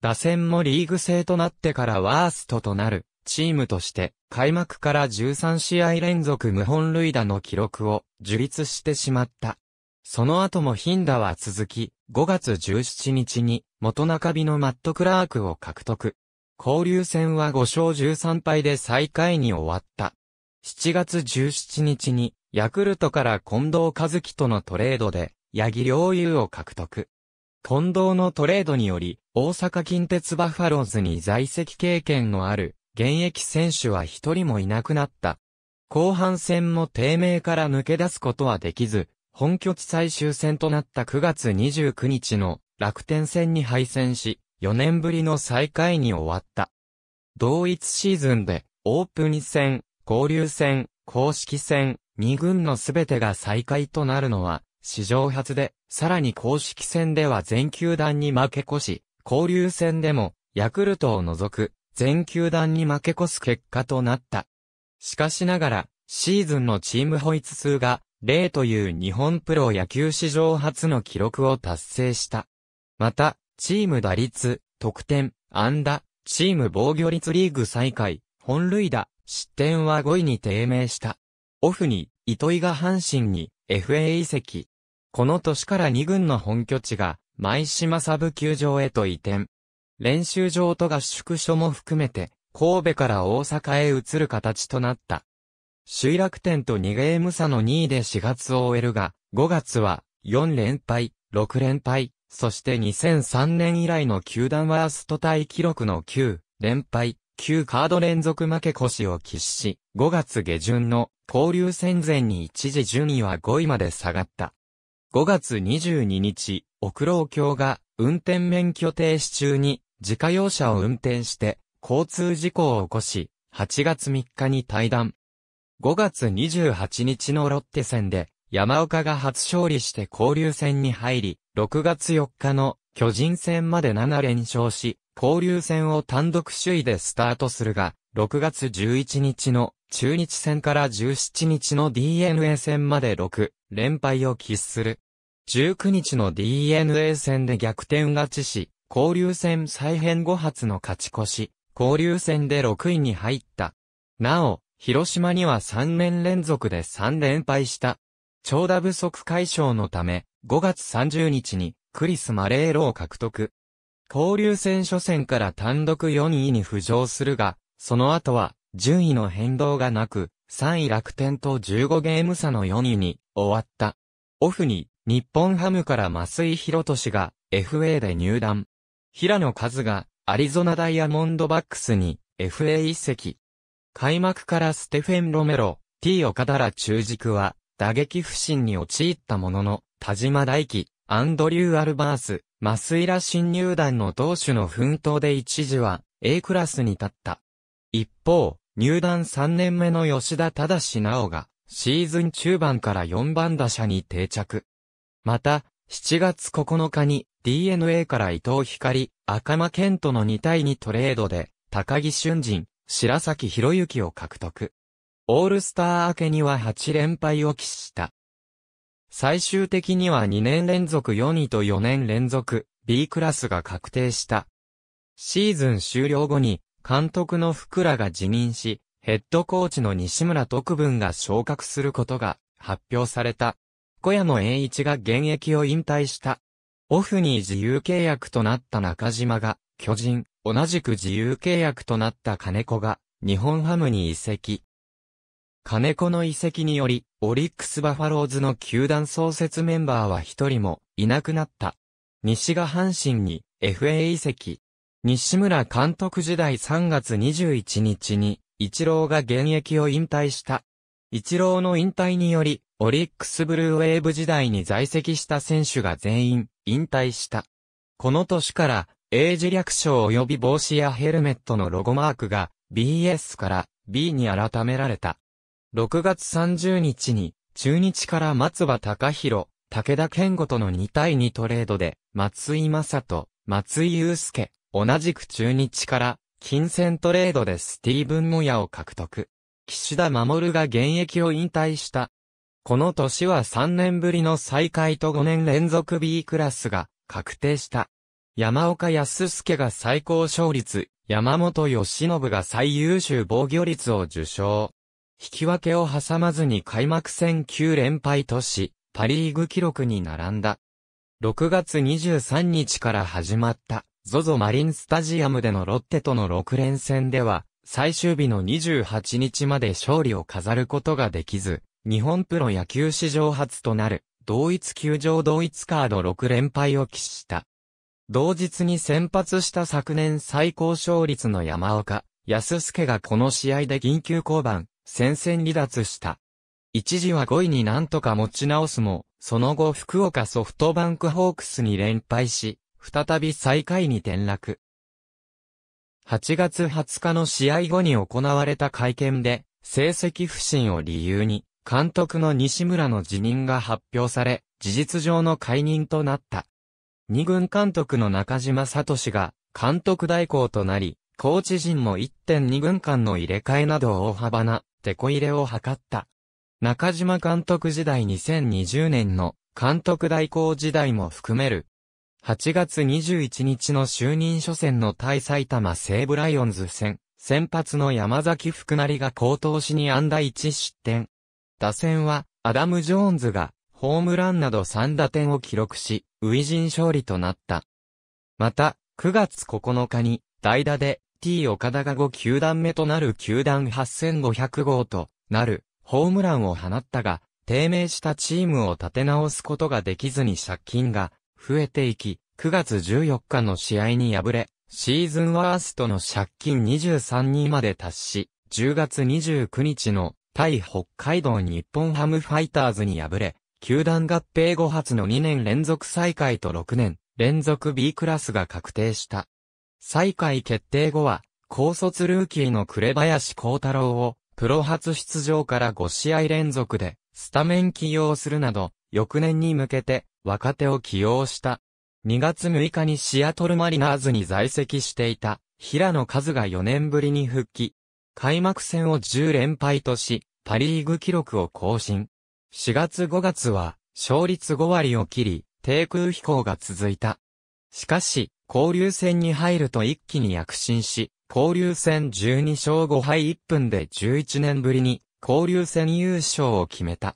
打線もリーグ制となってからワーストとなるチームとして開幕から13試合連続無本塁打の記録を樹立してしまった。その後もヒンダは続き、5月17日に元中日のマット・クラークを獲得。交流戦は5勝13敗で最下位に終わった。7月17日にヤクルトから近藤和樹とのトレードで、八木良優を獲得。近藤のトレードにより、大阪近鉄バファローズに在籍経験のある現役選手は一人もいなくなった。後半戦も低迷から抜け出すことはできず、本拠地最終戦となった9月29日の楽天戦に敗戦し、4年ぶりの最下位に終わった。同一シーズンで、オープン戦、交流戦、公式戦、2軍のすべてが再開となるのは、史上初で、さらに公式戦では全球団に負け越し、交流戦でも、ヤクルトを除く全球団に負け越す結果となった。しかしながら、シーズンのチームホイツ数が0という日本プロ野球史上初の記録を達成した。また、チーム打率、得点、安打、チーム防御率リーグ最下位、本塁打、失点は5位に低迷した。オフに、糸井が阪神に FA 移籍。この年から2軍の本拠地が、舞島サブ球場へと移転。練習場と合宿所も含めて、神戸から大阪へ移る形となった。首位楽天と2ゲーム差の2位で4月を終えるが、5月は4連敗、6連敗、そして2003年以来の球団ワーストタイ記録の9連敗、9カード連続負け越しを喫し、5月下旬の交流戦前に一時順位は5位まで下がった。5月22日、奥老京が運転免許停止中に自家用車を運転して、交通事故を起こし、8月3日に退団。5月28日のロッテ戦で、山岡が初勝利して交流戦に入り、6月4日の巨人戦まで7連勝し、交流戦を単独首位でスタートするが、6月11日の中日戦から17日の DNA 戦まで6連敗を喫する。19日の DNA 戦で逆転勝ちし、交流戦再編後発の勝ち越し、交流戦で6位に入った。なお、広島には3年連続で3連敗した。長打不足解消のため、5月30日にクリス・マレーロを獲得。交流戦初戦から単独4位に浮上するが、その後は順位の変動がなく、3位楽天と15ゲーム差の4位に終わった。オフに日本ハムから増井博俊が FA で入団。平野和がアリゾナダイヤモンドバックスに FA 移籍。開幕からステフェン・ロメロ、T 岡田ら中軸は打撃不振に陥ったものの、田島大輝、アンドリュー・アルバース、マスイラ新入団の同種の奮闘で一時は A クラスに立った。一方、入団3年目の吉田忠直が、シーズン中盤から4番打者に定着。また、7月9日に DNA から伊藤光、赤間健との2対2トレードで、高木俊人、白崎博之を獲得。オールスター明けには8連敗を喫した。最終的には2年連続4位と4年連続 B クラスが確定した。シーズン終了後に監督の福良が辞任し、ヘッドコーチの西村徳文が昇格することが発表された。小屋栄一が現役を引退した。オフに自由契約となった中島が、巨人、同じく自由契約となった金子が、日本ハムに移籍。金子の移籍により、オリックスバファローズの球団創設メンバーは一人もいなくなった。西が阪神に FA 移籍。西村監督時代3月21日に、一郎が現役を引退した。一郎の引退により、オリックスブルーウェーブ時代に在籍した選手が全員引退した。この年から、英字略称及び帽子やヘルメットのロゴマークが BS から B に改められた。6月30日に、中日から松葉隆弘、武田健吾との2対2トレードで、松井正人、松井祐介、同じく中日から、金銭トレードでスティーブン・モヤを獲得。岸田守が現役を引退した。この年は3年ぶりの再開と5年連続 B クラスが確定した。山岡康介が最高勝率、山本義信が最優秀防御率を受賞。引き分けを挟まずに開幕戦9連敗とし、パリーグ記録に並んだ。6月23日から始まった、ZOZO マリンスタジアムでのロッテとの6連戦では、最終日の28日まで勝利を飾ることができず、日本プロ野球史上初となる、同一球場同一カード6連敗を喫した。同日に先発した昨年最高勝率の山岡、安助がこの試合で緊急降板、戦線離脱した。一時は5位になんとか持ち直すも、その後福岡ソフトバンクホークスに連敗し、再び最下位に転落。8月20日の試合後に行われた会見で、成績不振を理由に、監督の西村の辞任が発表され、事実上の解任となった。二軍監督の中島聡が監督代行となり、コーチ陣も1.2軍間の入れ替えなど大幅な手こ入れを図った。中島監督時代2020年の監督代行時代も含める。8月21日の就任初戦の対埼玉西武ライオンズ戦、先発の山崎福成が高投しに安打1失点、打線は、アダム・ジョーンズが、ホームランなど3打点を記録し、初陣勝利となった。また、9月9日に、代打で、T 岡田が5球団目となる球団8500号となる、ホームランを放ったが、低迷したチームを立て直すことができずに借金が増えていき、9月14日の試合に敗れ、シーズンワーストの借金23にまで達し、10月29日の対北海道日本ハムファイターズに敗れ、球団合併後発の2年連続再開と6年連続 B クラスが確定した。再開決定後は、高卒ルーキーの紅林幸太郎を、プロ初出場から5試合連続で、スタメン起用するなど、翌年に向けて、若手を起用した。2月6日にシアトルマリナーズに在籍していた、平野和が4年ぶりに復帰。開幕戦を10連敗とし、パリーグ記録を更新。4月5月は、勝率5割を切り、低空飛行が続いた。しかし、交流戦に入ると一気に躍進し、交流戦12勝5敗1分で11年ぶりに、交流戦優勝を決めた。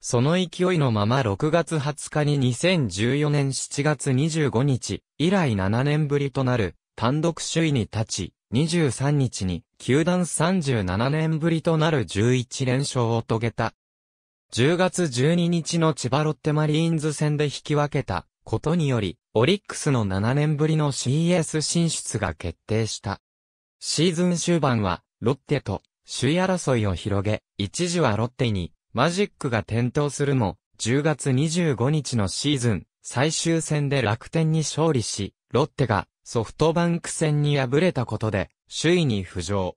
その勢いのまま6月20日に2014年7月25日以来7年ぶりとなる単独首位に立ち、23日に球団37年ぶりとなる11連勝を遂げた。10月12日の千葉ロッテマリーンズ戦で引き分けたことにより、オリックスの7年ぶりの CS 進出が決定した。シーズン終盤は、ロッテと首位争いを広げ、一時はロッテにマジックが点灯するも、10月25日のシーズン最終戦で楽天に勝利し、ロッテがソフトバンク戦に敗れたことで、首位に浮上。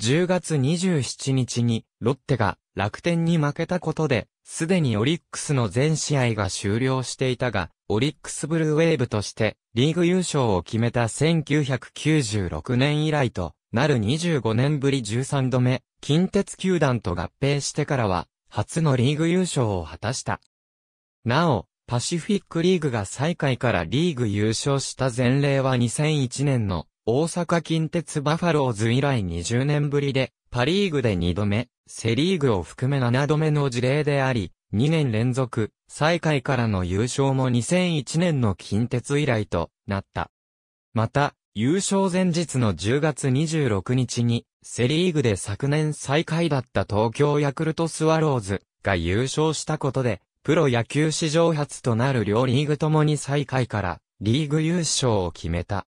10月27日に、ロッテが楽天に負けたことで、すでにオリックスの全試合が終了していたが、オリックスブルーウェーブとして、リーグ優勝を決めた1996年以来となる25年ぶり13度目、近鉄球団と合併してからは、初のリーグ優勝を果たした。なお、パシフィックリーグが最下位からリーグ優勝した前例は2001年の大阪近鉄バファローズ以来20年ぶりで、パリーグで2度目、セリーグを含め7度目の事例であり、2年連続、最下位からの優勝も2001年の近鉄以来となった。また、優勝前日の10月26日に、セリーグで昨年最下位だった東京ヤクルトスワローズが優勝したことで、プロ野球史上初となる両リーグともに最下位からリーグ優勝を決めた。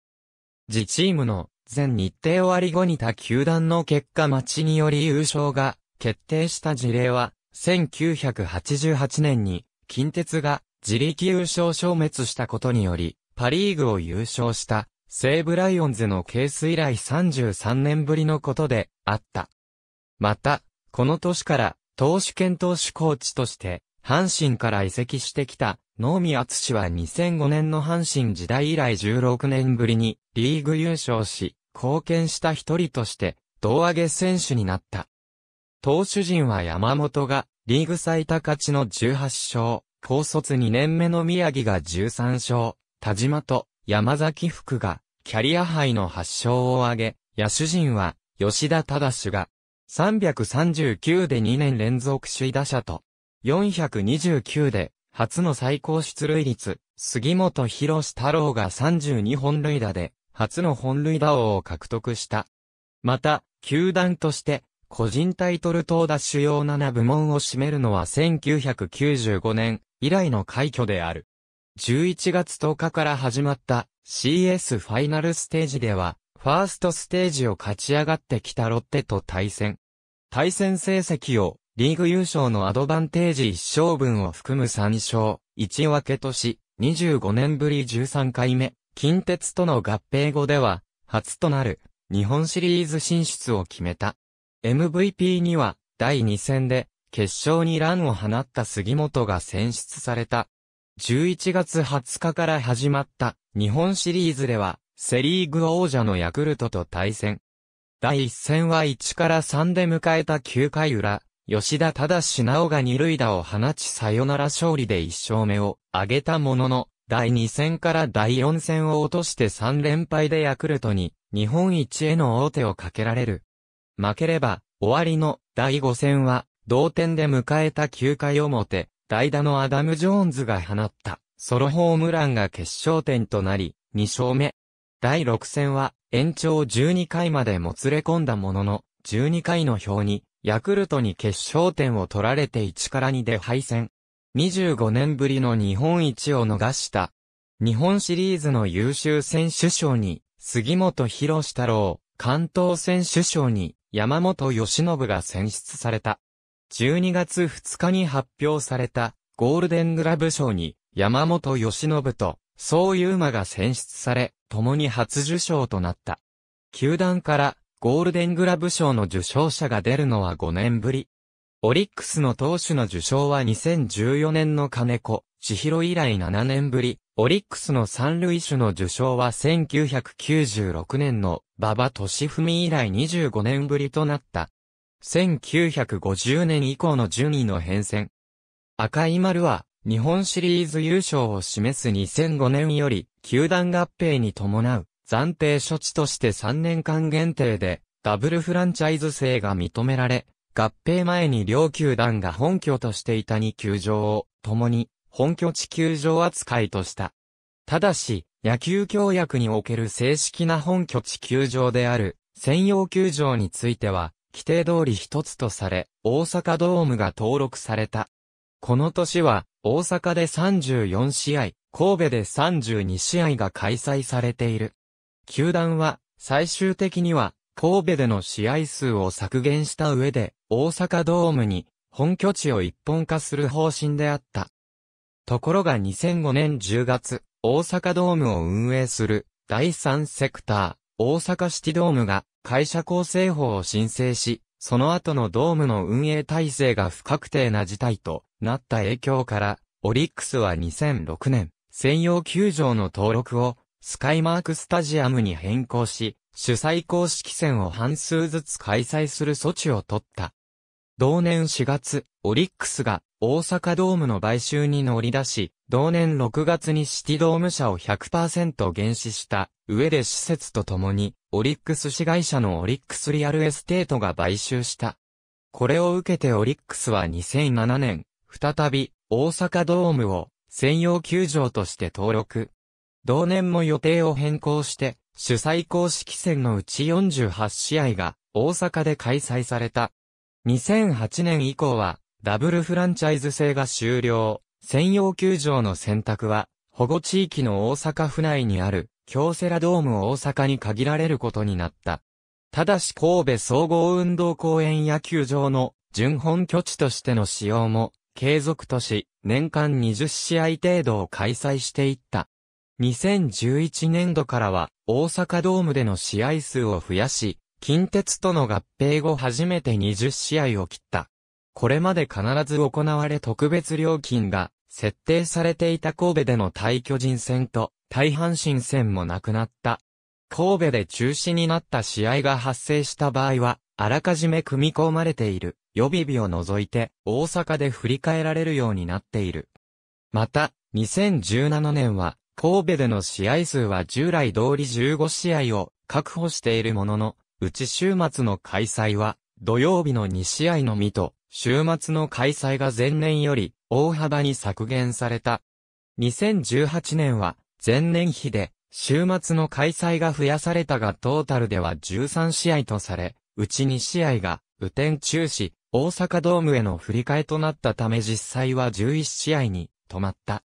自チームの全日程終わり後に他球団の結果待ちにより優勝が決定した事例は、1988年に近鉄が自力優勝消滅したことにより、パリーグを優勝した西武ライオンズのケース以来33年ぶりのことであった。また、この年から投手兼投手コーチとして阪神から移籍してきた、能見敦は2005年の阪神時代以来16年ぶりにリーグ優勝し、貢献した一人として、胴上げ選手になった。投手陣は山本が、リーグ最多勝ちの18勝、高卒2年目の宮城が13勝、田島と山崎福が、キャリア杯の8勝を挙げ、野手陣は、吉田忠が、339で2年連続首位打者と、429で、初の最高出塁率、杉本博太郎が32本塁打で、初の本塁打王を獲得した。また、球団として、個人タイトル等打主要7部門を占めるのは1995年以来の快挙である。11月10日から始まった CS ファイナルステージでは、ファーストステージを勝ち上がってきたロッテと対戦。対戦成績をリーグ優勝のアドバンテージ1勝分を含む3勝、1分けとし、25年ぶり13回目、近鉄との合併後では、初となる、日本シリーズ進出を決めた。MVP には、第2戦で、決勝にランを放った杉本が選出された。11月20日から始まった日本シリーズでは、セリーグ王者のヤクルトと対戦。第1戦は1から3で迎えた9回裏、吉田忠志直が二塁打を放ちサヨナラ勝利で一勝目を挙げたものの、第2戦から第4戦を落として3連敗でヤクルトに日本一への王手をかけられる。負ければ、終わりの第5戦は同点で迎えた9回表、代打のアダム・ジョーンズが放ったソロホームランが決勝点となり、2勝目。第6戦は延長12回までもつれ込んだものの、12回の表にヤクルトに決勝点を取られて1から2で敗戦。25年ぶりの日本一を逃した。日本シリーズの優秀選手賞に、杉本博太郎、関東選手賞に、山本義信が選出された。12月2日に発表された、ゴールデングラブ賞に、山本義信と、総優馬が選出され、共に初受賞となった。球団から、ゴールデングラブ賞の受賞者が出るのは5年ぶり。オリックスの投手の受賞は2014年の金子、千尋以来7年ぶり、オリックスの三塁手の受賞は1996年の馬場俊文以来25年ぶりとなった。1950年以降の順位の変遷。赤い丸は、日本シリーズ優勝を示す2005年より、球団合併に伴う、暫定処置として3年間限定で、ダブルフランチャイズ制が認められ、合併前に両球団が本拠としていた2球場を、共に、本拠地球場扱いとした。ただし、野球協約における正式な本拠地球場である、専用球場については、規定通り一つとされ、大阪ドームが登録された。この年は、大阪で34試合、神戸で32試合が開催されている。球団は、最終的には、神戸での試合数を削減した上で、大阪ドームに、本拠地を一本化する方針であった。ところが2005年10月、大阪ドームを運営する、第3セクター、大阪シティドームが、会社構成法を申請し、その後のドームの運営体制が不確定な事態となった影響から、オリックスは2006年、専用球場の登録をスカイマークスタジアムに変更し、主催公式戦を半数ずつ開催する措置を取った。同年4月、オリックスが大阪ドームの買収に乗り出し、同年6月にシティドーム社を100%減資した上で施設と共に、オリックス市会社のオリックスリアルエステートが買収した。これを受けてオリックスは2007年、再び大阪ドームを専用球場として登録。同年も予定を変更して、主催公式戦のうち48試合が大阪で開催された。2008年以降は、ダブルフランチャイズ制が終了。専用球場の選択は、保護地域の大阪府内にある、京セラドーム大阪に限られることになった。ただし神戸総合運動公園野球場の準本拠地としての使用も継続とし、年間20試合程度を開催していった。2011年度からは大阪ドームでの試合数を増やし、近鉄との合併後初めて20試合を切った。これまで必ず行われ特別料金が設定されていた神戸での対巨人戦と対阪神戦もなくなった。神戸で中止になった試合が発生した場合は、あらかじめ組み込まれている予備日を除いて大阪で振り替えられるようになっている。また、2017年は神戸での試合数は従来通り15試合を確保しているものの、うち週末の開催は土曜日の2試合のみと、週末の開催が前年より大幅に削減された。2018年は前年比で週末の開催が増やされたがトータルでは13試合とされ、うち2試合が雨天中止、大阪ドームへの振り替えとなったため実際は11試合に止まった。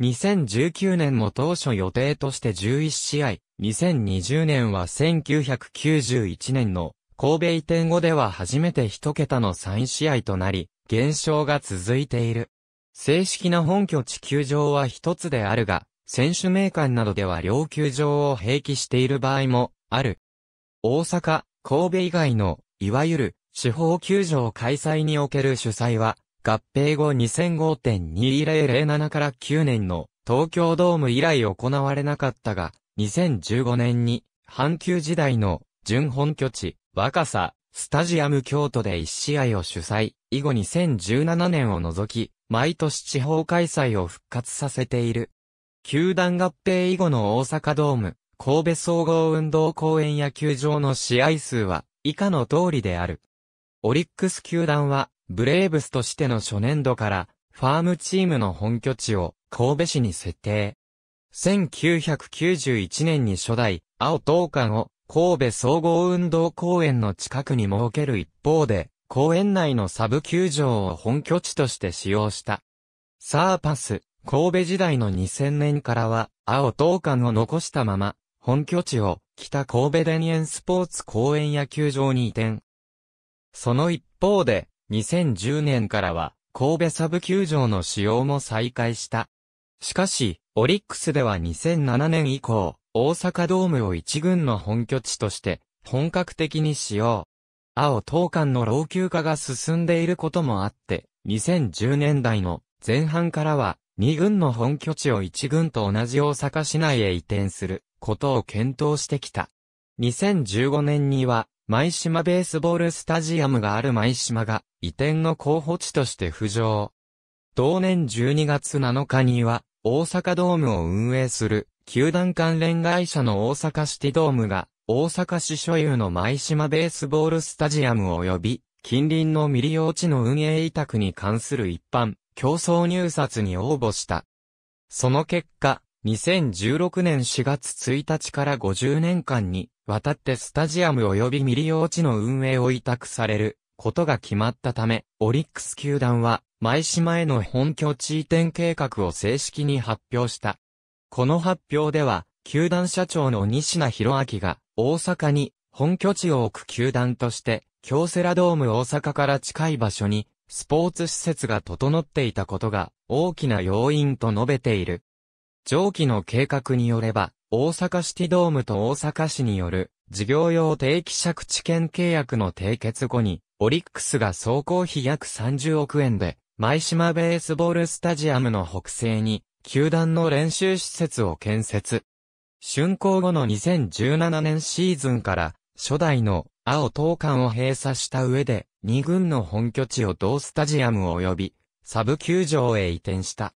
2019年も当初予定として11試合、2020年は1991年の神戸移転後では初めて1桁の3試合となり、減少が続いている。正式な本拠地球場は一つであるが、選手名館などでは両球場を併記している場合もある。大阪、神戸以外の、いわゆる、地方球場開催における主催は、合併後2005.2007から9年の東京ドーム以来行われなかったが、2015年に阪急時代の準本拠地、若狭、スタジアム京都で1試合を主催、以後2017年を除き、毎年地方開催を復活させている。球団合併以後の大阪ドーム、神戸総合運動公園野球場の試合数は以下の通りである。オリックス球団はブレーブスとしての初年度から、ファームチームの本拠地を神戸市に設定。1991年に初代、青東館を神戸総合運動公園の近くに設ける一方で、公園内のサブ球場を本拠地として使用した。サーパス、神戸時代の2000年からは、青東館を残したまま、本拠地を北神戸田園スポーツ公園野球場に移転。その一方で、2010年からは、神戸サブ球場の使用も再開した。しかし、オリックスでは2007年以降、大阪ドームを一軍の本拠地として、本格的に使用。青東間の老朽化が進んでいることもあって、2010年代の前半からは、二軍の本拠地を一軍と同じ大阪市内へ移転することを検討してきた。2015年には、舞島ベースボールスタジアムがある舞島が移転の候補地として浮上。同年12月7日には、大阪ドームを運営する、球団関連会社の大阪シティドームが、大阪市所有の舞島ベースボールスタジアム及び、近隣の未利用地の運営委託に関する一般、競争入札に応募した。その結果、2016年4月1日から50年間に、渡ってスタジアム及びミリオーチの運営を委託されることが決まったため、オリックス球団は、毎島への本拠地移転計画を正式に発表した。この発表では、球団社長の西名博明が、大阪に本拠地を置く球団として、京セラドーム大阪から近い場所に、スポーツ施設が整っていたことが、大きな要因と述べている。上記の計画によれば、大阪シティドームと大阪市による事業用定期借地権契約の締結後に、オリックスが総工費約30億円で、舞島ベースボールスタジアムの北西に、球団の練習施設を建設。竣工後の2017年シーズンから、初代の青東館を閉鎖した上で、2軍の本拠地を同スタジアム及び、サブ球場へ移転した。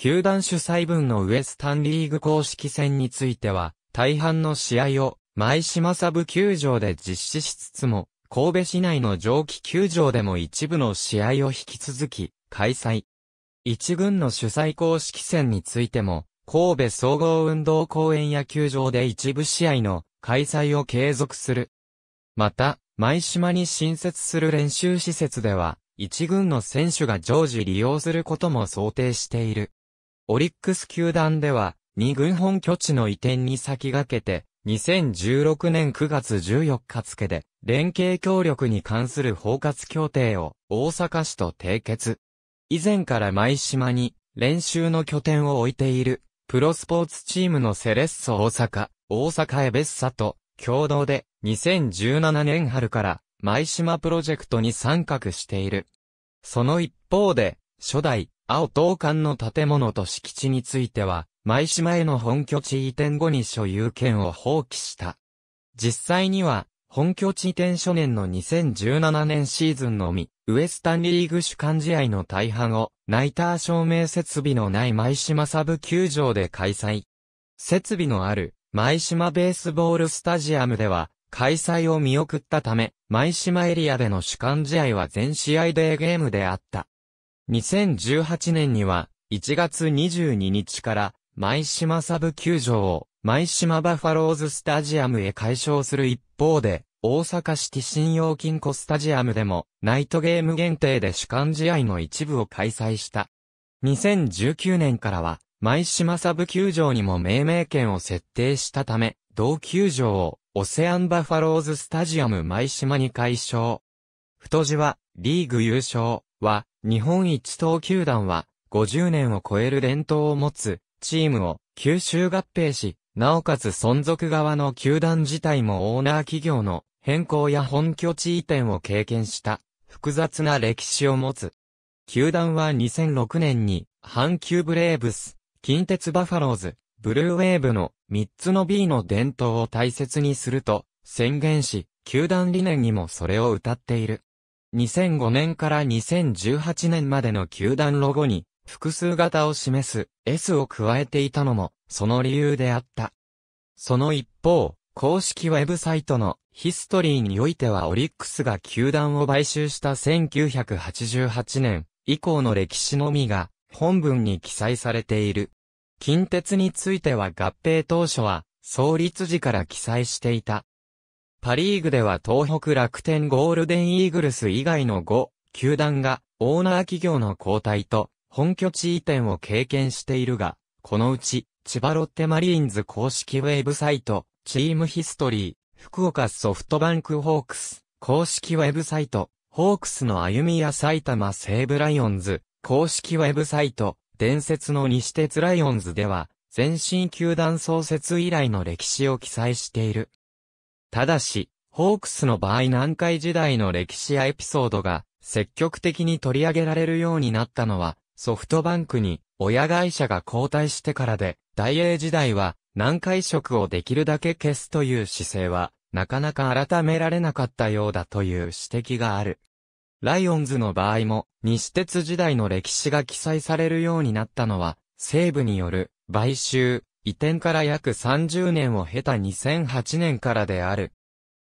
球団主催分のウエスタンリーグ公式戦については、大半の試合を前島サブ球場で実施しつつも、神戸市内の蒸気球場でも一部の試合を引き続き、開催。一軍の主催公式戦についても、神戸総合運動公園野球場で一部試合の開催を継続する。また、舞島に新設する練習施設では、一軍の選手が常時利用することも想定している。オリックス球団では、2軍本拠地の移転に先駆けて、2016年9月14日付で、連携協力に関する包括協定を大阪市と締結。以前から舞島に練習の拠点を置いている、プロスポーツチームのセレッソ大阪、大阪エベッサと共同で2017年春から舞島プロジェクトに参画している。その一方で、初代青東館の建物と敷地については、舞島への本拠地移転後に所有権を放棄した。実際には、本拠地移転初年の2017年シーズンのみ、ウエスタンリーグ主幹試合の大半を、ナイター照明設備のない舞島サブ球場で開催。設備のある、舞島ベースボールスタジアムでは、開催を見送ったため、舞島エリアでの主幹試合は全試合デーゲームであった。2018年には、1月22日から、舞島サブ球場を、舞島バファローズスタジアムへ解消する一方で、大阪市ィ信用金庫スタジアムでも、ナイトゲーム限定で主観試合の一部を開催した。2019年からは、舞島サブ球場にも命名権を設定したため、同球場を、オセアンバファローズスタジアム舞島に解消。太字は、リーグ優勝は、日本一等球団は、50年を超える伝統を持つ、チームを、吸収合併し、なおかつ存続側の球団自体もオーナー企業の変更や本拠地移転を経験した複雑な歴史を持つ。球団は2006年に阪急ブレーブス、近鉄バファローズ、ブルーウェーブの3つの B の伝統を大切にすると宣言し、球団理念にもそれを歌っている。2005年から2018年までの球団ロゴに複数型を示す S を加えていたのもその理由であった。その一方、公式ウェブサイトのヒストリーにおいてはオリックスが球団を買収した1988年以降の歴史のみが本文に記載されている。近鉄については合併当初は創立時から記載していた。パリーグでは東北楽天ゴールデンイーグルス以外の5、球団がオーナー企業の交代と本拠地移転を経験しているが、このうち千葉ロッテマリーンズ公式ウェブサイト、チームヒストリー、福岡ソフトバンクホークス、公式ウェブサイト、ホークスの歩みや埼玉西武ライオンズ、公式ウェブサイト、伝説の西鉄ライオンズでは、全身球団創設以来の歴史を記載している。ただし、ホークスの場合南海時代の歴史やエピソードが積極的に取り上げられるようになったのは、ソフトバンクに親会社が交代してからで、大英時代は南海色をできるだけ消すという姿勢は、なかなか改められなかったようだという指摘がある。ライオンズの場合も、西鉄時代の歴史が記載されるようになったのは、西部による買収、移転から約30年を経た2008年からである。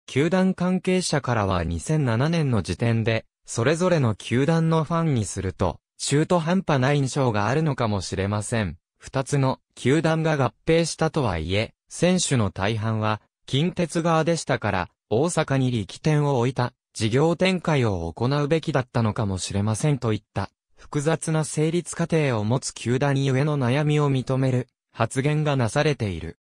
球団関係者からは2007年の時点で、それぞれの球団のファンにすると、中途半端な印象があるのかもしれません。二つの球団が合併したとはいえ、選手の大半は、近鉄側でしたから、大阪に力点を置いた、事業展開を行うべきだったのかもしれませんといった、複雑な成立過程を持つ球団ゆえの悩みを認める発言がなされている。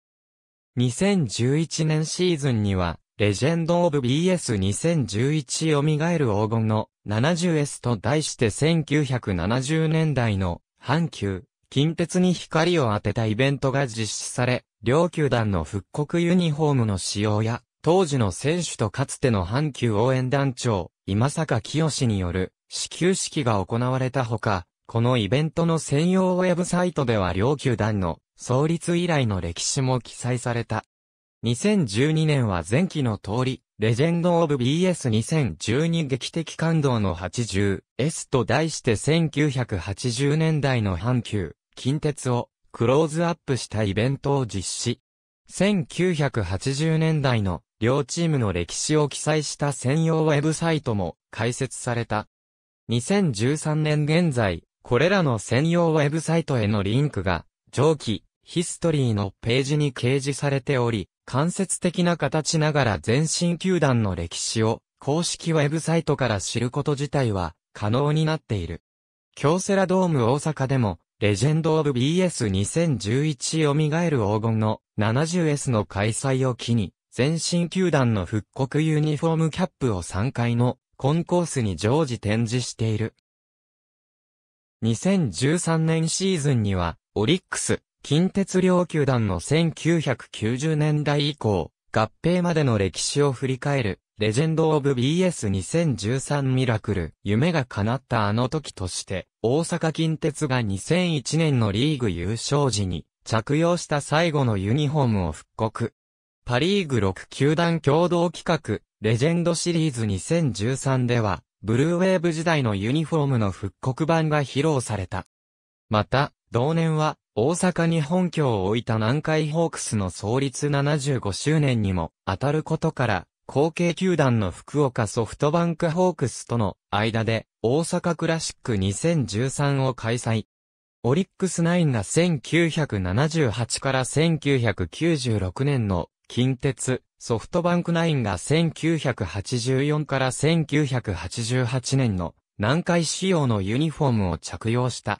2011年シーズンには、レジェンド・オブ・ BS2011 蘇る黄金の 70S と題して1970年代の阪急、近鉄に光を当てたイベントが実施され、両球団の復刻ユニフォームの使用や、当時の選手とかつての阪急応援団長、今坂清による、始球式が行われたほか、このイベントの専用ウェブサイトでは両球団の創立以来の歴史も記載された。2012年は前期の通り、レジェンド・オブ・ BS2012 劇的感動の 80S と題して1980年代の阪急、近鉄をクローズアップしたイベントを実施。1980年代の両チームの歴史を記載した専用ウェブサイトも開設された。2013年現在、これらの専用ウェブサイトへのリンクが、上記、ヒストリーのページに掲示されており、間接的な形ながら全身球団の歴史を、公式ウェブサイトから知ること自体は、可能になっている。京セラドーム大阪でも、レジェンド・オブ・ BS2011 蘇る黄金の 70S の開催を機に、全身球団の復刻ユニフォームキャップを3回のコンコースに常時展示している。2013年シーズンには、オリックス、近鉄両球団の1990年代以降、合併までの歴史を振り返る、レジェンド・オブ・ BS2013 ミラクル、夢が叶ったあの時として、大阪近鉄が2001年のリーグ優勝時に、着用した最後のユニフォームを復刻。パリーグ6球団共同企画、レジェンドシリーズ2013では、ブルーウェーブ時代のユニフォームの復刻版が披露された。また、同年は、大阪に本拠を置いた南海ホークスの創立75周年にも当たることから、後継球団の福岡ソフトバンクホークスとの間で、大阪クラシック2013を開催。オリックスナインが1978から1996年の近鉄、ソフトバンクナインが1984から1988年の南海仕様のユニフォームを着用した。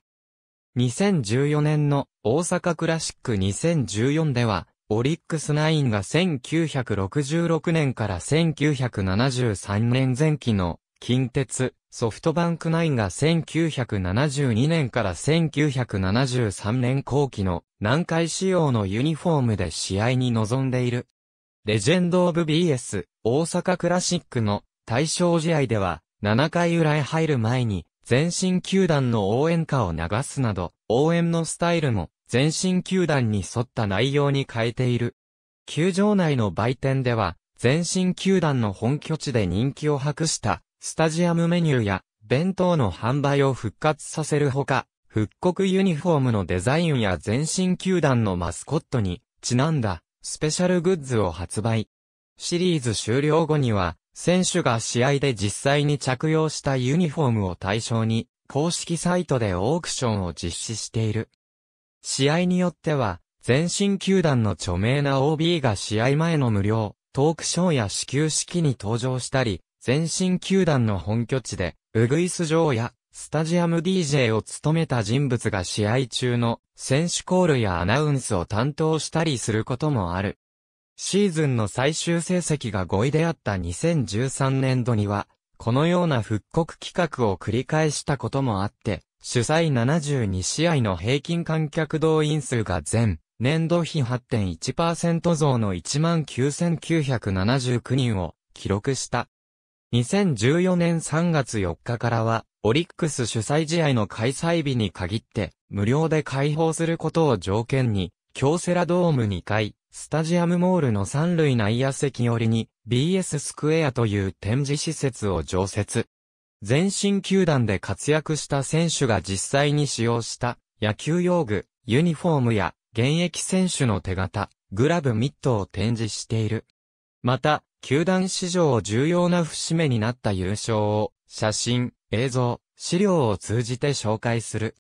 2014年の大阪クラシック2014では、オリックスナインが1966年から1973年前期の近鉄、ソフトバンクナインが1972年から1973年後期の南海仕様のユニフォームで試合に臨んでいる。レジェンド・オブ・ BS 大阪クラシックの対象試合では7回裏へ入る前に全身球団の応援歌を流すなど応援のスタイルも全身球団に沿った内容に変えている。球場内の売店では全身球団の本拠地で人気を博したスタジアムメニューや弁当の販売を復活させるほか、復刻ユニフォームのデザインや全身球団のマスコットにちなんだスペシャルグッズを発売。シリーズ終了後には、選手が試合で実際に着用したユニフォームを対象に、公式サイトでオークションを実施している。試合によっては、全身球団の著名な OB が試合前の無料、トークショーや始球式に登場したり、全身球団の本拠地で、ウグイス城やスタジアム DJ を務めた人物が試合中の選手コールやアナウンスを担当したりすることもある。シーズンの最終成績が5位であった2013年度には、このような復刻企画を繰り返したこともあって、主催72試合の平均観客動員数が全年度比8.1%増の19,979人を記録した。2014年3月4日からは、オリックス主催試合の開催日に限って、無料で開放することを条件に、京セラドーム2階、スタジアムモールの三塁内野席寄りに、BS スクエアという展示施設を常設。全身球団で活躍した選手が実際に使用した野球用具、ユニフォームや現役選手の手形、グラブミットを展示している。また、球団史上重要な節目になった優勝を写真、映像、資料を通じて紹介する。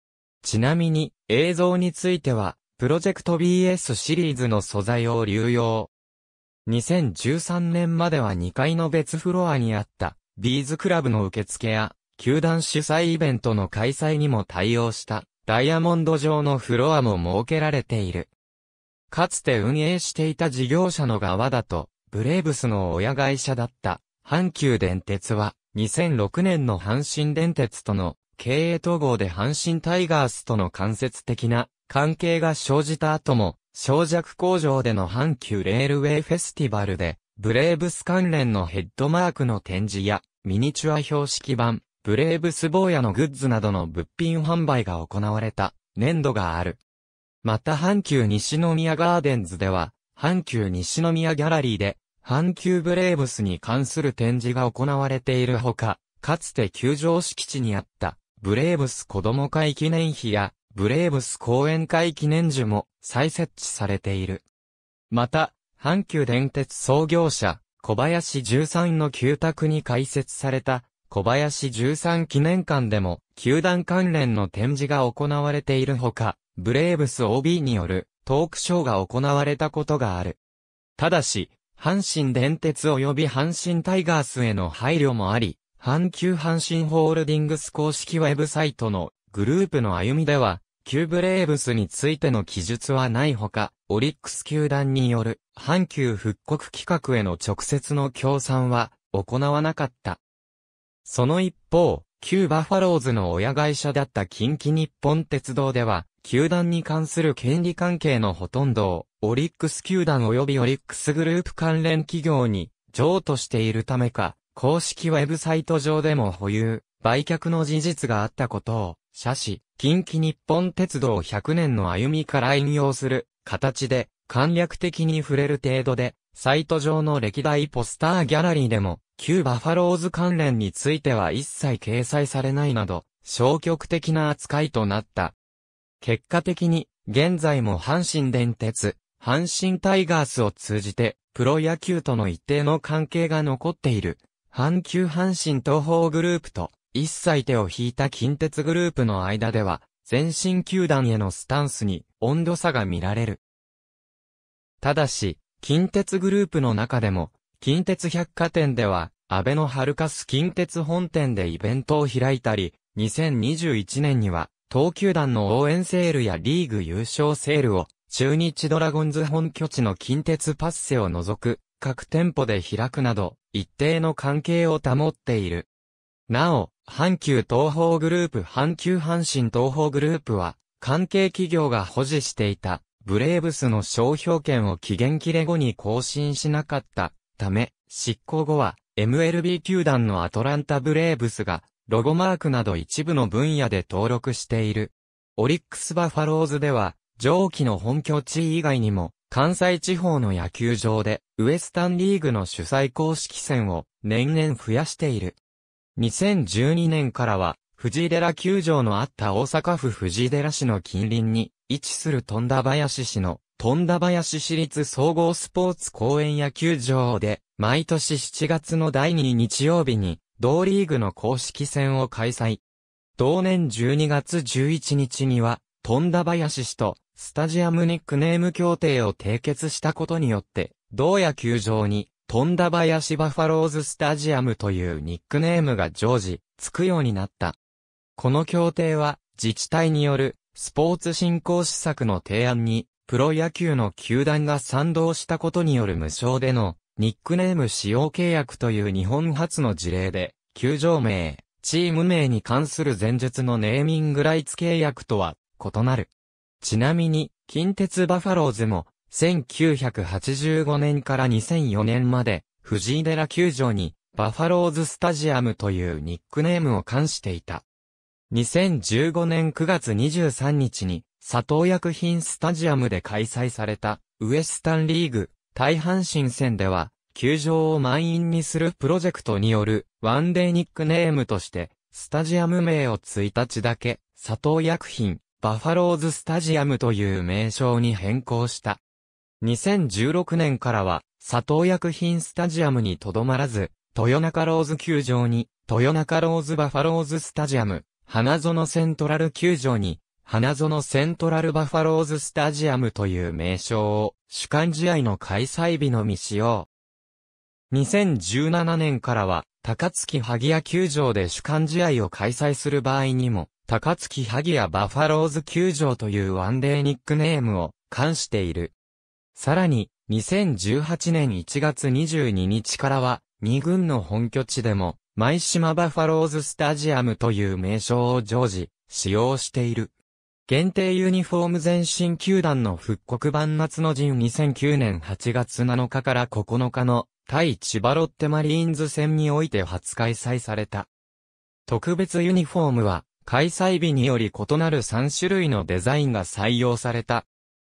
ちなみに、映像については、プロジェクト BS シリーズの素材を流用。2013年までは2階の別フロアにあった、ビーズクラブの受付や、球団主催イベントの開催にも対応した、ダイヤモンド上のフロアも設けられている。かつて運営していた事業者の側だと、ブレーブスの親会社だった、阪急電鉄は、2006年の阪神電鉄との経営統合で阪神タイガースとの間接的な関係が生じた後も、小弱工場での阪急レールウェイフェスティバルで、ブレーブス関連のヘッドマークの展示や、ミニチュア標識版、ブレーブス坊やのグッズなどの物品販売が行われた年度がある。また阪急西宮ガーデンズでは、阪急西宮ギャラリーで阪急ブレーブスに関する展示が行われているほか、かつて球場敷地にあったブレーブス子供会記念碑やブレーブス講演会記念樹も再設置されている。また、阪急電鉄創業者小林13の旧宅に開設された小林13記念館でも球団関連の展示が行われているほか、ブレーブス OB によるトークショーが行われたことがある。ただし、阪神電鉄及び阪神タイガースへの配慮もあり、阪急阪神ホールディングス公式ウェブサイトのグループの歩みでは、旧ブレーブスについての記述はないほか、オリックス球団による阪急復刻企画への直接の協賛は行わなかった。その一方、旧バファローズの親会社だった近畿日本鉄道では、球団に関する権利関係のほとんどを、オリックス球団及びオリックスグループ関連企業に、譲渡しているためか、公式ウェブサイト上でも保有、売却の事実があったことを、写し、近畿日本鉄道100年の歩みから引用する形で、簡略的に触れる程度で、サイト上の歴代ポスターギャラリーでも、旧バファローズ関連については一切掲載されないなど、消極的な扱いとなった。結果的に、現在も阪神電鉄、阪神タイガースを通じて、プロ野球との一定の関係が残っている、阪急阪神東方グループと、一切手を引いた近鉄グループの間では、全身球団へのスタンスに温度差が見られる。ただし、近鉄グループの中でも、近鉄百貨店では、安倍のハルカス近鉄本店でイベントを開いたり、2021年には、東球団の応援セールやリーグ優勝セールを、中日ドラゴンズ本拠地の近鉄パッセを除く、各店舗で開くなど、一定の関係を保っている。なお、阪急東方グループ阪急阪神東方グループは、関係企業が保持していた、ブレーブスの商標権を期限切れ後に更新しなかったため、執行後は、MLB 球団のアトランタブレーブスが、ロゴマークなど一部の分野で登録している。オリックスバファローズでは、上記の本拠地以外にも、関西地方の野球場で、ウエスタンリーグの主催公式戦を年々増やしている。2012年からは、藤寺球場のあった大阪府藤寺市の近隣に位置する富田林市の富田林市立総合スポーツ公園野球場で毎年7月の第2日曜日に同リーグの公式戦を開催。同年12月11日には、富田林氏とスタジアムニックネーム協定を締結したことによって、同野球場に、富田林バファローズスタジアムというニックネームが常時、つくようになった。この協定は、自治体による、スポーツ振興施策の提案に、プロ野球の球団が賛同したことによる無償でのニックネーム使用契約という日本初の事例で、球場名、チーム名に関する前述のネーミングライツ契約とは異なる。ちなみに、近鉄バファローズも、1985年から2004年まで、藤井寺球場に、バファローズスタジアムというニックネームを冠していた。2015年9月23日に、佐藤薬品スタジアムで開催された、ウエスタンリーグ大阪新戦では、球場を満員にするプロジェクトによるワンデーニックネームとして、スタジアム名を1日だけ、佐藤薬品、バファローズスタジアムという名称に変更した。2016年からは、佐藤薬品スタジアムにとどまらず、豊中ローズ球場に、豊中ローズバファローズスタジアム、花園セントラル球場に、花園セントラルバファローズスタジアムという名称を主観試合の開催日のみ使用。2017年からは高槻萩谷球場で主観試合を開催する場合にも高槻萩谷バファローズ球場というワンデーニックネームを冠している。さらに、2018年1月22日からは、2軍の本拠地でも、舞島バファローズスタジアムという名称を常時、使用している。限定ユニフォーム前身球団の復刻版夏の陣2009年8月7日から9日の対千葉ロッテマリーンズ戦において初開催された。特別ユニフォームは開催日により異なる3種類のデザインが採用された。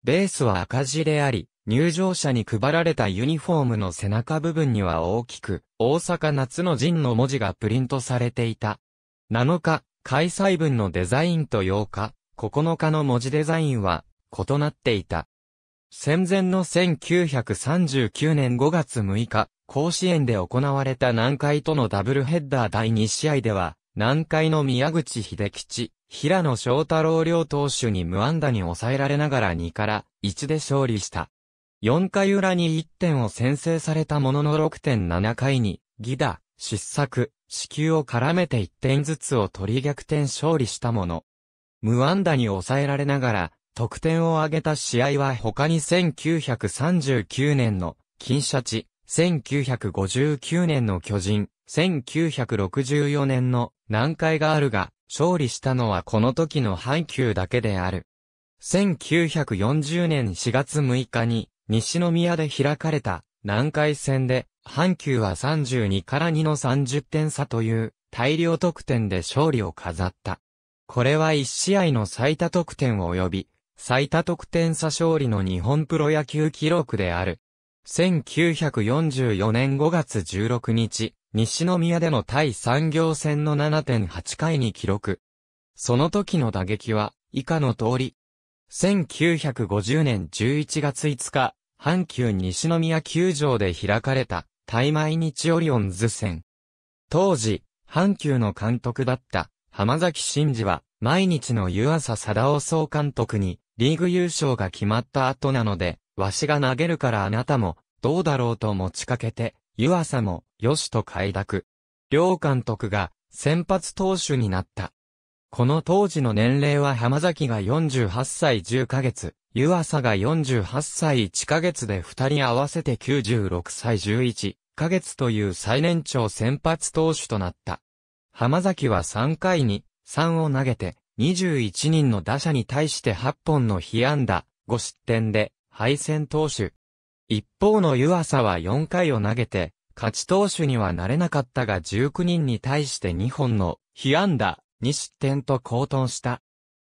ベースは赤字であり、入場者に配られたユニフォームの背中部分には大きく、大阪夏の陣の文字がプリントされていた。7日、開催分のデザインと8日、9日の文字デザインは異なっていた。戦前の1939年5月6日、甲子園で行われた南海とのダブルヘッダー第2試合では、南海の宮口秀吉、平野翔太郎両投手に無安打に抑えられながら2から1で勝利した。4回裏に1点を先制されたものの6.7回に、ギダ、失策、死球を絡めて1点ずつを取り逆転勝利したもの。無安打に抑えられながら、得点を挙げた試合は他に1939年の金シャチ、1959年の巨人、1964年の南海があるが、勝利したのはこの時の阪急だけである。1940年4月6日に西宮で開かれた南海戦で阪急は32から2の30点差という大量得点で勝利を飾った。これは1試合の最多得点及び、最多得点差勝利の日本プロ野球記録である。1944年5月16日、西宮での対産業戦の7.8回に記録。その時の打撃は、以下の通り。1950年11月5日、阪急西宮球場で開かれた、対毎日オリオンズ戦。当時、阪急の監督だった、浜崎真二は、毎日の湯浅貞夫総監督に、リーグ優勝が決まった後なので、わしが投げるからあなたも、どうだろうと持ちかけて、湯浅も、よしと快諾。両監督が、先発投手になった。この当時の年齢は浜崎が48歳10ヶ月、湯浅が48歳1ヶ月で二人合わせて96歳11ヶ月という最年長先発投手となった。浜崎は3回に3を投げて、21人の打者に対して8本の被安打、5失点で敗戦投手。一方の湯浅は4回を投げて、勝ち投手にはなれなかったが19人に対して2本の被安打、2失点と好投した。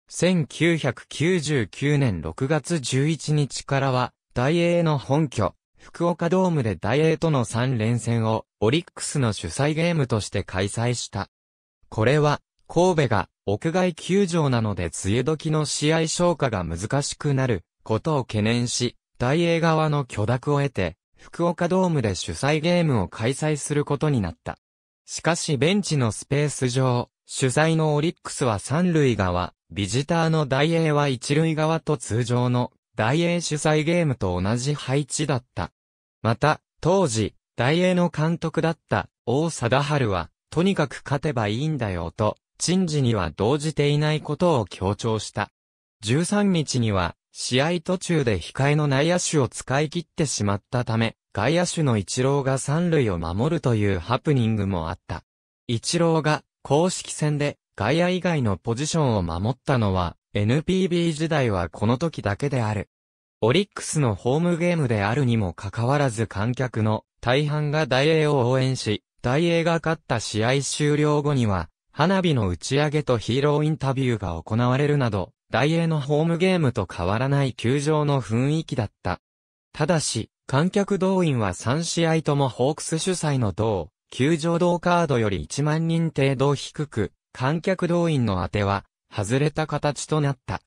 1999年6月11日からは、大英の本拠、福岡ドームで大英との3連戦をオリックスの主催ゲームとして開催した。これは、神戸が屋外球場なので梅雨時の試合消化が難しくなることを懸念し、大英側の許諾を得て、福岡ドームで主催ゲームを開催することになった。しかしベンチのスペース上、主催のオリックスは三塁側、ビジターの大英は一塁側と通常の大英主催ゲームと同じ配置だった。また、当時、大英の監督だった大貞治は、とにかく勝てばいいんだよと、陳事には動じていないことを強調した。13日には、試合途中で控えの内野手を使い切ってしまったため、外野手の一郎が三塁を守るというハプニングもあった。一郎が公式戦で外野以外のポジションを守ったのは NPB 時代はこの時だけである。オリックスのホームゲームであるにもかかわらず観客の大半が大英を応援し、大英が勝った試合終了後には、花火の打ち上げとヒーローインタビューが行われるなど、大英のホームゲームと変わらない球場の雰囲気だった。ただし、観客動員は3試合ともホークス主催の同、球場同カードより1万人程度低く、観客動員の当ては、外れた形となった。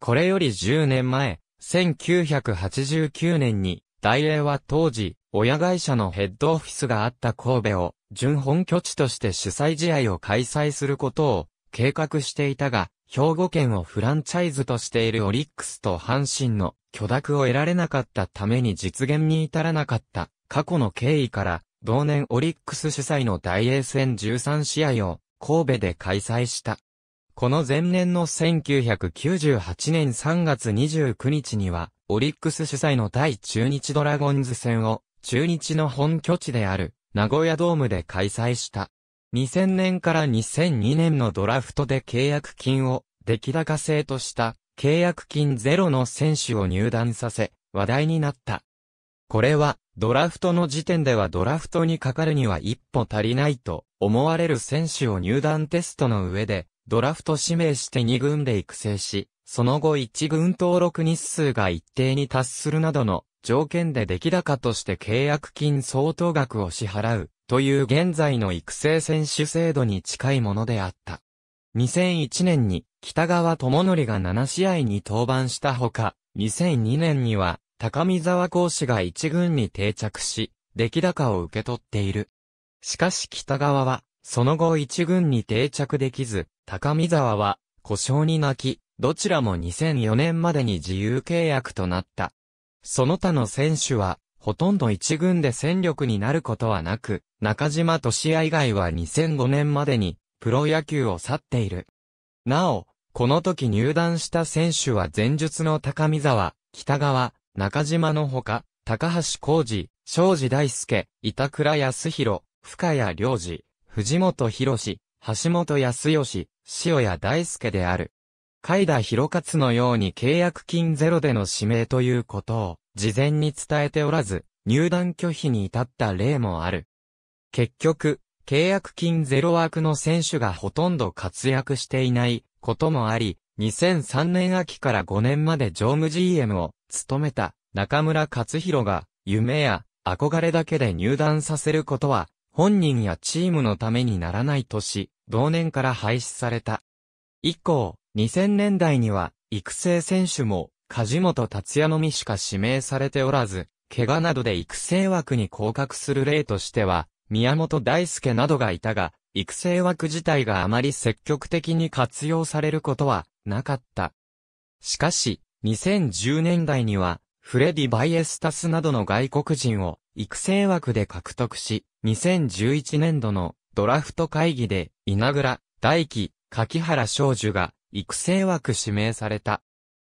これより10年前、1989年に、大英は当時、親会社のヘッドオフィスがあった神戸を準本拠地として主催試合を開催することを計画していたが、兵庫県をフランチャイズとしているオリックスと阪神の許諾を得られなかったために実現に至らなかった過去の経緯から、同年オリックス主催の大英戦13試合を神戸で開催した。この前年の1998年3月29日には、オリックス主催の対中日ドラゴンズ戦を中日の本拠地である、名古屋ドームで開催した。2000年から2002年のドラフトで契約金を出来高制とした契約金ゼロの選手を入団させ話題になった。これはドラフトの時点ではドラフトにかかるには一歩足りないと思われる選手を入団テストの上でドラフト指名して2軍で育成し、その後1軍登録日数が一定に達するなどの条件で出来高として契約金相当額を支払うという現在の育成選手制度に近いものであった。2001年に北川智則が7試合に登板したほか、2002年には高見沢講師が一軍に定着し、出来高を受け取っている。しかし北川は、その後1軍に定着できず、高見沢は、故障に泣き、どちらも2004年までに自由契約となった。その他の選手は、ほとんど一軍で戦力になることはなく、中島俊也以外は2005年までに、プロ野球を去っている。なお、この時入団した選手は前述の高見沢、北川、中島のほか、高橋浩二、庄司大輔、板倉康弘、深谷良二、藤本博橋本康義、塩谷大輔である。海田博勝のように契約金ゼロでの指名ということを事前に伝えておらず、入団拒否に至った例もある。結局、契約金ゼロ枠の選手がほとんど活躍していないこともあり、2003年秋から5年まで常務 GM を務めた中村克弘が夢や憧れだけで入団させることは本人やチームのためにならないとし、同年から廃止された。以降、2000年代には、育成選手も、梶本達也のみしか指名されておらず、怪我などで育成枠に降格する例としては、宮本大輔などがいたが、育成枠自体があまり積極的に活用されることはなかった。しかし、2010年代には、フレディ・バイエスタスなどの外国人を育成枠で獲得し、2011年度のドラフト会議で、稲倉、大輝、柿原少女が育成枠指名された。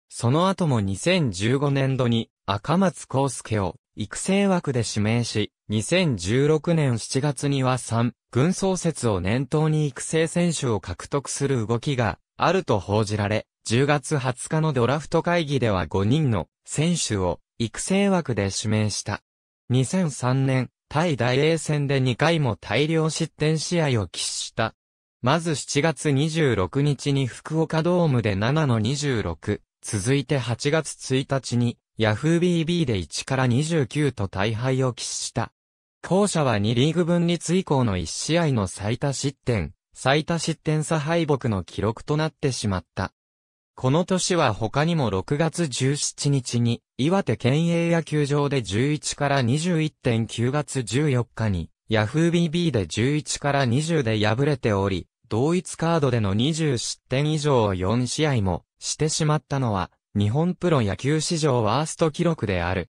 その後も2015年度に赤松康介を育成枠で指名し、2016年7月には3、軍創設を念頭に育成選手を獲得する動きがあると報じられ、10月20日のドラフト会議では5人の選手を育成枠で指名した。2003年、対大英戦で2回も大量失点試合を喫したまず7月26日に福岡ドームで7-26、続いて8月1日に、ヤフー BB で1から29と大敗を喫した。後者は2リーグ分立以降の1試合の最多失点、最多失点差敗北の記録となってしまった。この年は他にも6月17日に、岩手県営野球場で11から21.9月14日に、ヤフー BB で11から20で敗れており、同一カードでの20失点以上を4試合もしてしまったのは、日本プロ野球史上ワースト記録である。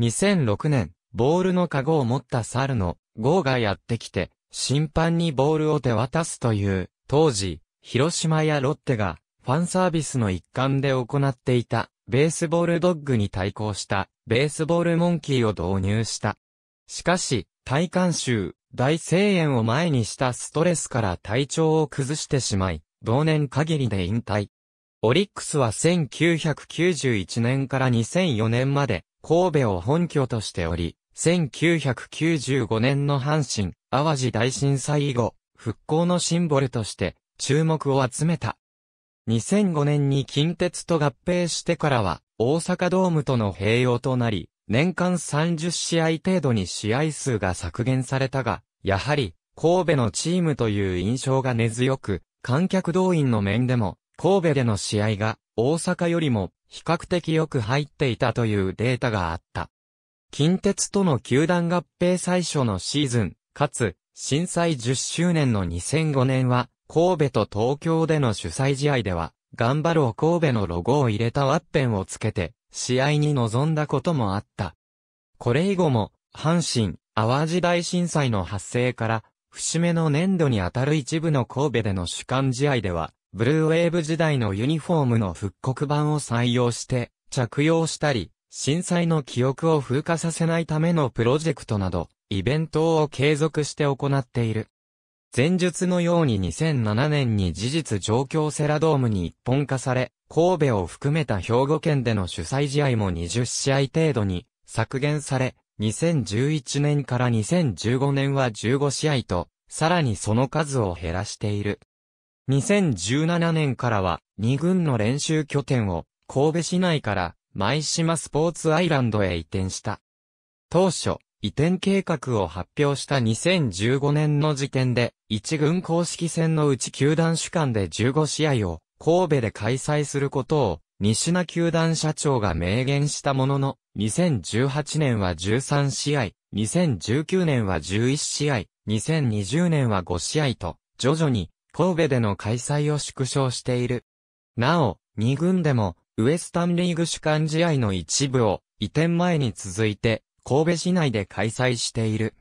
2006年、ボールのカゴを持った猿の、ゴーがやってきて、審判にボールを手渡すという、当時、広島やロッテが、ファンサービスの一環で行っていた、ベースボールドッグに対抗した、ベースボールモンキーを導入した。しかし、体感集、大声援を前にしたストレスから体調を崩してしまい、同年限りで引退。オリックスは1991年から2004年まで神戸を本拠としており、1995年の阪神、淡路大震災以後、復興のシンボルとして注目を集めた。2005年に近鉄と合併してからは大阪ドームとの併用となり、年間30試合程度に試合数が削減されたが、やはり、神戸のチームという印象が根強く、観客動員の面でも、神戸での試合が、大阪よりも、比較的よく入っていたというデータがあった。近鉄との球団合併最初のシーズン、かつ、震災10周年の2005年は、神戸と東京での主催試合では、頑張ろう神戸のロゴを入れたワッペンをつけて、試合に臨んだこともあった。これ以後も、阪神、淡路大震災の発生から、節目の年度にあたる一部の神戸での主観試合では、ブルーウェーブ時代のユニフォームの復刻版を採用して、着用したり、震災の記憶を風化させないためのプロジェクトなど、イベントを継続して行っている。前述のように2007年に事実状況セラドームに一本化され、神戸を含めた兵庫県での主催試合も20試合程度に削減され、2011年から2015年は15試合と、さらにその数を減らしている。2017年からは2軍の練習拠点を神戸市内から舞島スポーツアイランドへ移転した。当初、移転計画を発表した2015年の時点で、一軍公式戦のうち球団主管で15試合を神戸で開催することを、西名球団社長が明言したものの、2018年は13試合、2019年は11試合、2020年は5試合と、徐々に神戸での開催を縮小している。なお、2軍でも、ウエスタンリーグ主管試合の一部を、移転前に続いて、神戸市内で開催している。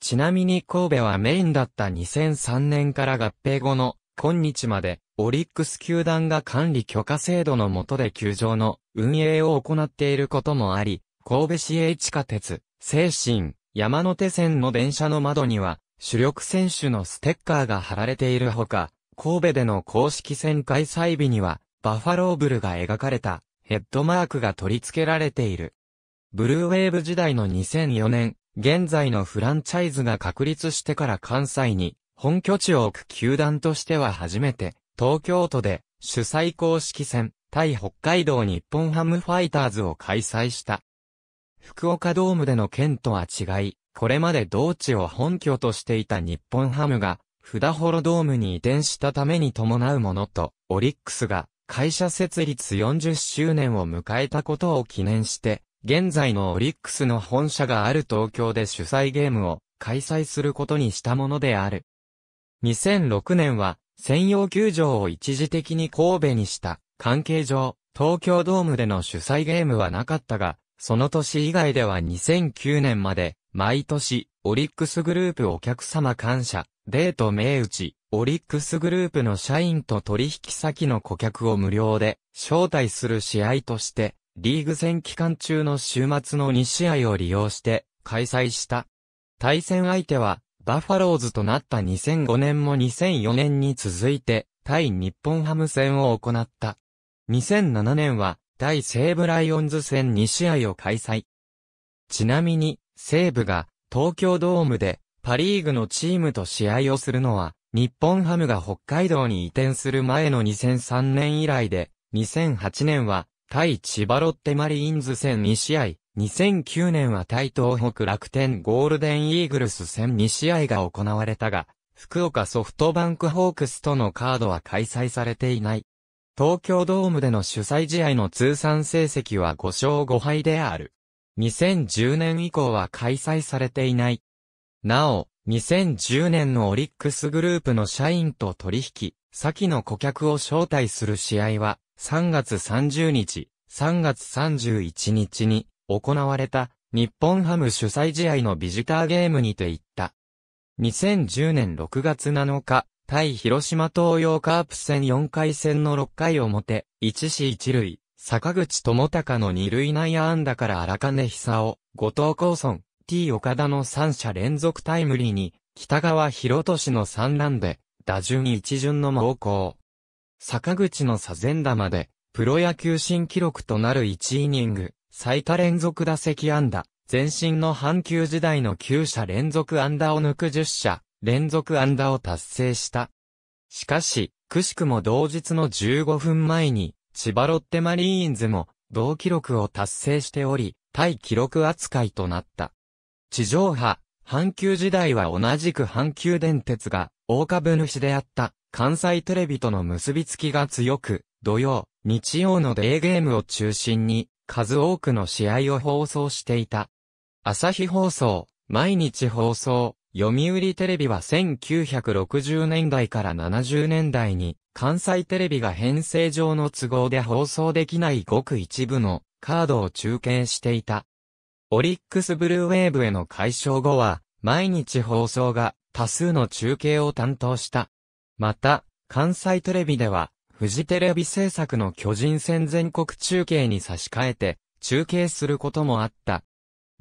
ちなみに神戸はメインだった2003年から合併後の今日までオリックス球団が管理許可制度の下で球場の運営を行っていることもあり、神戸市営地下鉄、精神、山手線の電車の窓には主力選手のステッカーが貼られているほか、神戸での公式戦開催日にはバファローブルが描かれたヘッドマークが取り付けられている。ブルーウェーブ時代の2004年、現在のフランチャイズが確立してから関西に本拠地を置く球団としては初めて、東京都で主催公式戦、対北海道日本ハムファイターズを開催した。福岡ドームでの県とは違い、これまで同地を本拠としていた日本ハムが、札幌ドームに移転したために伴うものと、オリックスが会社設立40周年を迎えたことを記念して、現在のオリックスの本社がある東京で主催ゲームを開催することにしたものである。2006年は専用球場を一時的に神戸にした関係上、東京ドームでの主催ゲームはなかったが、その年以外では2009年まで毎年オリックスグループお客様感謝デート銘打ち、オリックスグループの社員と取引先の顧客を無料で招待する試合としてリーグ戦期間中の週末の2試合を利用して開催した。対戦相手は、バファローズとなった2005年も2004年に続いて、対日本ハム戦を行った。2007年は、対西武ライオンズ戦2試合を開催。ちなみに、西武が東京ドームでパリーグのチームと試合をするのは、日本ハムが北海道に移転する前の2003年以来で、2008年は対千葉ロッテマリーンズ戦2試合、2009年は対東北楽天ゴールデンイーグルス戦2試合が行われたが、福岡ソフトバンクホークスとのカードは開催されていない。東京ドームでの主催試合の通算成績は5勝5敗である。2010年以降は開催されていない。なお、2010年のオリックスグループの社員と取引、先の顧客を招待する試合は、3月30日、3月31日に行われた日本ハム主催試合のビジターゲームにて行った。2010年6月7日、対広島東洋カープ戦4回戦の6回表、1市1塁、坂口智隆の2塁内野安打から荒金久夫、後藤高村、T 岡田の3者連続タイムリーに、北川博俊の3ランで、打順一巡の猛攻。坂口の左前打まで、プロ野球新記録となる1イニング、最多連続打席安打、前身の阪急時代の9者連続安打を抜く10者、連続安打を達成した。しかし、くしくも同日の15分前に、千葉ロッテマリーンズも、同記録を達成しており、対記録扱いとなった。地上波、阪急時代は同じく阪急電鉄が、大株主であった、関西テレビとの結びつきが強く、土曜、日曜のデーゲームを中心に、数多くの試合を放送していた。朝日放送、毎日放送、読売テレビは1960年代から70年代に、関西テレビが編成上の都合で放送できないごく一部のカードを中継していた。オリックスブルーウェーブへの解消後は、毎日放送が多数の中継を担当した。また、関西テレビでは、フジテレビ制作の巨人戦全国中継に差し替えて、中継することもあった。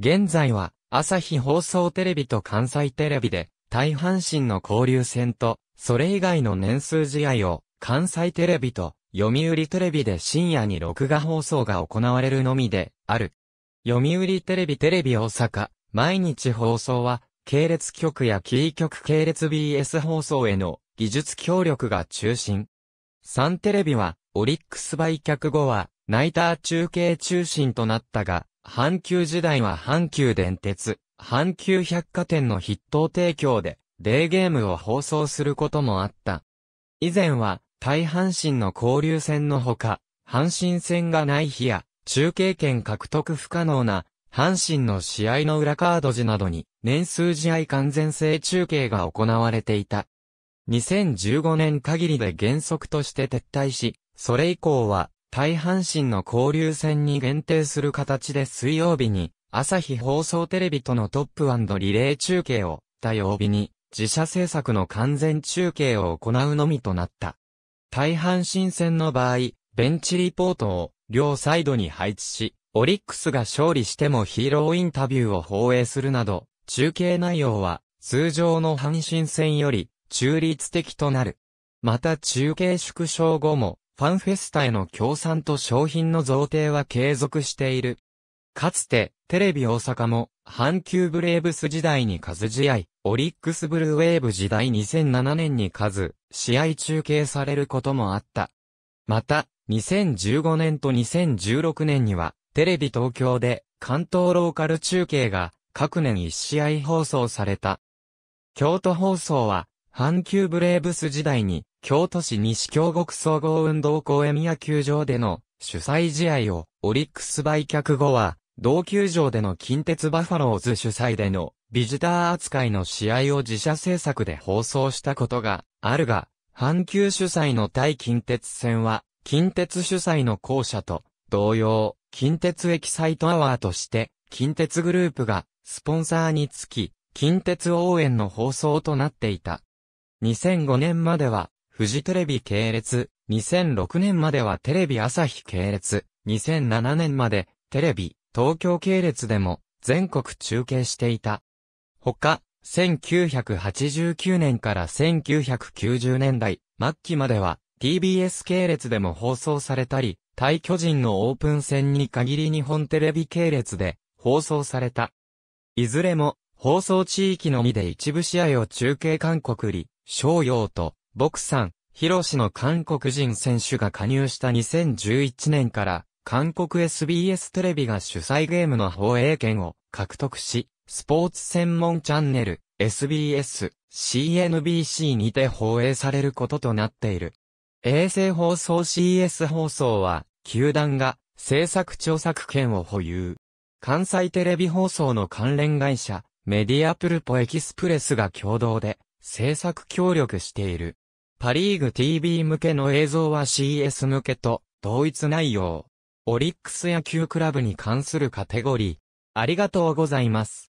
現在は、朝日放送テレビと関西テレビで、大阪神の交流戦と、それ以外の年数試合を、関西テレビと、読売テレビで深夜に録画放送が行われるのみで、ある。読売テレビテレビ大阪、毎日放送は、系列局やキー局系列 BS 放送への技術協力が中心。サンテレビは、オリックス売却後は、ナイター中継中心となったが、阪急時代は阪急電鉄、阪急百貨店の筆頭提供で、デーゲームを放送することもあった。以前は、大阪神の交流戦のほか、阪神戦がない日や、中継権獲得不可能な、阪神の試合の裏カード時などに、年数試合完全制中継が行われていた。2015年限りで原則として撤退し、それ以降は、大阪神の交流戦に限定する形で水曜日に、朝日放送テレビとのトップリレー中継を、他曜日に、自社制作の完全中継を行うのみとなった。大阪神戦の場合、ベンチリポートを、両サイドに配置し、オリックスが勝利してもヒーローインタビューを放映するなど、中継内容は、通常の阪神戦より、中立的となる。また中継縮小後も、ファンフェスタへの協賛と商品の贈呈は継続している。かつて、テレビ大阪も、阪急ブレーブス時代に数試合、オリックスブルーウェーブ時代2007年に数、試合中継されることもあった。また、2015年と2016年には、テレビ東京で、関東ローカル中継が、各年1試合放送された。京都放送は、阪急ブレーブス時代に、京都市西京極総合運動公園宮球場での主催試合を、オリックス売却後は、同球場での近鉄バファローズ主催でのビジター扱いの試合を自社制作で放送したことがあるが、阪急主催の対近鉄戦は、近鉄主催の校舎と同様、近鉄エキサイトアワーとして、近鉄グループがスポンサーにつき、近鉄応援の放送となっていた。2005年までは、フジテレビ系列、2006年まではテレビ朝日系列、2007年まで、テレビ、東京系列でも、全国中継していた。ほか、1989年から1990年代、末期までは、TBS 系列でも放送されたり、対巨人のオープン戦に限り日本テレビ系列で放送された。いずれも放送地域のみで一部試合を中継韓国里、商用と、牧さん、広志の韓国人選手が加入した2011年から、韓国 SBS テレビが主催ゲームの放映権を獲得し、スポーツ専門チャンネル、SBS、CNBC にて放映されることとなっている。衛星放送 CS 放送は、球団が制作著作権を保有。関西テレビ放送の関連会社、メディアプルポエキスプレスが共同で制作協力している。パリーグ TV 向けの映像は CS 向けと同一内容。オリックス野球クラブに関するカテゴリー。ありがとうございます。